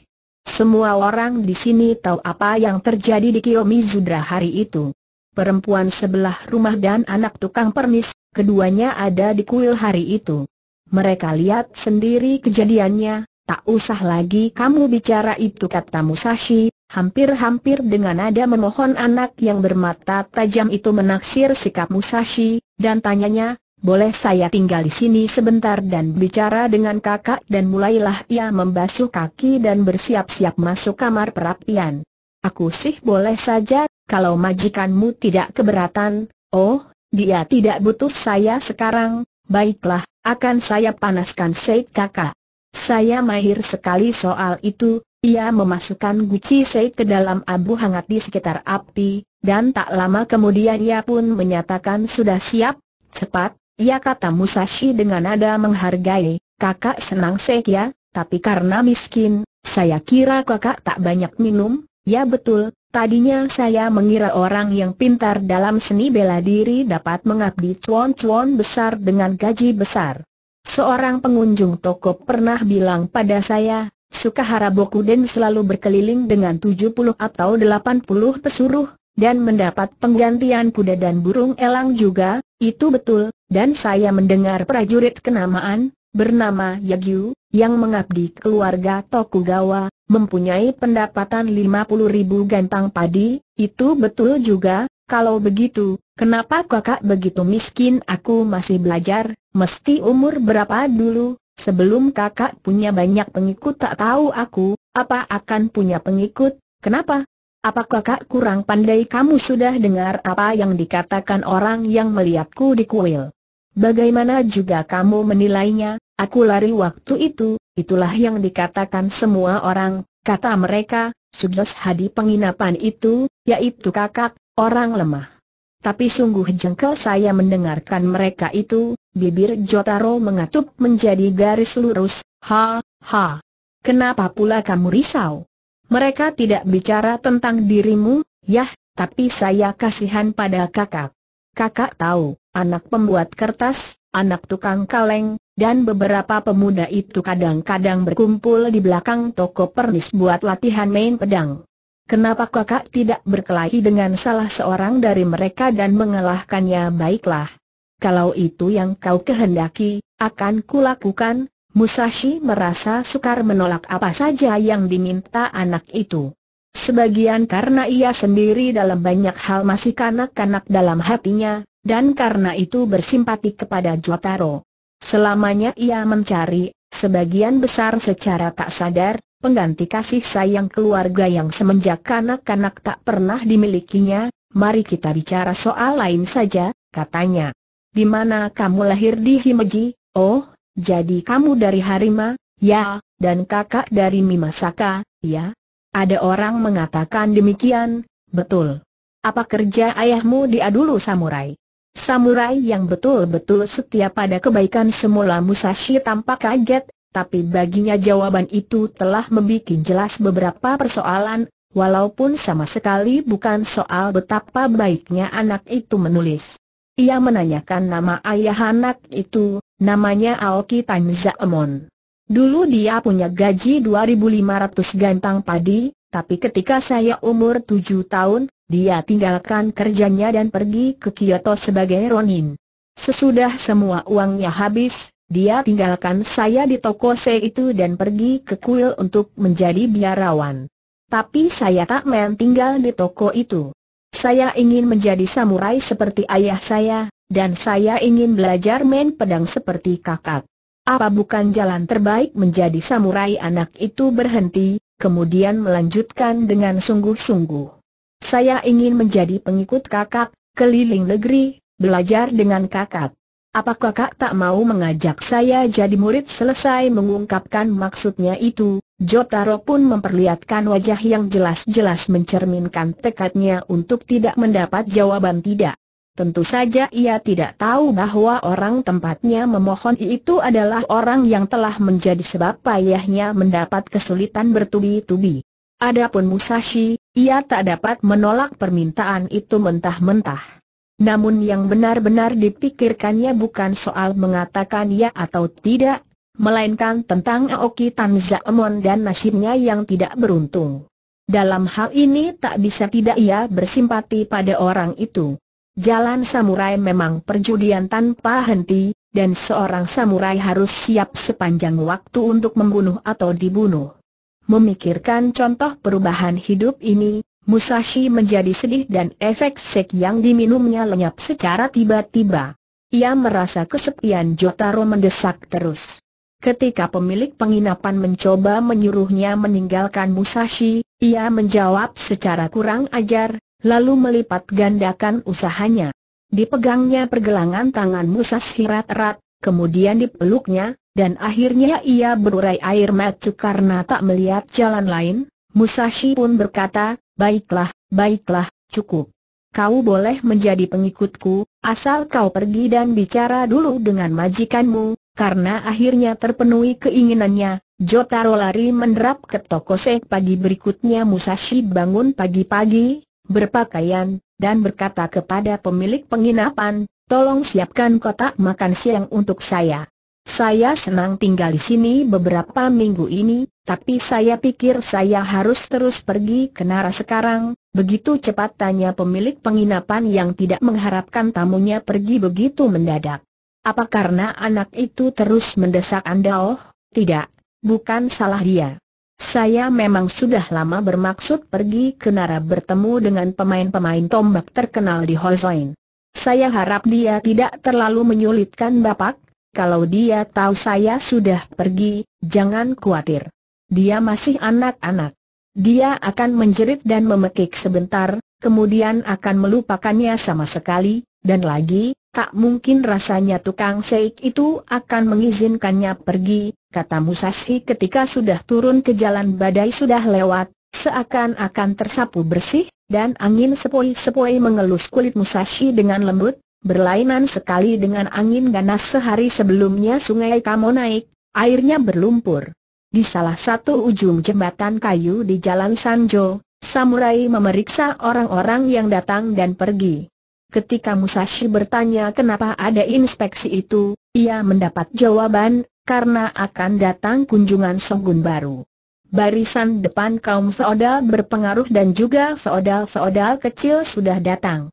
Semua orang di sini tahu apa yang terjadi di Kiyomizudra hari itu. Perempuan sebelah rumah dan anak tukang permis, keduanya ada di kuil hari itu. Mereka lihat sendiri kejadiannya, tak usah lagi kamu bicara itu kata Musashi, hampir-hampir dengan nada memohon anak yang bermata tajam itu menaksir sikap Musashi, dan tanyanya, boleh saya tinggal di sini sebentar dan bicara dengan kakak dan mulailah ia membasuh kaki dan bersiap-siap masuk kamar perapian. Aku sih boleh saja, kalau majikanmu tidak keberatan, oh, dia tidak butuh saya sekarang, baiklah, akan saya panaskan Said kakak. Saya mahir sekali soal itu, ia memasukkan guci Said ke dalam abu hangat di sekitar api, dan tak lama kemudian ia pun menyatakan sudah siap, cepat, ia ya kata Musashi dengan nada menghargai, kakak senang Said ya, tapi karena miskin, saya kira kakak tak banyak minum, ya betul, Tadinya saya mengira orang yang pintar dalam seni bela diri dapat mengabdi cuan-cuan besar dengan gaji besar. Seorang pengunjung toko pernah bilang pada saya, Sukahara Bokuden selalu berkeliling dengan 70 atau 80 pesuruh, dan mendapat penggantian kuda dan burung elang juga, itu betul, dan saya mendengar prajurit kenamaan, bernama Yagyu, yang mengabdi keluarga Tokugawa, mempunyai pendapatan 50 ribu gantang padi, itu betul juga, kalau begitu, kenapa kakak begitu miskin aku masih belajar, mesti umur berapa dulu, sebelum kakak punya banyak pengikut tak tahu aku, apa akan punya pengikut, kenapa? Apa kakak kurang pandai kamu sudah dengar apa yang dikatakan orang yang melihatku di kuil? Bagaimana juga kamu menilainya, aku lari waktu itu, Itulah yang dikatakan semua orang, kata mereka, sudah Hadi penginapan itu, yaitu kakak, orang lemah. Tapi sungguh jengkel saya mendengarkan mereka itu, bibir Jotaro mengatup menjadi garis lurus, ha, ha. Kenapa pula kamu risau? Mereka tidak bicara tentang dirimu, yah, tapi saya kasihan pada kakak. Kakak tahu, anak pembuat kertas, anak tukang kaleng, dan beberapa pemuda itu kadang-kadang berkumpul di belakang toko pernis buat latihan main pedang. Kenapa kakak tidak berkelahi dengan salah seorang dari mereka dan mengalahkannya baiklah. Kalau itu yang kau kehendaki, akan kulakukan, Musashi merasa sukar menolak apa saja yang diminta anak itu. Sebagian karena ia sendiri dalam banyak hal masih kanak-kanak dalam hatinya, dan karena itu bersimpati kepada Jotaro. Selamanya ia mencari, sebagian besar secara tak sadar, pengganti kasih sayang keluarga yang semenjak kanak-kanak tak pernah dimilikinya, mari kita bicara soal lain saja, katanya. Di mana kamu lahir di Himeji? Oh, jadi kamu dari Harima, ya, dan kakak dari Mimasaka, ya? Ada orang mengatakan demikian, betul. Apa kerja ayahmu di Adulu Samurai? Samurai yang betul-betul setia pada kebaikan semula Musashi tampak kaget, tapi baginya jawaban itu telah membuat jelas beberapa persoalan, walaupun sama sekali bukan soal betapa baiknya anak itu menulis. Ia menanyakan nama ayah anak itu, namanya Aoki Tanzaemon. Dulu dia punya gaji 2.500 gantang padi, tapi ketika saya umur 7 tahun, dia tinggalkan kerjanya dan pergi ke Kyoto sebagai Ronin. Sesudah semua uangnya habis, dia tinggalkan saya di toko C itu dan pergi ke kuil untuk menjadi biarawan. Tapi saya tak main tinggal di toko itu. Saya ingin menjadi samurai seperti ayah saya, dan saya ingin belajar main pedang seperti kakak. Apa bukan jalan terbaik menjadi samurai anak itu berhenti, kemudian melanjutkan dengan sungguh-sungguh. Saya ingin menjadi pengikut kakak, keliling negeri, belajar dengan kakak. Apa kakak tak mau mengajak saya jadi murid selesai mengungkapkan maksudnya itu? Jotaro pun memperlihatkan wajah yang jelas-jelas mencerminkan tekadnya untuk tidak mendapat jawaban tidak. Tentu saja ia tidak tahu bahwa orang tempatnya memohon itu adalah orang yang telah menjadi sebab payahnya mendapat kesulitan bertubi-tubi. Adapun Musashi, ia tak dapat menolak permintaan itu mentah-mentah. Namun yang benar-benar dipikirkannya bukan soal mengatakan ya atau tidak, melainkan tentang Aoki Tanzaemon dan nasibnya yang tidak beruntung. Dalam hal ini tak bisa tidak ia bersimpati pada orang itu. Jalan samurai memang perjudian tanpa henti, dan seorang samurai harus siap sepanjang waktu untuk membunuh atau dibunuh. Memikirkan contoh perubahan hidup ini, Musashi menjadi sedih dan efek sek yang diminumnya lenyap secara tiba-tiba. Ia merasa kesepian Jotaro mendesak terus. Ketika pemilik penginapan mencoba menyuruhnya meninggalkan Musashi, ia menjawab secara kurang ajar, lalu melipat gandakan usahanya. Dipegangnya pergelangan tangan Musashi rat-rat, kemudian dipeluknya, dan akhirnya ia berurai air mata karena tak melihat jalan lain, Musashi pun berkata, baiklah, baiklah, cukup. Kau boleh menjadi pengikutku, asal kau pergi dan bicara dulu dengan majikanmu, karena akhirnya terpenuhi keinginannya, Jotaro lari menerap ke toko sek pagi berikutnya Musashi bangun pagi-pagi, berpakaian, dan berkata kepada pemilik penginapan, tolong siapkan kotak makan siang untuk saya. Saya senang tinggal di sini beberapa minggu ini, tapi saya pikir saya harus terus pergi ke Nara sekarang. Begitu cepat tanya pemilik penginapan yang tidak mengharapkan tamunya pergi begitu mendadak. Apa karena anak itu terus mendesak Anda? Oh, tidak, bukan salah dia. Saya memang sudah lama bermaksud pergi ke Nara bertemu dengan pemain-pemain tombak terkenal di Holzain. Saya harap dia tidak terlalu menyulitkan Bapak, kalau dia tahu saya sudah pergi, jangan khawatir. Dia masih anak-anak. Dia akan menjerit dan memekik sebentar, kemudian akan melupakannya sama sekali, dan lagi, tak mungkin rasanya tukang seik itu akan mengizinkannya pergi, kata Musashi ketika sudah turun ke jalan badai sudah lewat, seakan-akan tersapu bersih, dan angin sepoi-sepoi mengelus kulit Musashi dengan lembut, Berlainan sekali dengan angin ganas sehari sebelumnya sungai Kamo naik, airnya berlumpur. Di salah satu ujung jembatan kayu di Jalan Sanjo, samurai memeriksa orang-orang yang datang dan pergi. Ketika Musashi bertanya kenapa ada inspeksi itu, ia mendapat jawaban, karena akan datang kunjungan Shogun baru. Barisan depan kaum feodal berpengaruh dan juga feodal-feodal kecil sudah datang.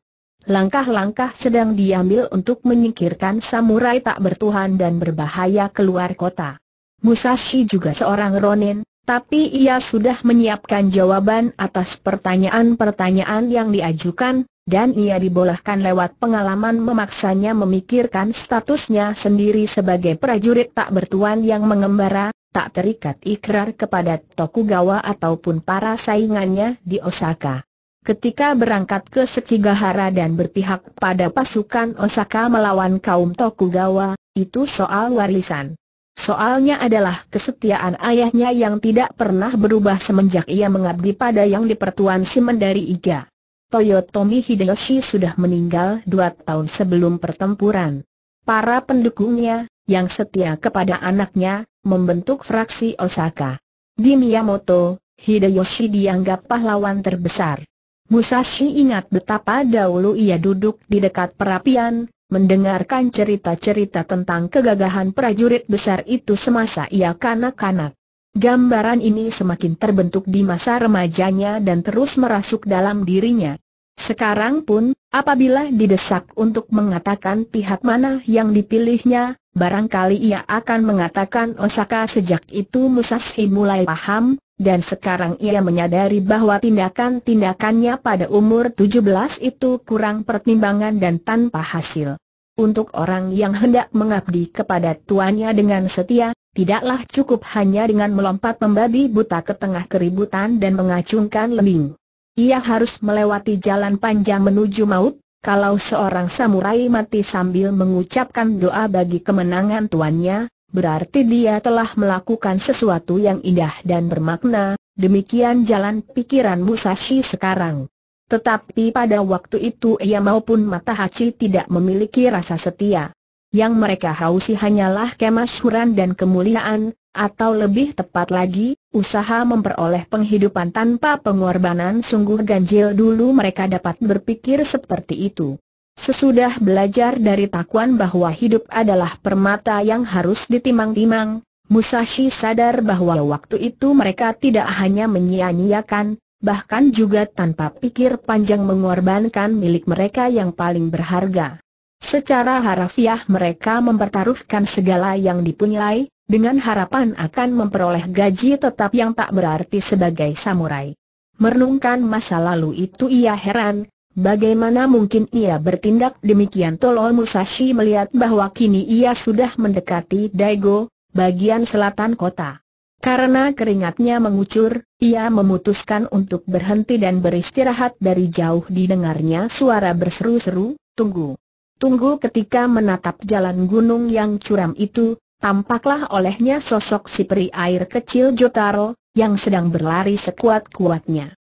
Langkah-langkah sedang diambil untuk menyingkirkan samurai tak bertuhan dan berbahaya keluar kota. Musashi juga seorang Ronin, tapi ia sudah menyiapkan jawaban atas pertanyaan-pertanyaan yang diajukan, dan ia dibolehkan lewat pengalaman memaksanya memikirkan statusnya sendiri sebagai prajurit tak bertuan yang mengembara, tak terikat ikrar kepada Tokugawa ataupun para saingannya di Osaka. Ketika berangkat ke Sekigahara dan berpihak pada pasukan Osaka melawan kaum Tokugawa, itu soal warisan. Soalnya adalah kesetiaan ayahnya yang tidak pernah berubah semenjak ia mengabdi pada yang dipertuan Simen dari Iga. Toyotomi Hideyoshi sudah meninggal dua tahun sebelum pertempuran. Para pendukungnya, yang setia kepada anaknya, membentuk fraksi Osaka. Di Miyamoto, Hideyoshi dianggap pahlawan terbesar. Musashi ingat betapa dahulu ia duduk di dekat perapian, mendengarkan cerita-cerita tentang kegagahan prajurit besar itu semasa ia kanak-kanak. Gambaran ini semakin terbentuk di masa remajanya dan terus merasuk dalam dirinya. Sekarang pun, apabila didesak untuk mengatakan pihak mana yang dipilihnya, barangkali ia akan mengatakan Osaka sejak itu Musashi mulai paham, dan sekarang ia menyadari bahwa tindakan-tindakannya pada umur 17 itu kurang pertimbangan dan tanpa hasil. Untuk orang yang hendak mengabdi kepada tuannya dengan setia, tidaklah cukup hanya dengan melompat membabi buta ke tengah keributan dan mengacungkan lembing. Ia harus melewati jalan panjang menuju maut, kalau seorang samurai mati sambil mengucapkan doa bagi kemenangan tuannya, Berarti dia telah melakukan sesuatu yang indah dan bermakna, demikian jalan pikiran Musashi sekarang. Tetapi pada waktu itu ia maupun Matahachi tidak memiliki rasa setia. Yang mereka hausi hanyalah kemasyhuran dan kemuliaan, atau lebih tepat lagi, usaha memperoleh penghidupan tanpa pengorbanan sungguh ganjil dulu mereka dapat berpikir seperti itu. Sesudah belajar dari takuan bahwa hidup adalah permata yang harus ditimang-timang, Musashi sadar bahwa waktu itu mereka tidak hanya menyia-nyiakan, bahkan juga tanpa pikir panjang mengorbankan milik mereka yang paling berharga. Secara harafiah mereka mempertaruhkan segala yang dipunyai, dengan harapan akan memperoleh gaji tetap yang tak berarti sebagai samurai. Merenungkan masa lalu itu ia heran, Bagaimana mungkin ia bertindak demikian tolol Musashi melihat bahwa kini ia sudah mendekati Daigo, bagian selatan kota. Karena keringatnya mengucur, ia memutuskan untuk berhenti dan beristirahat dari jauh didengarnya suara berseru-seru, tunggu. Tunggu ketika menatap jalan gunung yang curam itu, tampaklah olehnya sosok si peri air kecil Jotaro, yang sedang berlari sekuat-kuatnya.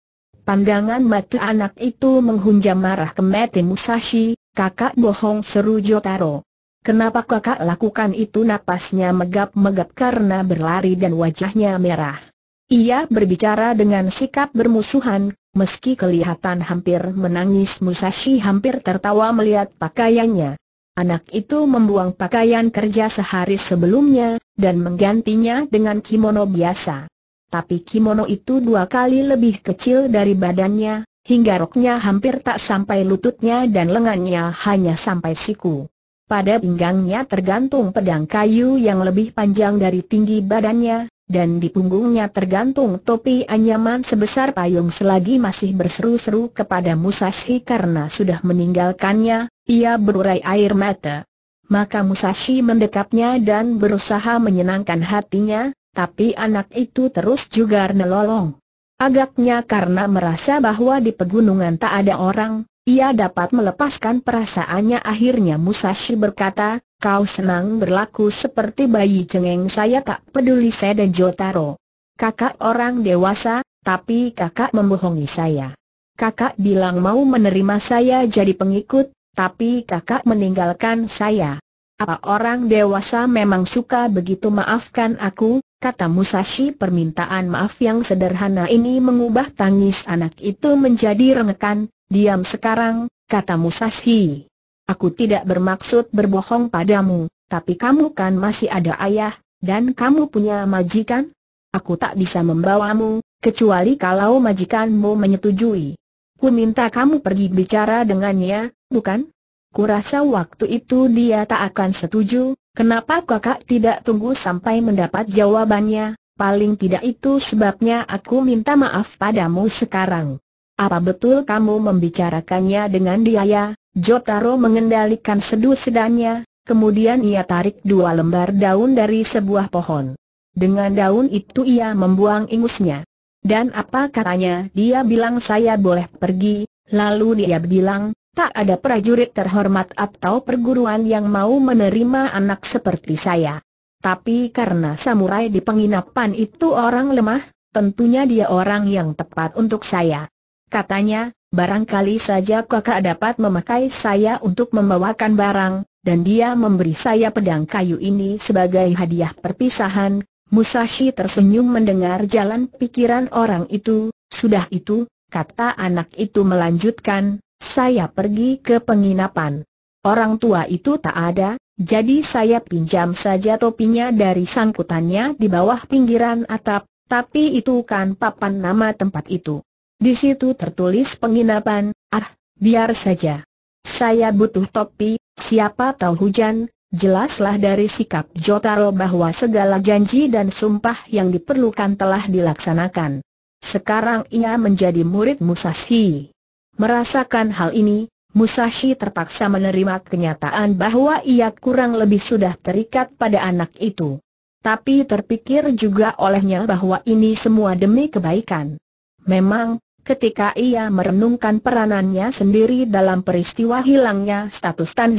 Pandangan mata anak itu menghunjam marah ke Mete Musashi, kakak bohong seru Jotaro. Kenapa kakak lakukan itu napasnya megap-megap karena berlari dan wajahnya merah. Ia berbicara dengan sikap bermusuhan, meski kelihatan hampir menangis Musashi hampir tertawa melihat pakaiannya. Anak itu membuang pakaian kerja sehari sebelumnya, dan menggantinya dengan kimono biasa tapi kimono itu dua kali lebih kecil dari badannya, hingga roknya hampir tak sampai lututnya dan lengannya hanya sampai siku. Pada pinggangnya tergantung pedang kayu yang lebih panjang dari tinggi badannya, dan di punggungnya tergantung topi anyaman sebesar payung selagi masih berseru-seru kepada Musashi karena sudah meninggalkannya, ia berurai air mata. Maka Musashi mendekapnya dan berusaha menyenangkan hatinya, tapi anak itu terus juga nelolong. Agaknya karena merasa bahwa di pegunungan tak ada orang, ia dapat melepaskan perasaannya akhirnya Musashi berkata, kau senang berlaku seperti bayi cengeng saya tak peduli saya dan Jotaro. Kakak orang dewasa, tapi kakak membohongi saya. Kakak bilang mau menerima saya jadi pengikut, tapi kakak meninggalkan saya. Apa orang dewasa memang suka begitu maafkan aku, kata Musashi permintaan maaf yang sederhana ini mengubah tangis anak itu menjadi rengekan, diam sekarang, kata Musashi. Aku tidak bermaksud berbohong padamu, tapi kamu kan masih ada ayah, dan kamu punya majikan? Aku tak bisa membawamu, kecuali kalau majikanmu menyetujui. Ku minta kamu pergi bicara dengannya, bukan? Kurasa waktu itu dia tak akan setuju, Kenapa kakak tidak tunggu sampai mendapat jawabannya? Paling tidak itu sebabnya aku minta maaf padamu sekarang. Apa betul kamu membicarakannya dengan dia ya? Jotaro mengendalikan seduh sedannya, kemudian ia tarik dua lembar daun dari sebuah pohon. Dengan daun itu ia membuang ingusnya. Dan apa katanya? Dia bilang saya boleh pergi, lalu dia bilang, tak ada prajurit terhormat atau perguruan yang mau menerima anak seperti saya. Tapi karena samurai di penginapan itu orang lemah, tentunya dia orang yang tepat untuk saya. Katanya, barangkali saja kakak dapat memakai saya untuk membawakan barang, dan dia memberi saya pedang kayu ini sebagai hadiah perpisahan. Musashi tersenyum mendengar jalan pikiran orang itu, sudah itu, kata anak itu melanjutkan, saya pergi ke penginapan. Orang tua itu tak ada, jadi saya pinjam saja topinya dari sangkutannya di bawah pinggiran atap, tapi itu kan papan nama tempat itu. Di situ tertulis penginapan, ah, biar saja. Saya butuh topi, siapa tahu hujan, jelaslah dari sikap Jotaro bahwa segala janji dan sumpah yang diperlukan telah dilaksanakan. Sekarang ia menjadi murid Musashi. Merasakan hal ini, Musashi terpaksa menerima kenyataan bahwa ia kurang lebih sudah terikat pada anak itu. Tapi terpikir juga olehnya bahwa ini semua demi kebaikan. Memang, ketika ia merenungkan peranannya sendiri dalam peristiwa hilangnya status Tan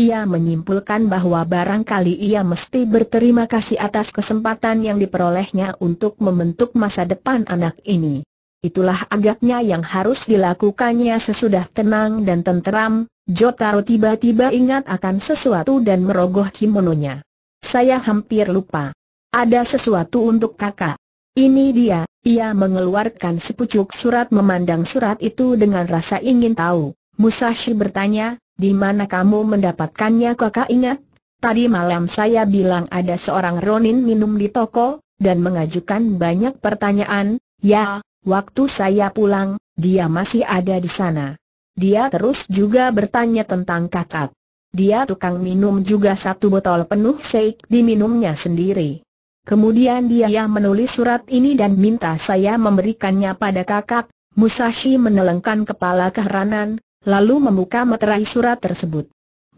ia menyimpulkan bahwa barangkali ia mesti berterima kasih atas kesempatan yang diperolehnya untuk membentuk masa depan anak ini. Itulah agaknya yang harus dilakukannya sesudah tenang dan tenteram, Jotaro tiba-tiba ingat akan sesuatu dan merogoh kimononya. Saya hampir lupa. Ada sesuatu untuk kakak. Ini dia, ia mengeluarkan sepucuk surat memandang surat itu dengan rasa ingin tahu. Musashi bertanya, di mana kamu mendapatkannya kakak ingat? Tadi malam saya bilang ada seorang Ronin minum di toko, dan mengajukan banyak pertanyaan, ya, Waktu saya pulang, dia masih ada di sana. Dia terus juga bertanya tentang kakak. Dia tukang minum juga satu botol penuh shake diminumnya sendiri. Kemudian dia ya, menulis surat ini dan minta saya memberikannya pada kakak. Musashi menelengkan kepala keheranan, lalu membuka meterai surat tersebut.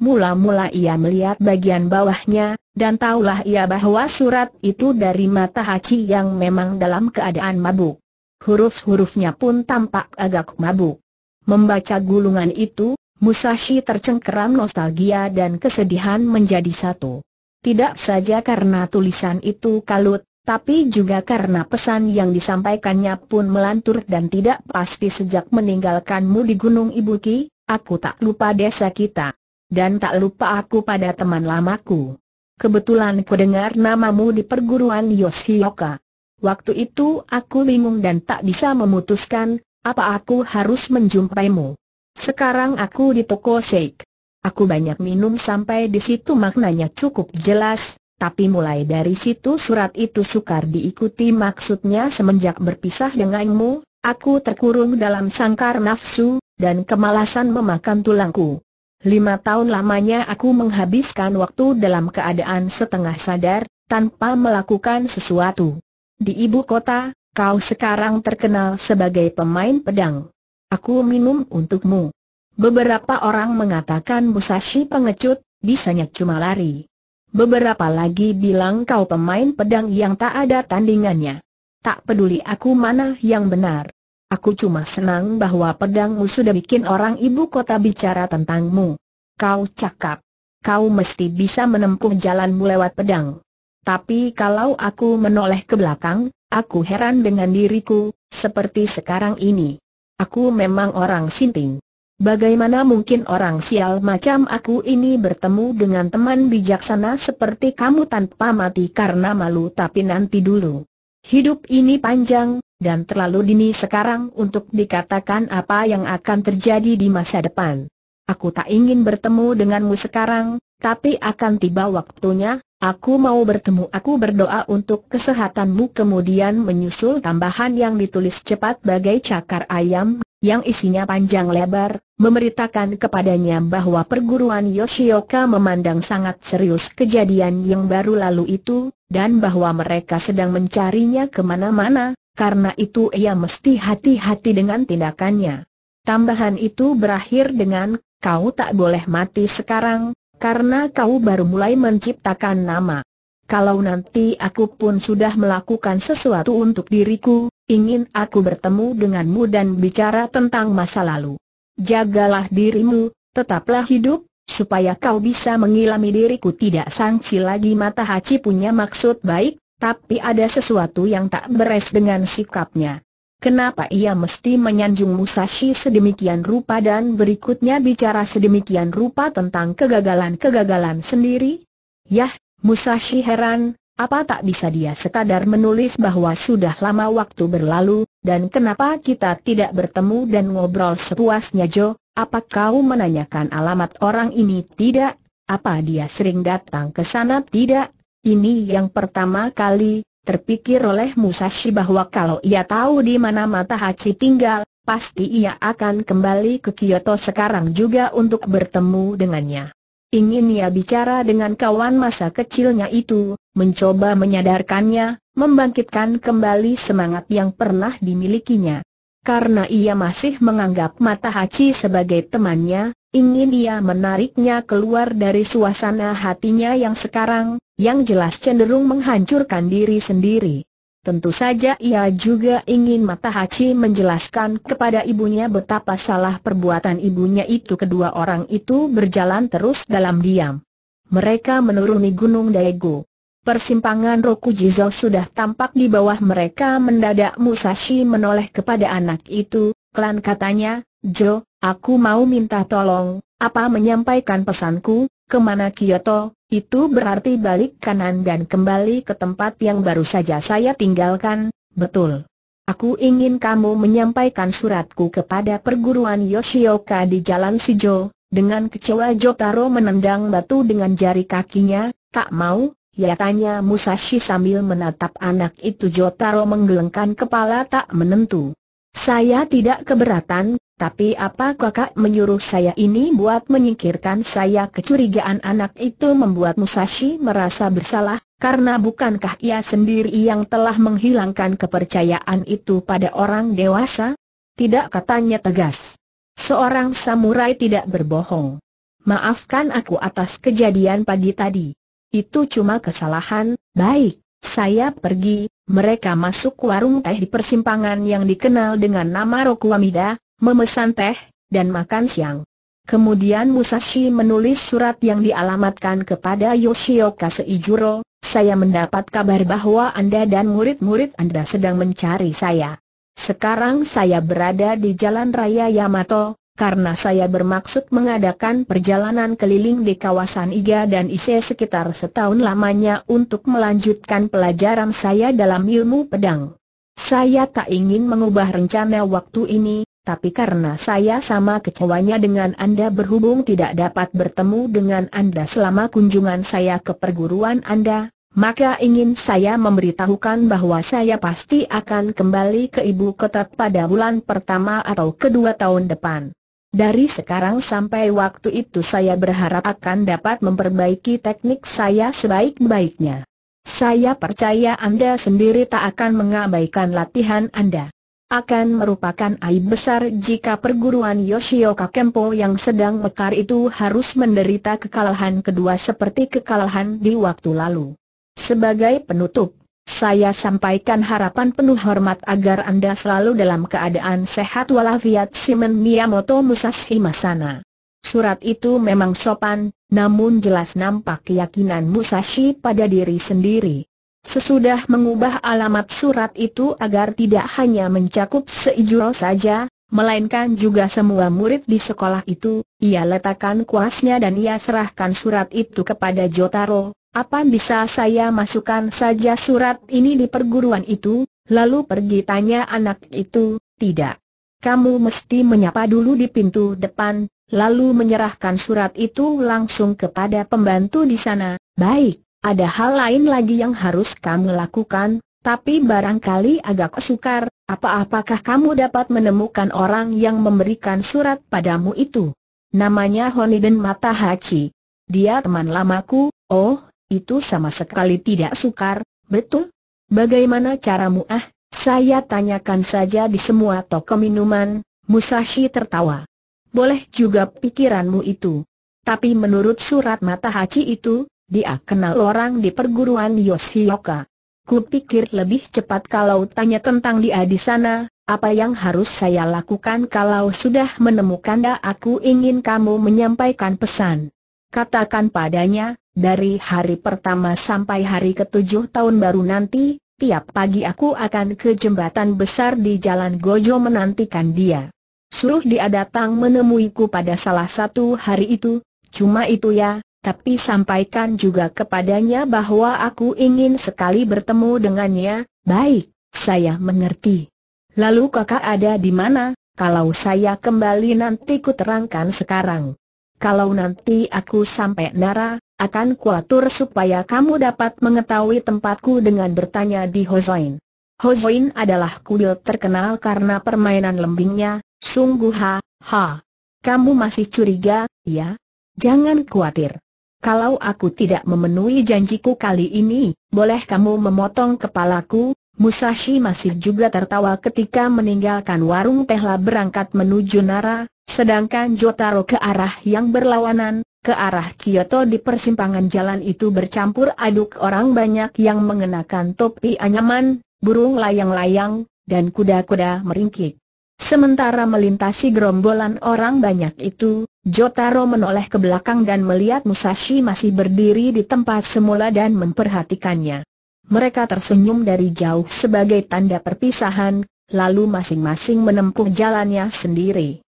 Mula-mula ia melihat bagian bawahnya, dan taulah ia bahwa surat itu dari mata Hachi yang memang dalam keadaan mabuk. Huruf-hurufnya pun tampak agak mabuk. Membaca gulungan itu, Musashi tercengkeram nostalgia dan kesedihan menjadi satu. Tidak saja karena tulisan itu kalut, tapi juga karena pesan yang disampaikannya pun melantur dan tidak pasti sejak meninggalkanmu di Gunung Ibuki, aku tak lupa desa kita. Dan tak lupa aku pada teman lamaku. Kebetulan ku dengar namamu di perguruan Yoshioka. Waktu itu aku bingung dan tak bisa memutuskan, apa aku harus menjumpaimu. Sekarang aku di toko Sheikh. Aku banyak minum sampai di situ maknanya cukup jelas, tapi mulai dari situ surat itu sukar diikuti maksudnya semenjak berpisah denganmu, aku terkurung dalam sangkar nafsu, dan kemalasan memakan tulangku. Lima tahun lamanya aku menghabiskan waktu dalam keadaan setengah sadar, tanpa melakukan sesuatu. Di ibu kota, kau sekarang terkenal sebagai pemain pedang. Aku minum untukmu. Beberapa orang mengatakan Musashi pengecut, bisanya cuma lari. Beberapa lagi bilang kau pemain pedang yang tak ada tandingannya. Tak peduli aku mana yang benar. Aku cuma senang bahwa pedangmu sudah bikin orang ibu kota bicara tentangmu. Kau cakap. Kau mesti bisa menempuh jalanmu lewat pedang. Tapi kalau aku menoleh ke belakang, aku heran dengan diriku, seperti sekarang ini. Aku memang orang sinting. Bagaimana mungkin orang sial macam aku ini bertemu dengan teman bijaksana seperti kamu tanpa mati karena malu tapi nanti dulu. Hidup ini panjang, dan terlalu dini sekarang untuk dikatakan apa yang akan terjadi di masa depan. Aku tak ingin bertemu denganmu sekarang, tapi akan tiba waktunya, Aku mau bertemu aku berdoa untuk kesehatanmu kemudian menyusul tambahan yang ditulis cepat bagai cakar ayam, yang isinya panjang lebar, memberitakan kepadanya bahwa perguruan Yoshioka memandang sangat serius kejadian yang baru lalu itu, dan bahwa mereka sedang mencarinya kemana-mana, karena itu ia mesti hati-hati dengan tindakannya. Tambahan itu berakhir dengan, kau tak boleh mati sekarang, karena kau baru mulai menciptakan nama. Kalau nanti aku pun sudah melakukan sesuatu untuk diriku, ingin aku bertemu denganmu dan bicara tentang masa lalu. Jagalah dirimu, tetaplah hidup, supaya kau bisa mengilami diriku tidak sangsi lagi mata haci punya maksud baik, tapi ada sesuatu yang tak beres dengan sikapnya. Kenapa ia mesti menyanjung Musashi sedemikian rupa dan berikutnya bicara sedemikian rupa tentang kegagalan-kegagalan sendiri? Yah, Musashi heran, apa tak bisa dia sekadar menulis bahwa sudah lama waktu berlalu, dan kenapa kita tidak bertemu dan ngobrol sepuasnya Jo, apa kau menanyakan alamat orang ini tidak? Apa dia sering datang ke sana tidak? Ini yang pertama kali, Terpikir oleh Musashi bahwa kalau ia tahu di mana Mata Hachi tinggal, pasti ia akan kembali ke Kyoto sekarang juga untuk bertemu dengannya. Ingin ia bicara dengan kawan masa kecilnya itu, mencoba menyadarkannya, membangkitkan kembali semangat yang pernah dimilikinya. Karena ia masih menganggap Mata Hachi sebagai temannya, Ingin dia menariknya keluar dari suasana hatinya yang sekarang, yang jelas cenderung menghancurkan diri sendiri. Tentu saja ia juga ingin Mata Haji menjelaskan kepada ibunya betapa salah perbuatan ibunya itu kedua orang itu berjalan terus dalam diam. Mereka menuruni Gunung Daegu. Persimpangan Rokujizo sudah tampak di bawah mereka mendadak Musashi menoleh kepada anak itu, klan katanya, Jo, Aku mau minta tolong, apa menyampaikan pesanku, kemana Kyoto, itu berarti balik kanan dan kembali ke tempat yang baru saja saya tinggalkan, betul. Aku ingin kamu menyampaikan suratku kepada perguruan Yoshioka di Jalan Sijo, dengan kecewa Jotaro menendang batu dengan jari kakinya, tak mau, ya tanya Musashi sambil menatap anak itu Jotaro menggelengkan kepala tak menentu. Saya tidak keberatan, tapi apa kakak menyuruh saya ini buat menyingkirkan saya kecurigaan anak itu membuat Musashi merasa bersalah, karena bukankah ia sendiri yang telah menghilangkan kepercayaan itu pada orang dewasa? Tidak katanya tegas. Seorang samurai tidak berbohong. Maafkan aku atas kejadian pagi tadi. Itu cuma kesalahan, baik, saya pergi, mereka masuk warung teh di persimpangan yang dikenal dengan nama Rokuamida, memesan teh, dan makan siang. Kemudian Musashi menulis surat yang dialamatkan kepada Yoshioka Seijuro, saya mendapat kabar bahwa Anda dan murid-murid Anda sedang mencari saya. Sekarang saya berada di Jalan Raya Yamato, karena saya bermaksud mengadakan perjalanan keliling di kawasan Iga dan Ise sekitar setahun lamanya untuk melanjutkan pelajaran saya dalam ilmu pedang. Saya tak ingin mengubah rencana waktu ini, tapi karena saya sama kecewanya dengan Anda berhubung tidak dapat bertemu dengan Anda selama kunjungan saya ke perguruan Anda, maka ingin saya memberitahukan bahwa saya pasti akan kembali ke ibu kota pada bulan pertama atau kedua tahun depan. Dari sekarang sampai waktu itu saya berharap akan dapat memperbaiki teknik saya sebaik-baiknya. Saya percaya Anda sendiri tak akan mengabaikan latihan Anda. Akan merupakan aib besar jika perguruan Yoshioka Kempo yang sedang mekar itu harus menderita kekalahan kedua seperti kekalahan di waktu lalu. Sebagai penutup, saya sampaikan harapan penuh hormat agar Anda selalu dalam keadaan sehat walafiat Simon Miyamoto Musashi Masana. Surat itu memang sopan, namun jelas nampak keyakinan Musashi pada diri sendiri. Sesudah mengubah alamat surat itu agar tidak hanya mencakup seijuro saja, melainkan juga semua murid di sekolah itu, ia letakkan kuasnya dan ia serahkan surat itu kepada Jotaro. Apa bisa saya masukkan saja surat ini di perguruan itu, lalu pergi tanya anak itu, tidak. Kamu mesti menyapa dulu di pintu depan, lalu menyerahkan surat itu langsung kepada pembantu di sana, baik. Ada hal lain lagi yang harus kamu lakukan, tapi barangkali agak sukar, apa-apakah kamu dapat menemukan orang yang memberikan surat padamu itu? Namanya Honiden Matahachi. Dia teman lamaku, oh, itu sama sekali tidak sukar, betul? Bagaimana caramu ah? Saya tanyakan saja di semua toko minuman, Musashi tertawa. Boleh juga pikiranmu itu. Tapi menurut surat Matahachi itu, dia kenal orang di perguruan Yoshioka. Kupikir lebih cepat kalau tanya tentang dia di sana, apa yang harus saya lakukan kalau sudah menemukan dia aku ingin kamu menyampaikan pesan. Katakan padanya, dari hari pertama sampai hari ketujuh tahun baru nanti, tiap pagi aku akan ke jembatan besar di Jalan Gojo menantikan dia. Suruh dia datang menemuiku pada salah satu hari itu, cuma itu ya, tapi sampaikan juga kepadanya bahwa aku ingin sekali bertemu dengannya, baik, saya mengerti. Lalu kakak ada di mana, kalau saya kembali nanti kuterangkan sekarang. Kalau nanti aku sampai Nara, akan kuatur supaya kamu dapat mengetahui tempatku dengan bertanya di Hozoin. Hozoin adalah kuil terkenal karena permainan lembingnya, sungguh ha, ha. Kamu masih curiga, ya? Jangan khawatir. Kalau aku tidak memenuhi janjiku kali ini, boleh kamu memotong kepalaku? Musashi masih juga tertawa ketika meninggalkan warung Tehla berangkat menuju Nara, sedangkan Jotaro ke arah yang berlawanan, ke arah Kyoto di persimpangan jalan itu bercampur aduk orang banyak yang mengenakan topi anyaman, burung layang-layang, dan kuda-kuda meringkik. Sementara melintasi gerombolan orang banyak itu, Jotaro menoleh ke belakang dan melihat Musashi masih berdiri di tempat semula dan memperhatikannya. Mereka tersenyum dari jauh sebagai tanda perpisahan, lalu masing-masing menempuh jalannya sendiri.